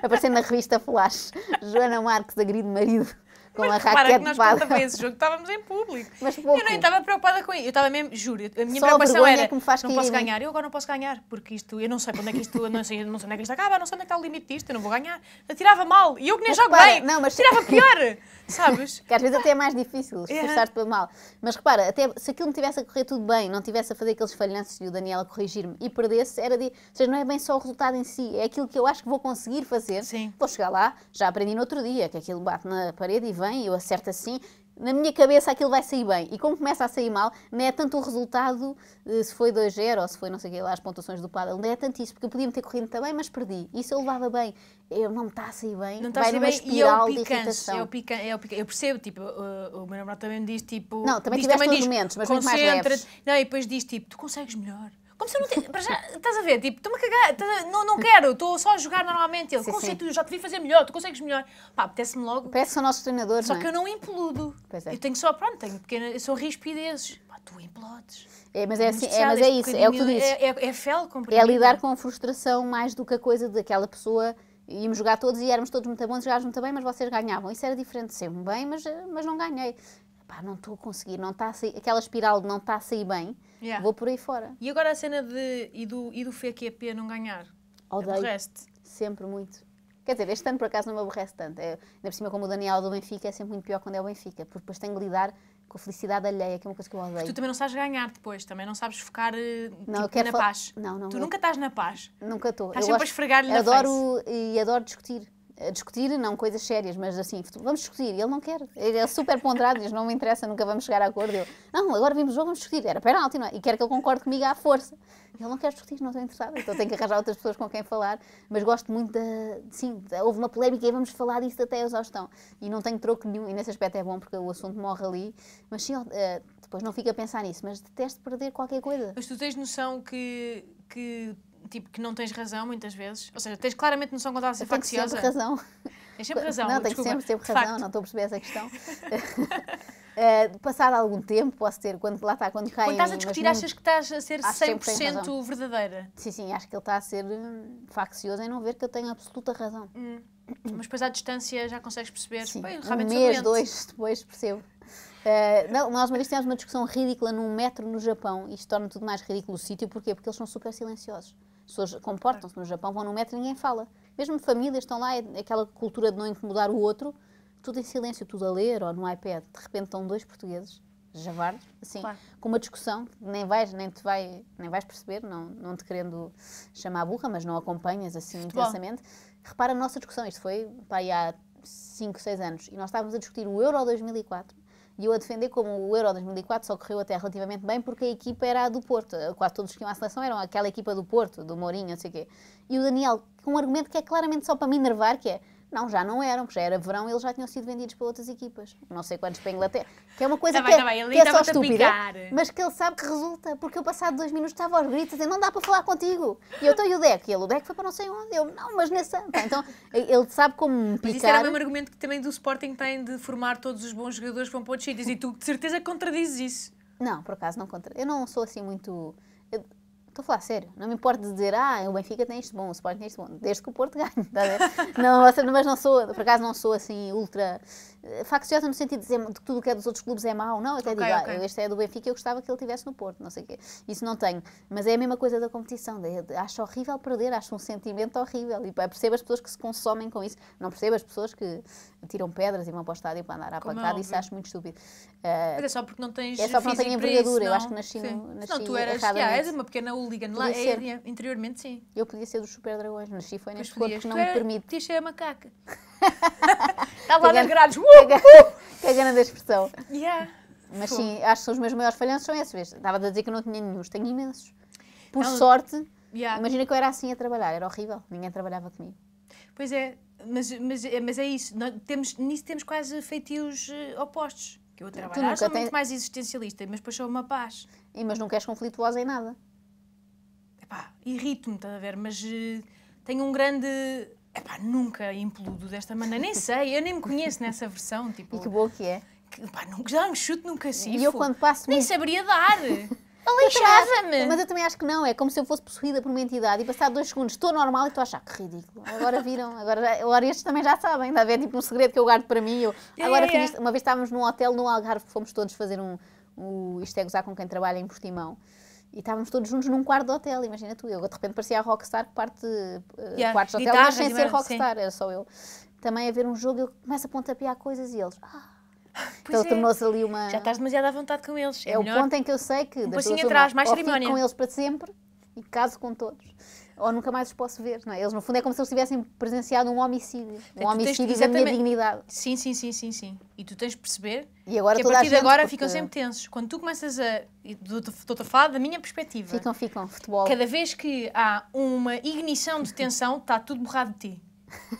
[SPEAKER 2] Aparecendo na revista Flash, Joana Marques agride marido com mas a raquete que nós quando acabei esse
[SPEAKER 1] jogo estávamos em público. Mas pouco. Eu nem estava preocupada com isso. Eu estava mesmo, juro, a minha Só preocupação a era, que me faz não posso ganhar, eu agora não posso ganhar, porque isto, eu não sei quando é que isto, não sei, não sei onde é que isto acaba, não sei onde é que está o limite disto, eu não vou ganhar. Eu tirava mal, e eu que nem mas, jogo bem, não, mas... tirava *laughs* pior, sabes? que
[SPEAKER 2] às vezes até é mais difícil é. esforçar-te para mal. Mas repara, até se aquilo me tivesse a correr tudo bem, não tivesse a fazer aqueles falhanços e o Daniel a corrigir-me e perdesse, era de, ou seja, não é bem só o resultado em si, é aquilo que eu acho que vou conseguir fazer, Sim. vou chegar lá, já aprendi no outro dia, que aquilo bate na parede e vem, eu acerto assim, na minha cabeça aquilo vai sair bem. E como começa a sair mal, não é tanto o resultado, eh, se foi 2-0 ou se foi não sei o que lá, as pontuações do paddle, não é tanto isso, porque eu podia-me ter corrido também, mas perdi. Isso eu levava bem.
[SPEAKER 1] Eu não me está a sair bem,
[SPEAKER 2] não está vai a sair numa bem, espiral e é picante, de é irritação.
[SPEAKER 1] É o eu percebo, tipo, uh, o meu namorado também me diz, tipo... Não, também diz, tiveste também diz, momentos, mas muito mais leves. Não, e depois diz, tipo, tu consegues melhor como se eu não tivesse. estás a ver? Tipo, estou-me a cagar, a... não, não quero, estou só a jogar normalmente. Ele, sim, já te vi fazer melhor, tu consegues melhor. Pá, apetece-me logo. Peço
[SPEAKER 2] ao nosso treinador treinadores, Só não é?
[SPEAKER 1] que eu não impludo. Pois é. Eu tenho só, pronto, tenho pequena, eu sou rispidezes. Pá, tu implodes.
[SPEAKER 2] É, mas é, assim, é, mas é isso, é o que tu dizes. É,
[SPEAKER 1] é, é fel, É lidar
[SPEAKER 2] com a frustração mais do que a coisa daquela pessoa íamos jogar todos e éramos todos muito bons, jogávamos muito bem, mas vocês ganhavam. Isso era diferente, sempre bem, mas, mas não ganhei. Pá, não estou a conseguir, não está a sair, aquela espiral de não está a sair bem, Yeah. Vou por aí
[SPEAKER 1] fora. E agora a cena de, e, do, e do FQP é não ganhar?
[SPEAKER 2] Odeio. Aborreste? Sempre muito. Quer dizer, este ano por acaso não me aborrece tanto. É, ainda por cima, como o Daniel do Benfica, é sempre muito pior quando é o Benfica, porque depois tenho que lidar com a felicidade alheia, que é uma coisa que eu odeio. Porque tu
[SPEAKER 1] também não sabes ganhar depois, também não sabes focar eh, não, tipo, na paz. Não, não. Tu eu... nunca estás na paz.
[SPEAKER 2] Nunca estou. Estás eu sempre gosto... a esfregar-lhe na adoro face. E adoro discutir a discutir, não coisas sérias, mas assim, vamos discutir. Ele não quer. Ele é super ponderado, diz: não me interessa, nunca vamos chegar a acordo. Eu, não, agora vimos o jogo, vamos discutir. Era penalti, não é? E quer que eu concorde comigo à força. Ele não quer discutir, não estou interessado. Então tenho que arranjar outras pessoas com quem falar. Mas gosto muito da. Sim, houve uma polémica e vamos falar disso até a exaustão. E não tenho troco nenhum. E nesse aspecto é bom porque o assunto morre ali. Mas sim, eh, depois não fico a pensar nisso. Mas detesto perder qualquer coisa.
[SPEAKER 1] Mas tu tens noção que. que tipo, que não tens razão muitas vezes. Ou seja, tens claramente noção quando estás a ser facciosa. Tens sempre razão.
[SPEAKER 2] Tens sempre razão. Não, tenho sempre, sempre razão, não estou a perceber essa questão. Uh, *laughs* *laughs* eh, passado algum tempo, posso ter, quando, lá está, quando cai. Quando estás a discutir, achas muito, que estás a ser 100%
[SPEAKER 1] verdadeira?
[SPEAKER 2] Sim, sim, acho que ele está a ser hum, faccioso em não ver que eu tenho absoluta razão. Hum.
[SPEAKER 1] Mas depois à distância já consegues perceber. Sim, Bem, um mês, dois depois
[SPEAKER 2] percebo. Uh, não, nós uma vez tivemos uma discussão ridícula num metro no Japão e isto torna tudo mais ridículo o sítio. Porquê? Porque eles são super silenciosos. As pessoas comportam-se no Japão, vão num metro e ninguém fala. Mesmo famílias estão lá, é aquela cultura de não incomodar o outro, tudo em silêncio, tudo a ler ou no iPad. De repente estão dois portugueses, javardos, assim, claro. com uma discussão que nem vais, nem te vai, nem vais perceber, não, não te querendo chamar burra, mas não acompanhas assim Futebol. intensamente. Repara a nossa discussão, isto foi pá, há 5, 6 anos, e nós estávamos a discutir o Euro 2004 e eu a defender como o Euro 2004 só correu até relativamente bem porque a equipa era a do Porto. Quase todos que iam à seleção eram aquela equipa do Porto, do Mourinho, não sei o quê. E o Daniel, com um argumento que é claramente só para me enervar, que é não, já não eram, porque já era verão eles já tinham sido vendidos para outras equipas. Não sei quantos para a Inglaterra. Que é uma coisa tá que, bem, é, tá que é só estúpida, mas que ele sabe que resulta, porque eu passado dois minutos estava aos gritos e não dá para falar contigo. E eu estou e o deck. E ele, o deck foi para não sei onde. Eu, não, mas nessa... então, ele sabe como picar... Mas isso era o mesmo
[SPEAKER 1] argumento que também do Sporting tem de formar todos os bons jogadores para vão para de sítios. E tu, de certeza, contradizes isso.
[SPEAKER 2] Não, por acaso, não contra... Eu não sou assim muito Estou a falar sério, não me importa dizer, ah, o Benfica tem isto bom, o Sporting tem isto bom, desde que o Porto *laughs* ganhe, tá Não, mas não sou, por acaso não sou assim ultra eh, facciosa no sentido de dizer que tudo o que é dos outros clubes é mau, não, até okay, digo, ah, okay. Ah, este é do Benfica, eu gostava que ele tivesse no Porto, não sei o quê. Isso não tenho, mas é a mesma coisa da competição, de, acho horrível perder, acho um sentimento horrível, e percebo as pessoas que se consomem com isso, não percebo as pessoas que tiram pedras e vão para o estádio para andar à é pancada, é isso acho muito estúpido. Uh, mas é só porque não tens É só porque não tenho envergadura, eu acho que nasci, sim. nasci não, tu eras, já, és uma
[SPEAKER 1] pequena hooligan, lá é,
[SPEAKER 2] é, interiormente sim. Eu podia ser dos super dragões, nasci foi neste corpo que não me permite.
[SPEAKER 1] Podias a macaca. *laughs* Estava a nas Uh, uh.
[SPEAKER 2] Que *laughs* é grande a expressão. Yeah. Mas Pô. sim, acho que os meus maiores falhanços são esses. Estava a dizer que não tinha nenhum, tenho imensos.
[SPEAKER 1] Por não, sorte,
[SPEAKER 2] yeah. imagina que eu era assim a trabalhar, era horrível, ninguém trabalhava comigo.
[SPEAKER 1] Pois é, mas, mas, é, mas é isso, Nós temos, nisso temos quase feitios eh, opostos. Que eu trabalho sou tens... muito mais existencialista, mas depois sou uma paz. E, mas não queres conflituosa em nada. Epá, irrito-me, estás a ver, mas uh, tenho um grande Epá, nunca impludo desta maneira, nem *laughs* sei, eu nem me conheço nessa versão. Tipo, e que boa que é. Que, pá, nunca, já um chute nunca cifo. E eu quando passo... Nem saberia dar. *laughs* Aleixava-me! Mas eu
[SPEAKER 2] também acho que não, é como se eu fosse possuída por uma entidade e passado dois segundos estou normal e estou a achar que ridículo. Agora viram, agora, agora estes também já sabem, está a ver? Tipo um segredo que eu guardo para mim. Eu, é, é, agora yeah, yeah. É. uma vez estávamos num hotel no Algarve, fomos todos fazer um, um isto é gozar com quem trabalha em Portimão. E estávamos todos juntos num quarto de hotel, imagina tu. Eu de repente parecia a rockstar, parte uh, yeah. quartos de hotel, mas sem ser rockstar, sim. era só eu. Também a ver um jogo, eu começo a pontapear coisas e eles... Ah.
[SPEAKER 1] *laughs* então é. tornou-se ali uma... Já estás demasiado à vontade com eles. É, é o ponto em que eu sei que... Um passinho atrás, mais cerimónia. com eles
[SPEAKER 2] para sempre e caso com todos ou nunca mais os posso ver, não é? Eles, no fundo, é como se eles tivessem presenciado um homicídio. É, um homicídio tens, da minha
[SPEAKER 1] dignidade. Sim, sim, sim, sim, sim. E tu tens de perceber e agora que a partir a de agora porque... ficam sempre tensos. Quando tu começas a... Estou a falar da minha perspectiva. Ficam, ficam. Futebol. Cada vez que há uma ignição de tensão, está tudo borrado de ti.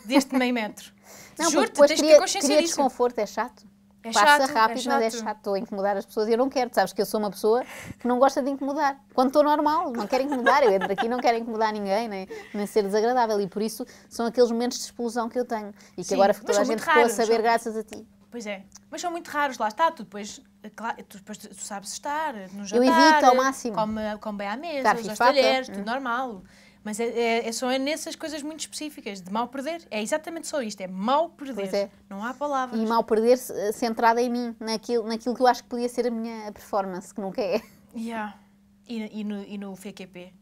[SPEAKER 1] Deste meio metro. Não, Juro, tens de ter consciência cria disso. desconforto, é chato. É Passa chato, é rápido, é chato. mas é
[SPEAKER 2] chato incomodar as pessoas. Eu não quero, sabes que eu sou uma pessoa que não gosta de incomodar. Quando estou normal, não quero incomodar. Eu entro aqui não quero incomodar ninguém, nem, nem ser desagradável. E por isso são aqueles momentos de explosão que eu tenho. E que Sim, agora toda a gente ficou a saber são... graças a ti.
[SPEAKER 1] Pois é. Mas são muito raros, lá está. Tu depois, eh, claro, tu, depois tu sabes estar, no jantar. Eu evito ao máximo. Come, bem à mesa, Carro os talheres, hum. normal. Mas é, é, é, só nessas coisas muito específicas, de mal perder. É exatamente só isto, é mal perder. É.
[SPEAKER 2] Não há palavras. E mal perder centrada em mim, naquilo, naquilo que eu acho que podia ser a minha performance, que nunca é. Yeah.
[SPEAKER 1] E, e, no, e no FQP?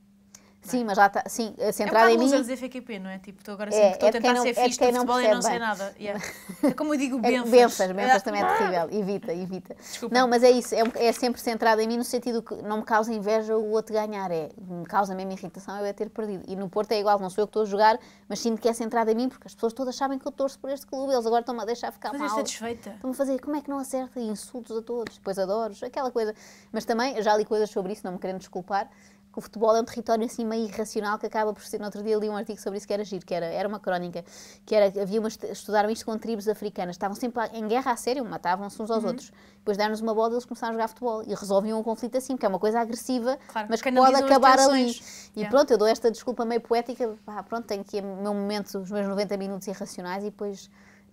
[SPEAKER 2] Sim, é? mas lá está. Sim, centrada eh, é um em mim. É dizer
[SPEAKER 1] FQP, não é? Tipo, estou agora é, sempre, é estou é a tentar ser fixe é de futebol e não sei nada. Yeah. *laughs*
[SPEAKER 2] É como eu digo, Benfas. É, Benfas, Benfas também é *laughs* ah! terrível. Evita, evita. Desculpa. Não, mas é isso, é, é sempre centrada em mim no sentido que não me causa inveja o outro ganhar. É, me causa mesmo irritação eu é ter perdido. E no Porto é igual, não sou eu que estou a jogar, mas sinto que é centrada em mim porque as pessoas todas sabem que eu torço por este clube, eles agora estão-me a deixar ficar mas mal. satisfeita. Estão-me a fazer, como é que não acerta? E insultos a todos, depois adoro, aquela coisa. Mas também, já li coisas sobre isso, não me querendo desculpar, que o futebol é um território assim meio irracional que acaba por ser. No outro dia li um artigo sobre isso que era giro, que era, era uma crónica, que era, havia umas, estudaram isto com tribos africanas, estavam sempre em guerra a sério, matavam-se uns aos uhum. outros. Depois deram-nos uma bola e eles começaram a jogar futebol e resolviam um conflito assim, porque é uma coisa agressiva, claro, mas que pode acabar ali. E yeah. pronto, eu dou esta desculpa meio poética, pá, pronto, tenho aqui o meu momento, os meus 90 minutos irracionais e depois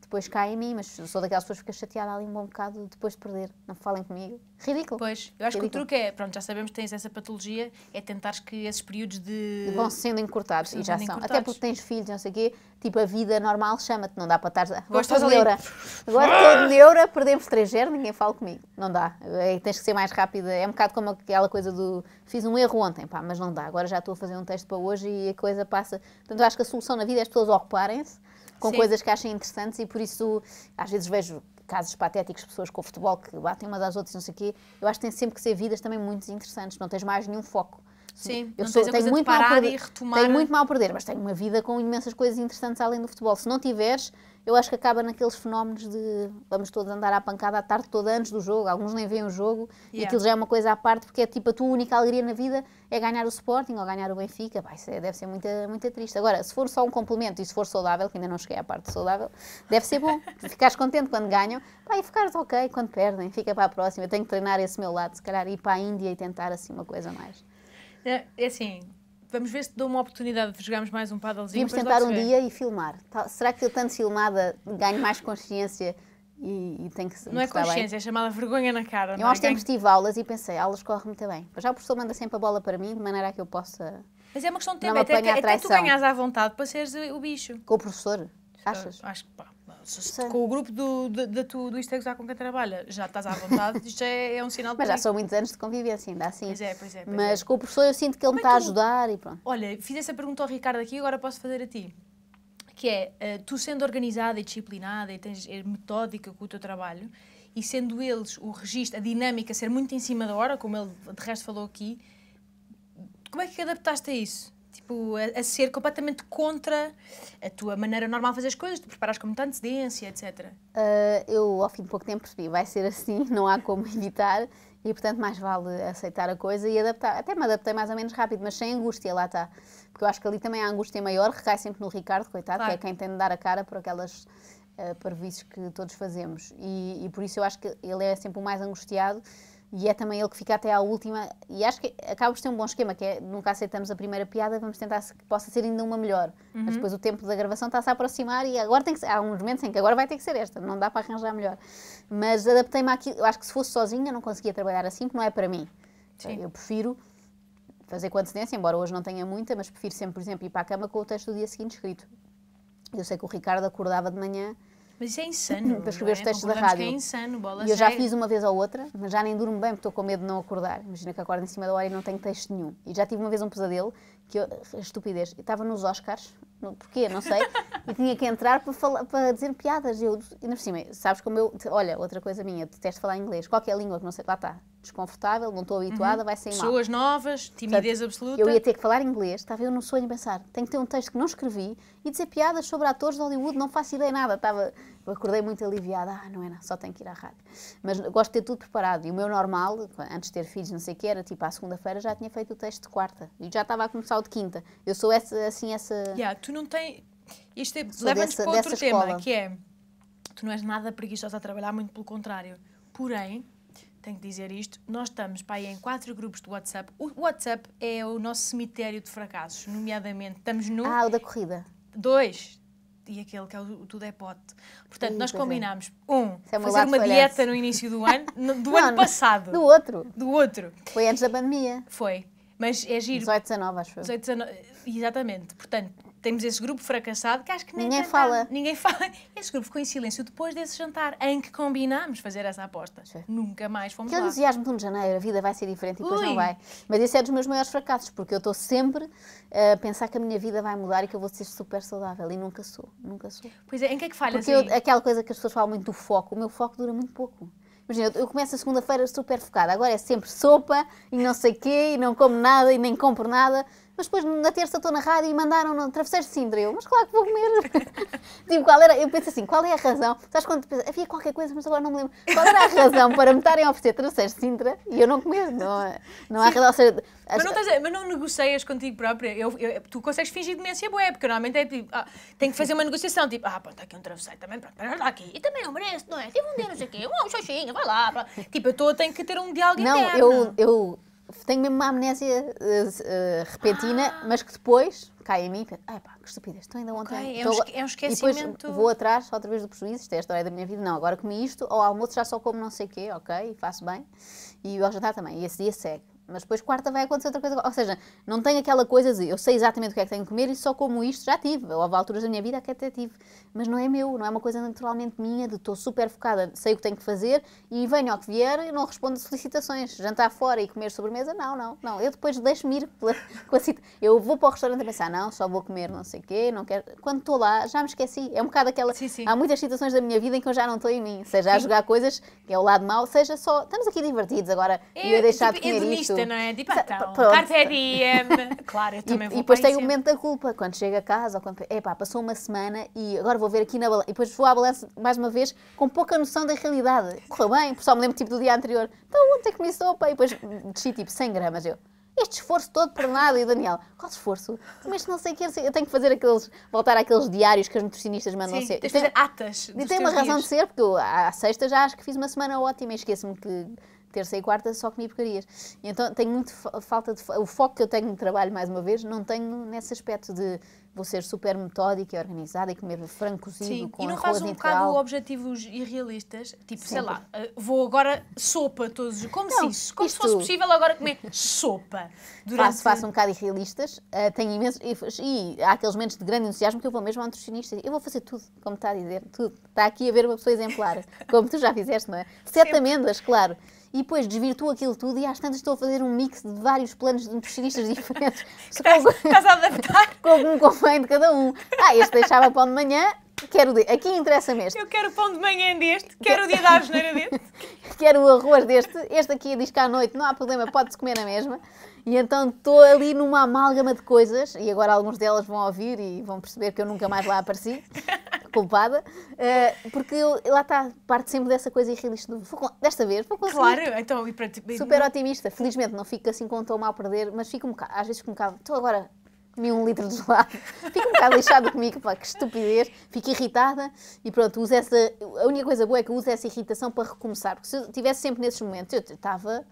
[SPEAKER 2] depois cai em mim, mas sou daquelas pessoas que fica chateada ali um bom bocado depois de perder. Não
[SPEAKER 1] falem comigo. Ridículo. Pois, eu acho Ridículo. que o truque é, pronto, já sabemos que tens essa patologia, é tentares que esses períodos de. Vão sendo
[SPEAKER 2] encurtados, e já são. Encurtados. Até porque tens filhos, não sei o quê, tipo a vida normal chama-te, não dá para estar. Agora de neura.
[SPEAKER 1] Agora estou de
[SPEAKER 2] neura, perdemos 3-0, ninguém fala comigo. Não dá. Aí é, tens que ser mais rápida. É um bocado como aquela coisa do. Fiz um erro ontem, pá, mas não dá. Agora já estou a fazer um texto para hoje e a coisa passa. Portanto, eu acho que a solução na vida é as pessoas ocuparem-se com Sim. coisas que achem interessantes e por isso às vezes vejo casos patéticos, pessoas com futebol que batem umas às outras, não sei o quê. Eu acho que tem sempre que ser vidas também muito interessantes, não tens mais nenhum foco.
[SPEAKER 1] Sim, eu sou, tenho muito mal perder, e retomar. Tenho muito mal a perder, mas tenho
[SPEAKER 2] uma vida com imensas coisas interessantes além do futebol. Se não tiveres, eu acho que acaba naqueles fenómenos de vamos todos andar à pancada a tarde toda antes do jogo, alguns nem veem o jogo yeah. e aquilo já é uma coisa à parte, porque é tipo a tua única alegria na vida é ganhar o Sporting ou ganhar o Benfica, Pai, isso é, deve ser muito, muito triste. Agora, se for só um complemento e se for saudável, que ainda não cheguei à parte saudável, deve ser bom. *laughs* Ficares contente quando ganham Pá, e ficares ok quando perdem, fica para a próxima. Eu tenho que treinar esse meu lado, se calhar ir para a Índia e tentar assim uma coisa mais.
[SPEAKER 1] É, é assim, vamos ver se dou uma oportunidade de jogarmos mais um padelzinho vamos tentar um dia
[SPEAKER 2] e filmar. Será que eu, tanto filmada, ganho mais consciência e, e tenho que Não é consciência, bem?
[SPEAKER 1] é chamada vergonha na cara. Eu é? aos é? tempos
[SPEAKER 2] tive aulas e pensei, aulas correm muito bem. Já o professor manda sempre a bola para
[SPEAKER 1] mim, de maneira a que eu possa. Mas é uma questão de tempo, é até, até, até tu ganhas à vontade para seres o bicho. Com o professor, achas? Acho que pá com o grupo do, do, do, do Instagram com quem trabalha, já estás à vontade, isto é, é um sinal de. Mas já são muitos anos de convivência, assim, ainda assim. Pois é, pois é. Pois
[SPEAKER 2] Mas é. com o professor eu sinto que ele Como me é está é a ajudar e pronto.
[SPEAKER 1] Olha, fiz essa pergunta ao Ricardo aqui, agora posso fazer a ti. Que é, eh, tu sendo organizada e disciplinada e tens é metódica com o teu trabalho, e sendo eles o registro, a dinâmica ser muito em cima da hora, como ele de resto falou aqui, como é que adaptaste a isso? tipo, a, a, ser completamente contra a tua maneira normal de fazer as coisas, tu preparas com muita antecedência, etc. Uh,
[SPEAKER 2] ah, eu, ao fim de pouco tempo, percebi, vai ser assim, *laughs* não há como evitar, e portanto, mais vale aceitar a coisa e adaptar. Até me adaptei mais ou menos rápido, mas sem angústia, lá está. Porque eu acho que ali também a angústia maior recai sempre no Ricardo, coitado, claro. que é quem tem de dar a cara por aquelas uh, que todos fazemos. E, e por isso eu acho que ele é sempre o mais angustiado e é também ele que fica até à última. E acho que acaba por ter um bom esquema, que é nunca aceitamos a primeira piada, vamos tentar que possa ser ainda uma melhor. Uhum. Mas depois o tempo da gravação está-se a aproximar e agora tem que ser, há uns momentos em que agora vai ter que ser esta, não dá para arranjar melhor. Mas adaptei-me àquilo, acho que se fosse sozinha não conseguia trabalhar assim, porque não é para mim. Sim. Eu prefiro fazer com antecedência, embora hoje não tenha muita, mas prefiro sempre, por exemplo, ir para a cama com o texto do dia seguinte escrito. Eu sei que o Ricardo acordava de manhã mas isso é insano. *laughs* para escrever os é? textos da é rádio. É
[SPEAKER 1] insano, bola e eu já fiz uma
[SPEAKER 2] vez ou outra, mas já nem durmo bem porque estou com medo de não acordar. Imagina que acordo em cima da hora e não tenho texto nenhum. E já tive uma vez um pesadelo que eu, estupidez, estava nos Oscars, no, porquê, não sei, e tinha que entrar para, falar, para dizer piadas. E ainda por cima, sabes como eu. Olha, outra coisa minha, detesto falar inglês, qualquer língua que não sei, lá está desconfortável, não estou uhum. habituada, uhum. vai ser mal. Pessoas
[SPEAKER 1] novas, timidez Portanto, absoluta. Eu ia ter
[SPEAKER 2] que falar inglês, estava eu no sonho a pensar, tenho que ter um texto que não escrevi e dizer piadas sobre atores de Hollywood, não faço ideia nada. Estava, acordei muito aliviada, ah, não é nada, só tenho que ir à rádio. Mas gosto de ter tudo preparado e o meu normal, antes de ter filhos, não sei o que era, tipo, à segunda-feira já tinha feito o texto de quarta e já estava a começar o de quinta. Eu sou essa, assim, essa... Yeah,
[SPEAKER 1] tu não tens... Isto é... leva-nos para outro tema, escola. que é... Tu não és nada preguiçosa a trabalhar, muito pelo contrário. Porém, tenho que dizer isto, nós estamos aí em quatro grupos de WhatsApp. O WhatsApp é o nosso cemitério de fracassos, nomeadamente estamos no... Ah, o da corrida. Dois. E aquele que é o tudo é pote. Portanto, Ih, nós é. combinámos, um, é fazer uma dieta no início do ano, do *laughs* não, ano passado. Do outro. Do outro. Foi antes da pandemia. Foi. Mas é giro. 18, 19, acho eu. 18, 19, exatamente. Portanto, temos esse grupo fracassado que acho que ninguém, ninguém fala. Ninguém *laughs* fala. Esse grupo ficou em silêncio depois desse jantar em que combinámos fazer essa aposta. Sim. Nunca mais fomos que lá. Que entusiasmo
[SPEAKER 2] de 1 de janeiro, a vida vai ser diferente e depois Ui. não vai. Mas esse é dos meus maiores fracassos, porque eu estou sempre eh, a pensar que a minha vida vai mudar e que eu vou ser super saudável e nunca sou,
[SPEAKER 1] nunca sou. Pois é, em que é que falhas Porque eu,
[SPEAKER 2] aquela coisa que as pessoas falam muito do foco, o meu foco dura muito pouco. Imagina, eu começo a segunda-feira super focada, agora é sempre sopa e não sei quê, e não como nada e nem compro nada mas depois na terça estou na rádio e mandaram no travesseiro de Sintra. Eu, mas claro que vou comer. *laughs* tipo, qual era? Eu penso assim, qual é a razão? Sabes quando havia qualquer coisa, mas agora não me lembro. Qual era a razão para me estarem a oferecer travesseiro de Sintra e eu não comer? Não, eh, não há razão. mas, não estás a,
[SPEAKER 1] mas não negocias contigo própria. Eu, eu, tu consegues fingir demência boa, porque normalmente é tipo, ah, tenho que fazer uma negociação, tipo, ah, pronto, aqui um travesseiro também, pronto, para lá aqui. E também eu mereço, não é? Tive um dia, não sei o quê, um xoxinho, vai lá. Tipo, eu estou, tenho que ter um diálogo não, interno. Não, é? eu, eu tenho mesmo uma amnésia uh,
[SPEAKER 2] uh, repentina, ah. mas que depois cai em mim e ah, pá, que estupidez, estou ainda ontem. Okay, estou... É, um esquecimento. É e depois vou atrás, outra vez do prejuízo, isto é a história da minha vida, não, agora comi isto, ao almoço já só como não sei o quê, ok, e faço bem, e ao jantar também, e esse dia segue mas depois quarta vai acontecer outra coisa. Ou seja, não tem aquela coisa de eu sei exatamente o que é que tenho que comer e só como isto já tive. Ou houve alturas da minha vida que até tive. Mas não é meu, não é uma coisa naturalmente minha, de estou super focada, sei o que tenho que fazer e venho ao que vier e não respondo solicitações. Jantar fora e comer sobremesa, não, não, não. Eu depois deixo-me ir pela, *laughs* com a cita. Eu vou para o restaurante a pensar, ah, não, só vou comer não sei o quê, não quero. Quando estou lá, já me esqueci. É um bocado aquela. Sim, sim. Há muitas situações da minha vida em que eu já não estou em mim. Seja a jogar coisas, que é o lado mau, seja só. Estamos aqui divertidos agora é, e eu deixar tipo, de comer é isto não
[SPEAKER 1] é? Tipo, então, carpe é *laughs* claro, eu também e, vou E depois tem
[SPEAKER 2] o momento da culpa, quando chega a casa, ou quando, epá, passou uma semana e agora vou ver aqui na balança, e depois vou à balança mais uma vez com pouca noção da realidade. Correu bem, só me lembro tipo do dia anterior, então ontem comi sopa, e depois desci tipo 100 gramas, eu este esforço todo para nada. E o Daniel, qual esforço? Mas não sei o que, eu tenho que fazer aqueles, voltar àqueles diários que os nutricionistas mandam Sim, ser. Tens de fazer atas.
[SPEAKER 1] E tem uma dias. razão de
[SPEAKER 2] ser, porque eu, à sexta já acho que fiz uma semana ótima e esqueço-me que terça e quarta só comi porcarias. E então tenho muito falta de. O foco que eu tenho no trabalho, mais uma vez, não tenho nesse aspecto de vou ser super metódica e organizada e comer frango cozido Sim, com e não faz um integral. bocado
[SPEAKER 1] objetivos irrealistas? Tipo, Sempre. sei lá, eh, vou agora sopa todos os Como, não, se, como isto... se fosse possível agora comer sopa durante... Faço, faço um
[SPEAKER 2] bocado irrealistas, uh, tenho imenso... E, e, há aqueles momentos de grande entusiasmo que eu vou mesmo ao nutricionista eu vou fazer tudo, como está a dizer, tudo. Está aqui a ver uma pessoa exemplar, como tu já fizeste, não é? Sete Sempre. amêndoas, claro e depois desvirtuo aquilo tudo e às tantas estou a fazer um mix de vários planos de nutricionistas diferentes. *laughs* Estás, *laughs* com... estás a adaptar? Como convém de cada um. Ah, este deixava pão de manhã, quero de... aqui interessa mesmo
[SPEAKER 1] Eu quero pão de manhã deste, quero o dia da asneira deste.
[SPEAKER 2] *laughs* quero o arroz deste, este aqui diz que à noite não há problema, pode-se comer na mesma. E então estou ali numa amálgama de coisas, e agora alguns delas vão ouvir e vão perceber que eu nunca mais lá apareci poupada, uh, eh, porque eu, lá está, parte sempre dessa coisa irrealista. Desta vez vou conseguir. Claro,
[SPEAKER 1] então, e para ti, super
[SPEAKER 2] otimista. Felizmente não fico assim com tão mal a perder, mas fico um bocado, às vezes com um bocado, estou agora comi um litro de gelado, *laughs* fico um bocado lixada comigo, pá, que estupidez, fico irritada e pronto, uso essa, a única coisa boa é que uso essa irritação para recomeçar, porque se eu estivesse sempre nesses momentos, eu estava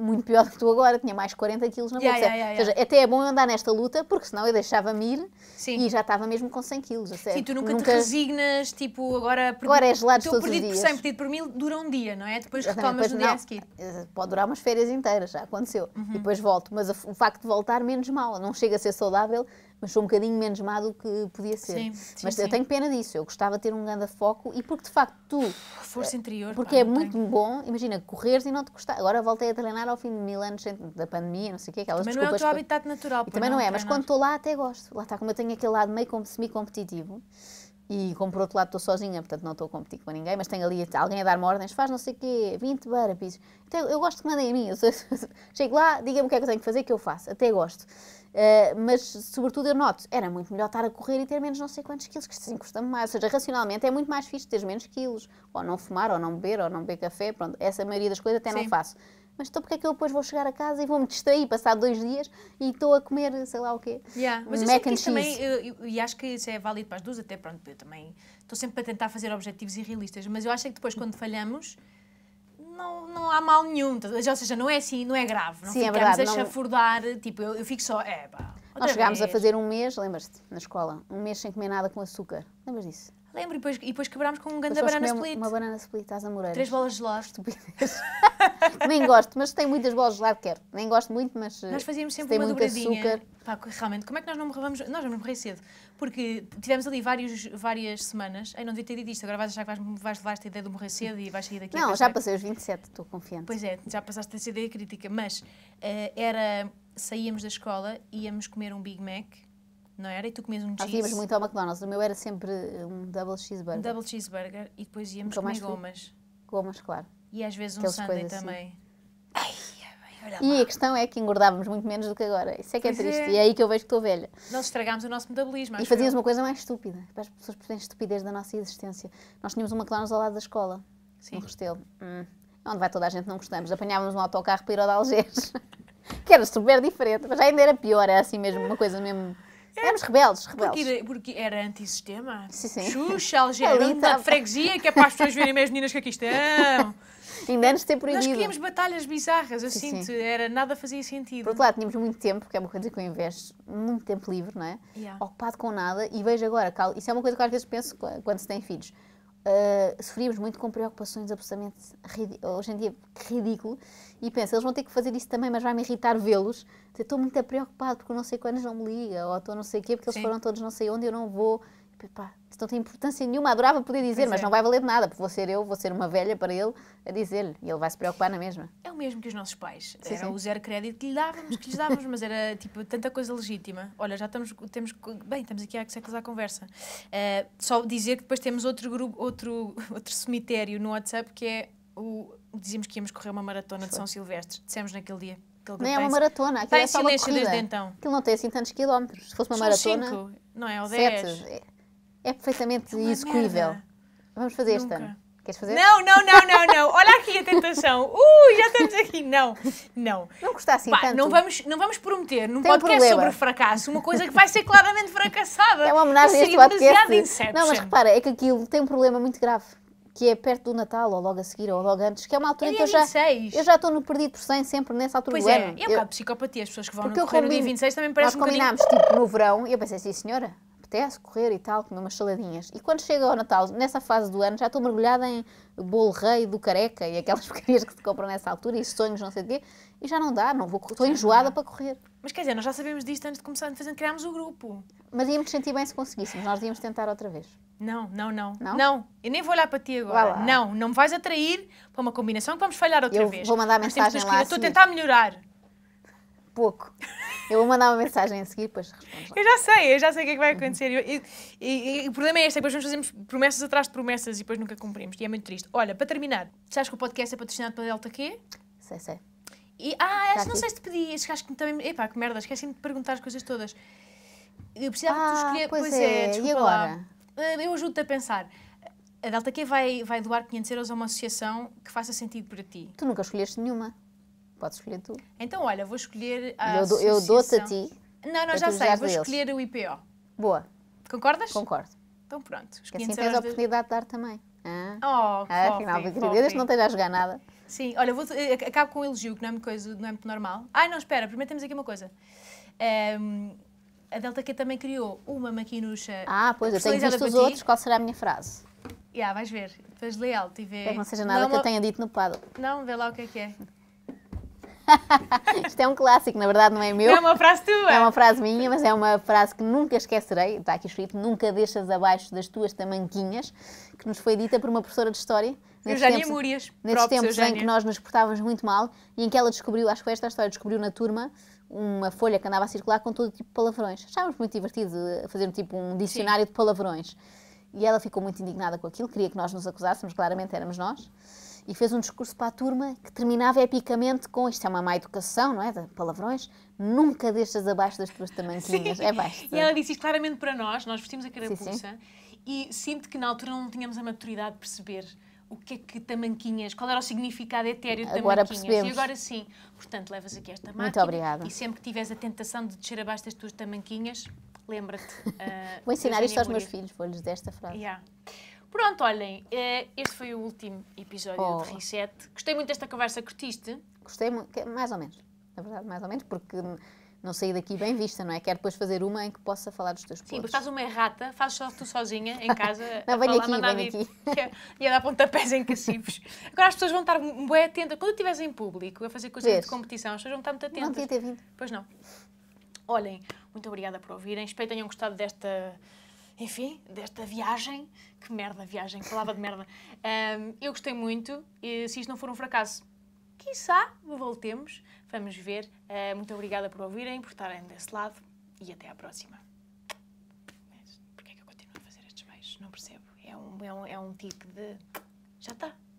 [SPEAKER 2] muito pior do que tu agora, tinha mais 40 quilos na bolsa. Yeah, yeah, yeah, Ou seja, até é bom andar nesta luta, porque senão eu deixava-me ir Sim. e já estava mesmo com 100 quilos. Sim, tu nunca, nunca, te
[SPEAKER 1] resignas, tipo, agora... Agora é gelado todos os dias. por 100, perdido por mil dura um dia, não é? Depois retomas no dia a
[SPEAKER 2] eh, Pode durar umas férias inteiras, já aconteceu. Uhum. E depois volto, mas o facto de voltar, menos mal. Não chega a ser saudável, mas sou um bocadinho menos má do que podia ser. Sim, sim, mas sim. eu tenho pena disso, eu gostava de ter um grande foco e porque de facto tu. Força
[SPEAKER 1] interior. Porque pá, é muito
[SPEAKER 2] tenho. bom, imagina, correres e não te gostar. Agora voltei a treinar ao fim de mil anos da pandemia, não sei o quê, aquelas também desculpas. Mas não é o teu habitat
[SPEAKER 1] natural, E Também não, não é, treinar. mas quando
[SPEAKER 2] estou lá até gosto. Lá está, como eu tenho aquele lado meio semi-competitivo. E como por outro lado estou sozinha, portanto não estou a competir com ninguém, mas tenho ali alguém a dar-me ordens, faz não sei o quê, 20 barapis. Então eu gosto que mandem a mim. Eu sou... *laughs* Chego lá, diga-me o que é que eu tenho que fazer, que eu faço. Até gosto. Eh, mas, sobretudo, eu noto, era muito melhor estar a correr e ter menos não sei quantos quilos, que assim custa mais. Ou seja, racionalmente é muito mais fixe ter menos quilos, ou não fumar, ou não beber, ou não beber café, pronto, essa maioria das coisas até Sim. não faço. Mas então porque é que eu depois vou chegar a casa e vou-me distrair, passar dois dias e estou a comer, sei lá o quê, yeah. Mas é mac and cheese. Também,
[SPEAKER 1] eu, eu, e acho que isso é válido para as duas, até pronto, eu também estou sempre a tentar fazer objetivos irrealistas, mas eu acho é que depois quando falhamos não, não há mal nenhum. Tá, ou seja, não é assim, não é grave. Não Sim, é ficamos é verdade, a chafurdar, tipo, eu, eu, fico só, é pá. Nós chegámos vez. a
[SPEAKER 2] fazer um mês, lembras-te, na escola, um mês sem comer nada com açúcar. Lembras disso?
[SPEAKER 1] Lembro, e depois, e depois quebrámos com um ganda banana split. Uma banana split às amoreiras. Três bolas de gelado. Estupidez.
[SPEAKER 2] *laughs* Nem gosto, mas tem muitas bolas de lado quero. Nem gosto muito, mas. Eh, nós fazíamos sempre uma dobradinha. Açúcar.
[SPEAKER 1] Pá, realmente, como é que nós não morramos? Nós vamos morrer cedo. Porque tivemos ali vários, várias semanas. Ai, não devia ter dito isto, agora vais achar que vais, vais levar esta ideia de morrer cedo e vais sair daqui. Não, já passei os 27,
[SPEAKER 2] estou confiante. Pois
[SPEAKER 1] é, já passaste essa ideia crítica. Mas uh, era. Saíamos da escola, íamos comer um Big Mac não era? E tu comias um cheese. Nós íamos muito ao
[SPEAKER 2] McDonald's, o meu era sempre um double cheeseburger. Um double
[SPEAKER 1] cheeseburger e depois íamos Com comer gomas. Gomas, claro. E às vezes um Aquelas sundae também. Assim. Ai, e a
[SPEAKER 2] questão é que engordávamos muito menos do que agora. Isso
[SPEAKER 1] é que é triste. É. E é aí
[SPEAKER 2] que eu vejo que estou velha.
[SPEAKER 1] Nós estragámos o nosso metabolismo. E fazíamos eu. uma coisa
[SPEAKER 2] mais estúpida, para as pessoas perceberem a estupidez da nossa existência. Nós tínhamos uma McDonald's ao lado da escola, Sim. no Restelo. Hum. Onde vai toda a gente, não gostamos. Apanhávamos um autocarro para ir ao de Algés. *laughs* que era super diferente, mas ainda era pior, era é assim mesmo, uma coisa mesmo Éramos rebeldes, rebeldes.
[SPEAKER 1] Porque, era antissistema. Sim, sim. Xuxa, *laughs* Algerina, então. freguesia, que é para as pessoas verem mais as meninas que aqui estão. *laughs* Ainda antes de ter proibido. Nós queríamos batalhas bizarras, assim, sim, sim. era nada fazia sentido. Por outro lado, tínhamos muito tempo,
[SPEAKER 2] que é uma coisa que eu investo, muito tempo livre, não é? Yeah. Ocupado com nada, e vejo agora, isso é uma coisa que às vezes penso quando se tem filhos. Ah, sofríamos muito com preocupações absolutamente hoje em dia ridículo e penso, eles vão ter que fazer isso também, mas vai-me irritar vê-los. Estou muito preocupado porque não sei quando não me liga, ou estou não sei o quê, porque Sim. eles foram todos não sei onde, eu não vou pá, não tem importância nenhuma, adorava poder dizer, mas é. não vai valer de nada, porque vou ser eu, vou ser uma velha para ele a dizer-lhe, e ele vai se preocupar na mesma.
[SPEAKER 1] É o mesmo que os nossos pais, sim, era sim. o zero crédito que lhe dávamos, que lhes dávamos, mas era tipo tanta coisa legítima. Olha, já estamos, temos, bem, estamos aqui há séculos à conversa. Uh, só dizer que depois temos outro grupo, outro, *laughs* outro cemitério no WhatsApp que é o, dizíamos que íamos correr uma maratona Foi. de São Silvestre, dissemos naquele dia, não é uma maratona, aquilo é só uma corrida. Desde então.
[SPEAKER 2] Aquilo não tem assim tantos quilómetros. Se fosse uma São maratona... Cinco, não é? Ou dez. Sete. É. É perfeitamente é execuível. Merda. Vamos fazer Nunca. este ano. Queres fazer? Não, não, não, não, não. Olha aqui a
[SPEAKER 1] tentação. *laughs* Ui, uh, já estamos aqui. Não, não. Não custa assim tanto. Não vamos, não vamos prometer num Tem podcast problema. sobre fracasso uma coisa que vai ser claramente fracassada. É uma homenagem a este podcast. Não, mas repara,
[SPEAKER 2] é que aquilo tem um problema muito grave que é perto do Natal, ou logo a seguir, ou logo antes, que é uma altura em é que eu já, eu já estou no perdido por 100 sempre nessa altura pois do é, ano. Pois é, um bocado
[SPEAKER 1] psicopatia. As pessoas que vão no, eu combino, no dia 26 também parece Nós um combinámos,
[SPEAKER 2] tipo, no verão, e eu pensei assim, senhora, apetece correr e tal, comer umas saladinhas. E quando chega ao Natal, nessa fase do ano, já estou mergulhada em bolo rei do careca e aquelas *laughs* porcarias que se compram nessa altura e sonhos, não sei o quê, e já não dá, não vou, estou enjoada para correr.
[SPEAKER 1] Mas quer dizer, nós já sabemos disto antes de começar, a fazer criarmos o grupo. Mas íamos sentir bem se conseguíssemos, nós íamos tentar outra vez. Não, não, não. Não? Não, eu nem vou olhar para ti agora. Não, não me vais atrair para uma combinação que vamos falhar outra eu vez. vou mandar mensagem lá. Estou a assim. tentar melhorar. Pouco.
[SPEAKER 2] Eu vou mandar uma mensagem a seguir, depois respondo.
[SPEAKER 1] Eu já sei, eu já sei o que é que vai acontecer. e, e, o problema é este: é depois nós fazemos promessas atrás de promessas e depois nunca cumprimos. E é muito triste. Olha, para terminar, sabes que o podcast é patrocinado pela Delta Q? Sei, sei. E, ah, acho, não sei se te pedi, acho que também. Epá, que merda, esqueci-me de perguntar as coisas todas. Eu precisava ah, que tu ah, escolher. Pois, pois é, é, desculpa e agora? Lá. Ah, eu ajudo-te a pensar. A Delta Q vai, vai doar 500 euros a uma associação que faça sentido para ti.
[SPEAKER 2] Tu nunca escolheste nenhuma. Podes escolher tu.
[SPEAKER 1] Então, olha, vou escolher a. Eu, do, eu dou-te a ti. Não, não, já sei. Vou deles. escolher o IPO.
[SPEAKER 2] Boa. Concordas?
[SPEAKER 1] Concordo. Então, pronto. Que assim tens a oportunidade de... de dar também. Ah, oh, ah, afinal coffee, afinal, não esteja a jogar nada. Sim, olha, vou, eh, acabo com um elogio, que não é muito, coisa, não é muito normal. Ah, não, espera, primeiro temos aqui uma coisa. Um, ehm, a Delta Q também criou uma maquinucha. Ah, pois, eu tenho visto os outros,
[SPEAKER 2] qual será a minha frase?
[SPEAKER 1] Já, yeah, vais ver. Depois lê alto e vê. Que não seja nada não, que eu tenha
[SPEAKER 2] dito no Paddle.
[SPEAKER 1] Não, vê lá o que é que é.
[SPEAKER 2] *laughs* Isto é um clássico, na verdade não é meu. É uma frase tua. É uma frase minha, mas é uma frase que nunca esquecerei. Está aqui escrito: nunca deixas abaixo das tuas tamanquinhas, que nos foi dita por uma professora de história. Nesses Eugénia tempos, Múrias. Nesses tempos Eugénia. em que nós nos portávamos muito mal e em que ela descobriu, acho que foi esta a história, descobriu na turma uma folha que andava a circular com todo tipo de palavrões. Achávamos muito divertido fazer tipo um dicionário Sim. de palavrões. E ela ficou muito indignada com aquilo, queria que nós nos acusássemos, claramente éramos nós e fez um discurso para a turma que terminava epicamente com isto é uma má educação, não é? De palavrões, nunca deixas abaixo das tuas tamanquinhas. Sim. É baixo. E ela
[SPEAKER 1] disse isto claramente para nós, nós vestimos a carapuça sim, sim. e sinto que na altura não tínhamos a maturidade de perceber o que é que tamanquinhas, qual era o significado etéreo de agora tamanquinhas. Percebemos. E agora sim. Portanto, levas aqui esta máquina. Muito obrigada. E sempre que tiveres a tentação de descer abaixo das tuas tamanquinhas, lembra-te. Uh, *laughs* vou ensinar isto aos meus
[SPEAKER 2] filhos, vou-lhes desta
[SPEAKER 1] frase. Yeah. Pronto, olhem, é, este foi o último episódio oh. de Reset. Gostei muito desta conversa, curtiste?
[SPEAKER 2] Gostei muito, mais ou menos. Na verdade, mais ou menos, porque não saí daqui bem vista, não é? Quero depois fazer uma em que possa falar dos teus pontos. Sim, mas faz
[SPEAKER 1] uma errata, faz só tu sozinha, em casa. *laughs* não, venho aqui, venho aqui. *laughs* E a, a dar pontapés em cacifos. Agora as pessoas vão estar bem atentas. Quando eu estiveres em público a fazer coisas Vês? de competição, as pessoas vão estar muito atentas. Não devia ter vindo. Pois não. Olhem, muito obrigada por ouvirem. Espero que tenham gostado desta enfim, desta viagem. Que merda, viagem, palavra de merda. Um, eu gostei muito e se isto não for um fracasso, quiçá voltemos. Vamos ver. Uh, muito obrigada por ouvirem, por estarem desse lado e até à próxima. Mas porquê é que eu continuo a fazer estes beijos? Não percebo. É um, é um, é um tique tipo de. Já está.